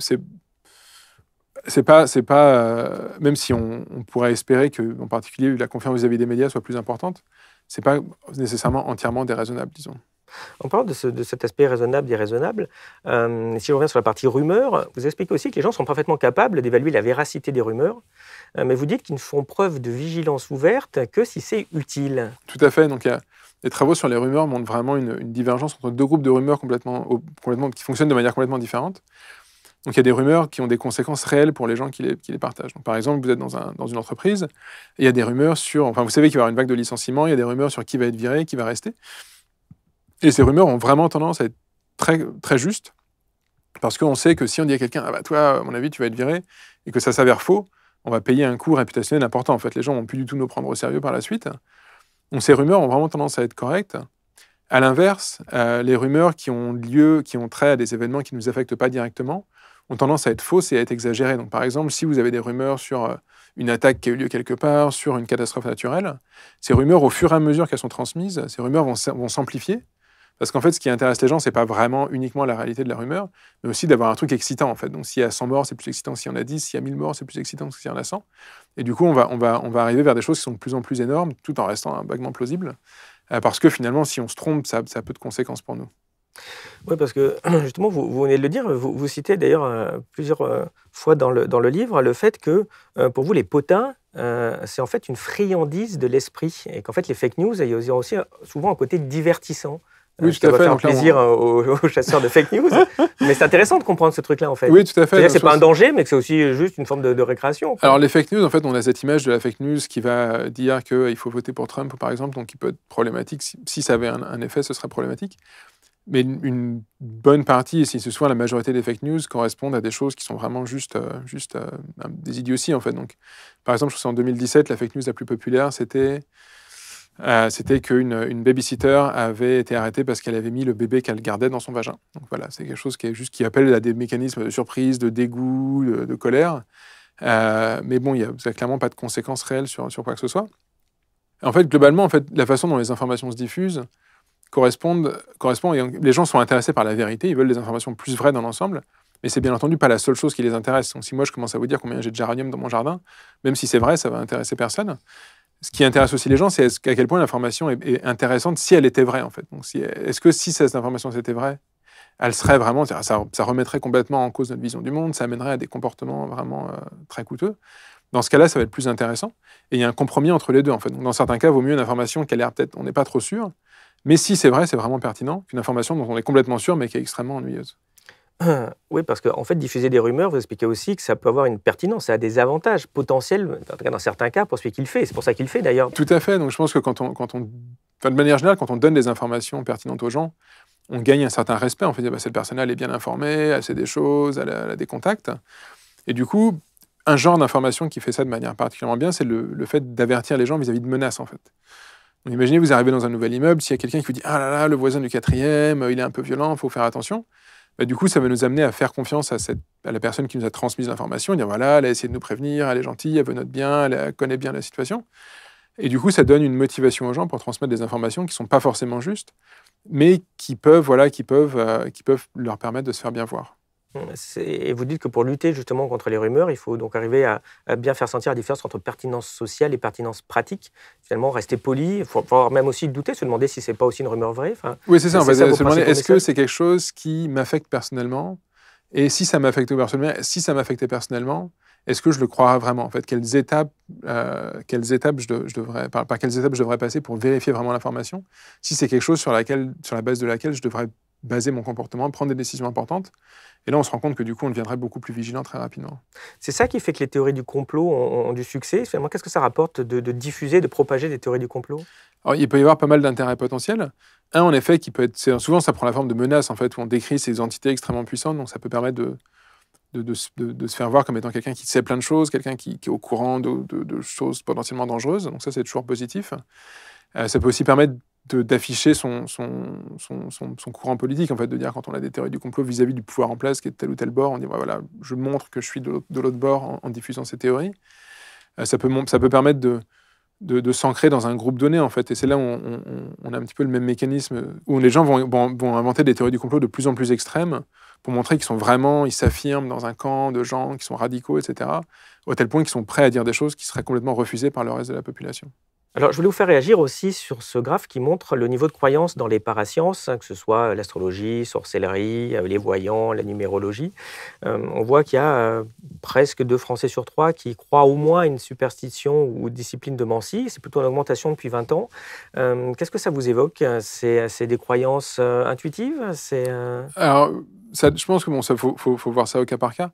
c'est pas, c'est pas, même si on, pourrait espérer que, en particulier, la confiance vis-à-vis des médias soit plus importante, c'est pas nécessairement entièrement déraisonnable, disons. En parlant de, cet aspect raisonnable, et euh, si on revient sur la partie rumeurs, vous expliquez aussi que les gens sont parfaitement capables d'évaluer la véracité des rumeurs, euh, mais vous dites qu'ils ne font preuve de vigilance ouverte que si c'est utile. Tout à fait. Donc, les travaux sur les rumeurs montrent vraiment une, divergence entre deux groupes de rumeurs complètement, qui fonctionnent de manière complètement différente. Donc il y a des rumeurs qui ont des conséquences réelles pour les gens qui les, partagent. par exemple, vous êtes dans, une entreprise, il y a des rumeurs sur... Enfin, vous savez qu'il va y avoir une vague de licenciements, il y a des rumeurs sur qui va être viré, qui va rester. Et ces rumeurs ont vraiment tendance à être très, très justes, parce qu'on sait que si on dit à quelqu'un, ah bah toi, à mon avis, tu vas être viré, et que ça s'avère faux, on va payer un coût réputationnel important. En fait, les gens vont plus du tout nous prendre au sérieux par la suite. Donc, ces rumeurs ont vraiment tendance à être correctes. À l'inverse, euh, les rumeurs qui ont lieu, qui ont trait à des événements qui ne nous affectent pas directement, ont tendance à être fausses et à être exagérées. Donc, par exemple, si vous avez des rumeurs sur euh, une attaque qui a eu lieu quelque part, sur une catastrophe naturelle, ces rumeurs, au fur et à mesure qu'elles sont transmises, ces rumeurs vont, vont s'amplifier parce qu'en fait, ce qui intéresse les gens, c'est pas vraiment uniquement la réalité de la rumeur, mais aussi d'avoir un truc excitant, en fait. Donc, s'il y a 100 morts, c'est plus excitant s'il y en a 10, s'il y a 1000 morts, c'est plus excitant s'il y en a 100. Et du coup, on va, on, va, on va arriver vers des choses qui sont de plus en plus énormes, tout en restant un vaguement plausible. Euh, parce que finalement, si on se trompe, ça, a peu de conséquences pour nous. Oui, parce que justement, vous, venez de le dire, vous, citez d'ailleurs euh, plusieurs euh, fois dans le, dans le, livre le fait que pour vous, les potins, c'est en fait une friandise de l'esprit. Et qu'en fait, les fake news, il aussi souvent un côté divertissant. Oui, euh, tout à fait. Faire plaisir euh, aux, chasseurs de fake news. mais c'est intéressant de comprendre ce truc-là, en fait. Oui, tout à fait. C'est pas un danger, mais c'est aussi juste une forme de, récréation. Alors, les fake news, en fait, on a cette image de la fake news qui va dire qu'il euh, faut voter pour Trump, par exemple, donc qui peut être problématique. Si, ça avait un, effet, ce serait problématique. Mais une, bonne partie, et si ce soit la majorité des fake news, correspondent à des choses qui sont vraiment juste, juste des idioties, en fait. Donc, par exemple, je pense en 2017, la fake news la plus populaire, c'était euh, c'était qu'une une babysitter avait été arrêtée parce qu'elle avait mis le bébé qu'elle gardait dans son vagin. voilà, c'est quelque chose qui, appelle à des mécanismes de surprise, de dégoût, de, colère. Euh, mais bon, il n'y a, clairement pas de conséquences réelles sur, quoi que ce soit. En fait, globalement, la façon dont les informations se diffusent correspond, les gens sont intéressés par la vérité, ils veulent des informations plus vraies dans l'ensemble, mais c'est bien entendu pas la seule chose qui les intéresse. Donc si moi je commence à vous dire combien j'ai de géranium dans mon jardin, même si c'est vrai, ça va intéresser personne ce qui intéresse aussi les gens, c'est à quel point l'information est, intéressante si elle était vraie, en fait. est-ce que si cette information était vraie, elle serait vraiment, ça, remettrait complètement en cause notre vision du monde, ça amènerait à des comportements vraiment euh, très coûteux. Dans ce cas-là, ça va être plus intéressant. Et il y a un compromis entre les deux, en fait. dans certains cas, il vaut mieux une information qui a l'air peut-être, on n'est pas trop sûr, mais si c'est vrai, c'est vraiment pertinent qu'une information dont on est complètement sûr, mais qui est extrêmement ennuyeuse. Oui, parce qu'en en fait, diffuser des rumeurs, vous expliquez aussi que ça peut avoir une pertinence, ça a des avantages potentiels, en tout cas dans certains cas, pour ce qu'il fait. C'est pour ça qu'il le fait d'ailleurs. Tout à fait. Donc je pense que quand on, quand de manière générale, quand on donne des informations pertinentes aux gens, on gagne un certain respect. En fait, bah, cette personne-là, est bien informée, elle sait des choses, elle a, des contacts. Et du coup, un genre d'information qui fait ça de manière particulièrement bien, c'est le, fait d'avertir les gens vis-à-vis de menaces, en fait. imaginez, vous arrivez dans un nouvel immeuble, s'il y a quelqu'un qui vous dit Ah là là, le voisin du quatrième, euh, il est un peu violent, il faut faire attention. Bah, du coup, ça va nous amener à faire confiance à, la personne qui nous a transmis l'information, dire voilà, elle a essayé de nous prévenir, elle est gentille, elle veut notre bien, elle connaît bien la situation. Et du coup, ça donne une motivation aux gens pour transmettre des informations qui ne sont pas forcément justes, mais qui peuvent, voilà, qui peuvent euh, leur permettre de se faire bien voir. Bah, et vous dites que pour lutter justement contre les rumeurs, il faut donc arriver à, bien faire sentir la différence entre pertinence sociale et pertinence pratique. Finalement, rester poli, il faut même aussi douter, se demander si c'est pas aussi une rumeur vraie. Enfin, oui, c'est ça, se demander est-ce que c'est quelque chose qui m'affecte personnellement Et si ça m'affectait personnellement, si ça personnellement, est-ce que je le croirais vraiment En fait, quelles étapes, euh, quelles étapes je, devrais, par, par, quelles étapes je devrais passer pour vérifier vraiment l'information Si c'est quelque chose sur, laquelle, sur la base de laquelle je devrais baser mon comportement, prendre des décisions importantes. Et là, on se rend compte que du coup, on deviendrait beaucoup plus vigilant très rapidement. C'est ça qui fait que les théories du complot ont, du succès. Finalement, qu'est-ce que ça rapporte de, diffuser, de propager des théories du complot il peut y avoir pas mal d'intérêts potentiels. Un, en effet, qui peut être. Souvent, ça prend la forme de menaces, en fait, où on décrit ces entités extrêmement puissantes. Donc, ça peut permettre de, de, se faire voir comme étant quelqu'un qui sait plein de choses, quelqu'un qui, est au courant de choses potentiellement dangereuses. Donc, ça, c'est toujours positif. Euh, ça peut aussi permettre d'afficher son, courant politique, en fait, de dire quand on a des théories du complot vis-à-vis du pouvoir en place qui est tel ou tel bord, on dit voilà, je montre que je suis de l'autre bord en, diffusant ces théories. Euh, ça, peut, ça peut permettre de, s'ancrer dans un groupe donné, en fait. Et c'est là où on, a un petit peu le même mécanisme, où les gens vont, vont, inventer des théories du complot de plus en plus extrêmes pour montrer qu'ils sont vraiment, ils s'affirment dans un camp de gens qui sont radicaux, etc., au tel point qu'ils sont prêts à dire des choses qui seraient complètement refusées par le reste de la population. Alors, je voulais vous faire réagir aussi sur ce graphe qui montre le niveau de croyance dans les parasciences, hein, que ce soit euh, l'astrologie, sorcellerie, euh, les voyants, la numérologie. Euh, on voit qu'il y a presque deux Français sur trois qui croient au moins à une superstition ou discipline de Mancy. C'est plutôt une augmentation depuis 20 ans. Qu'est-ce que ça vous évoque C'est des croyances intuitives Alors, je pense que bon, ça, faut voir ça au cas par cas.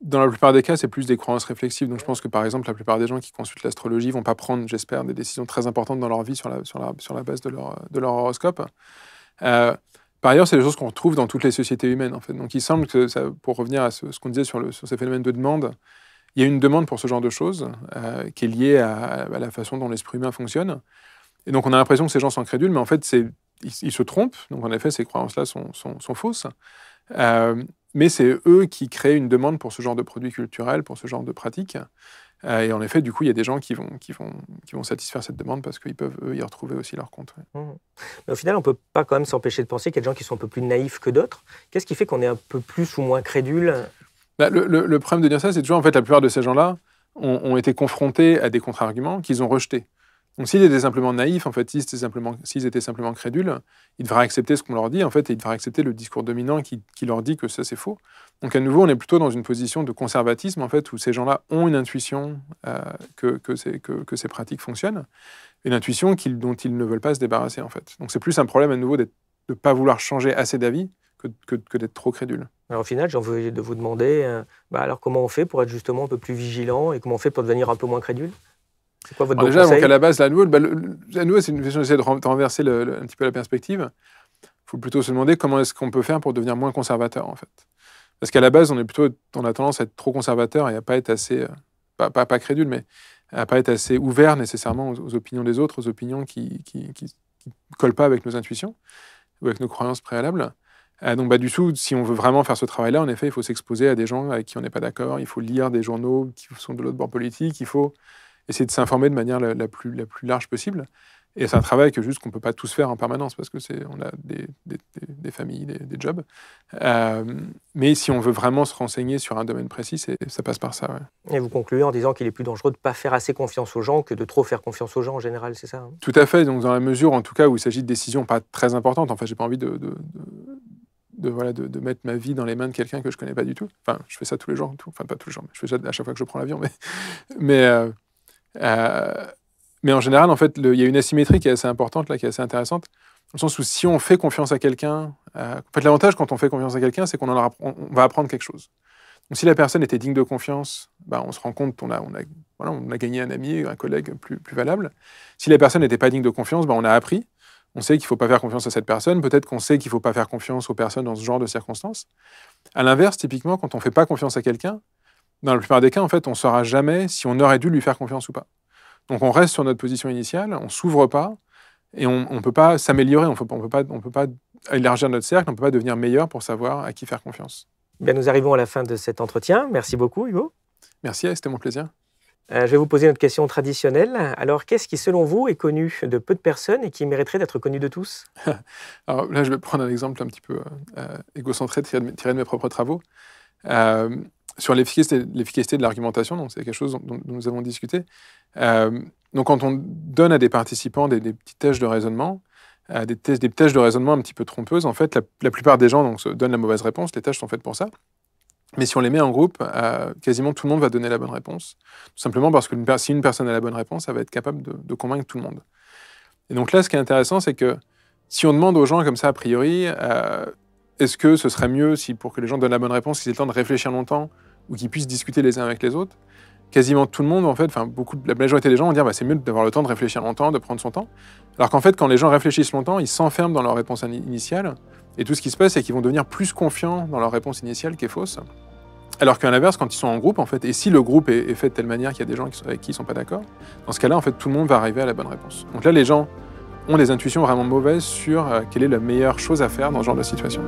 Dans la plupart des cas, c'est plus des croyances réflexives. Donc je pense que par exemple, la plupart des gens qui consultent l'astrologie vont pas prendre, j'espère, des décisions très importantes dans leur vie sur la, sur la, sur la base de leur, de leur horoscope. Euh, par ailleurs, c'est des choses qu'on retrouve dans toutes les sociétés humaines. En fait. Donc il semble que, ça, pour revenir à ce, qu'on disait sur, le, sur ces phénomènes de demande, il y a une demande pour ce genre de choses euh, qui est liée à, la façon dont l'esprit humain fonctionne. Et donc on a l'impression que ces gens sont crédules, mais en fait, ils, se trompent. Donc, en effet, ces croyances-là sont, sont, sont fausses. Euh, mais c'est eux qui créent une demande pour ce genre de produits culturels, pour ce genre de pratiques. Euh, et en effet, du coup, il y a des gens qui vont, satisfaire cette demande parce qu'ils peuvent, eux, y retrouver aussi leur compte. Mmh. Mais au final, on ne peut pas quand même s'empêcher de penser qu'il y a des gens qui sont un peu plus naïfs que d'autres. Qu'est-ce qui fait qu'on est un peu plus ou moins crédule bah, le, problème de dire ça, c'est toujours, en fait, la plupart de ces gens-là ont été confrontés à des contre-arguments qu'ils ont rejetés. Donc s'ils étaient simplement naïfs, en fait, s'ils étaient simplement, s'ils crédules, ils devraient accepter ce qu'on leur dit, en fait, et ils devraient accepter le discours dominant qui, leur dit que ça, c'est faux. Donc à nouveau, on est plutôt dans une position de conservatisme, en fait, où ces gens-là ont une intuition euh, que, ces, pratiques fonctionnent, une intuition qu'ils dont ils ne veulent pas se débarrasser, en fait. Donc c'est plus un problème à nouveau de ne pas vouloir changer assez d'avis que, d'être trop crédule. Alors au final, j'ai envie de vous demander, euh, bah, alors comment on fait pour être justement un peu plus vigilant et comment on fait pour devenir un peu moins crédule c'est quoi votre Déjà, donc à la base, la nouvelle, bah, c'est une question, d'essayer de renverser un petit peu la perspective. Il faut plutôt se demander comment est-ce qu'on peut faire pour devenir moins conservateur, en fait. Parce qu'à la base, on, est plutôt, on a tendance à être trop conservateur et à pas être assez, euh, pas, pas, crédule, mais à pas être assez ouvert nécessairement aux, opinions des autres, aux opinions qui ne collent pas avec nos intuitions ou avec nos croyances préalables. Ah, donc, bah, du coup, si on veut vraiment faire ce travail-là, en effet, il faut s'exposer à des gens avec qui on n'est pas d'accord, il faut lire des journaux qui sont de l'autre bord politique, il faut essayer de s'informer de manière la, plus, la plus large possible. Et c'est un travail que juste qu'on ne peut pas tous faire en permanence parce que c'est on a des, des, familles, des, jobs. Euh, mais si on veut vraiment se renseigner sur un domaine précis, ça passe par ça. Et vous concluez en disant qu'il est plus dangereux de ne pas faire assez confiance aux gens que de trop faire confiance aux gens en général, c'est ça hein Tout à fait. Donc dans la mesure, en tout cas, où il s'agit de décisions pas très importantes. Enfin, j'ai pas envie de, de, voilà, de, mettre ma vie dans les mains de quelqu'un que je connais pas du tout. Enfin, je fais ça tous les jours. Enfin, pas tous les jours. Mais je fais ça à chaque fois que je prends l'avion. Mais, mais euh, euh, mais en général, en fait, il y a une asymétrie qui est assez importante, là, qui est assez intéressante, dans le sens où si on fait confiance à quelqu'un, euh, en fait, l'avantage quand on fait confiance à quelqu'un, c'est qu'on on, va apprendre quelque chose. Donc, si la personne était digne de confiance, bah, on se rend compte qu'on a, on a, voilà, on a gagné un ami, un collègue plus, plus valable. Si la personne n'était pas digne de confiance, bah, on a appris. On sait qu'il ne faut pas faire confiance à cette personne. Peut-être qu'on sait qu'il ne faut pas faire confiance aux personnes dans ce genre de circonstances. À l'inverse, typiquement, quand on ne fait pas confiance à quelqu'un, dans la plupart des cas, en fait, on ne saura jamais si on aurait dû lui faire confiance ou pas. Donc on reste sur notre position initiale, on s'ouvre pas et on ne peut pas s'améliorer, on ne peut pas, on peut pas élargir notre cercle, on ne peut pas devenir meilleur pour savoir à qui faire confiance. Bien, nous arrivons à la fin de cet entretien. Merci beaucoup, Hugo. Merci, c'était mon plaisir. Euh, je vais vous poser notre question traditionnelle. Alors, qu'est-ce qui, selon vous, est connu de peu de personnes et qui mériterait d'être connu de tous Alors là, je vais prendre un exemple un petit peu euh, euh, égocentré tiré de, mes, mes propres travaux. Euh, sur l'efficacité, de l'argumentation, donc c'est quelque chose dont, nous avons discuté. Euh, donc, quand on donne à des participants des, petites tâches de raisonnement, euh, des, tâches, des tâches de raisonnement un petit peu trompeuses, en fait, la, plupart des gens donc, se donnent la mauvaise réponse. Les tâches sont faites pour ça. Mais si on les met en groupe, euh, quasiment tout le monde va donner la bonne réponse. Tout simplement parce que si une personne a la bonne réponse, ça va être capable de, de, convaincre tout le monde. Et donc là, ce qui est intéressant, c'est que si on demande aux gens comme ça, a priori, est-ce que ce serait mieux si, pour que les gens donnent la bonne réponse, s'ils aient le temps de réfléchir longtemps ou qu'ils puissent discuter les uns avec les autres Quasiment tout le monde, en fait, enfin, beaucoup, la majorité des gens vont dire bah, c'est mieux d'avoir le temps de réfléchir longtemps, de prendre son temps. Alors qu'en fait, quand les gens réfléchissent longtemps, ils s'enferment dans leur réponse initiale. Et tout ce qui se passe, c'est qu'ils vont devenir plus confiants dans leur réponse initiale qui est fausse. Alors qu'à l'inverse, quand ils sont en groupe, en fait, et si le groupe est, fait de telle manière qu'il y a des gens avec qui ils ne sont pas d'accord, dans ce cas-là, en fait, tout le monde va arriver à la bonne réponse. Donc là, les gens ont des intuitions vraiment mauvaises sur euh, quelle est la meilleure chose à faire dans ce genre de situation.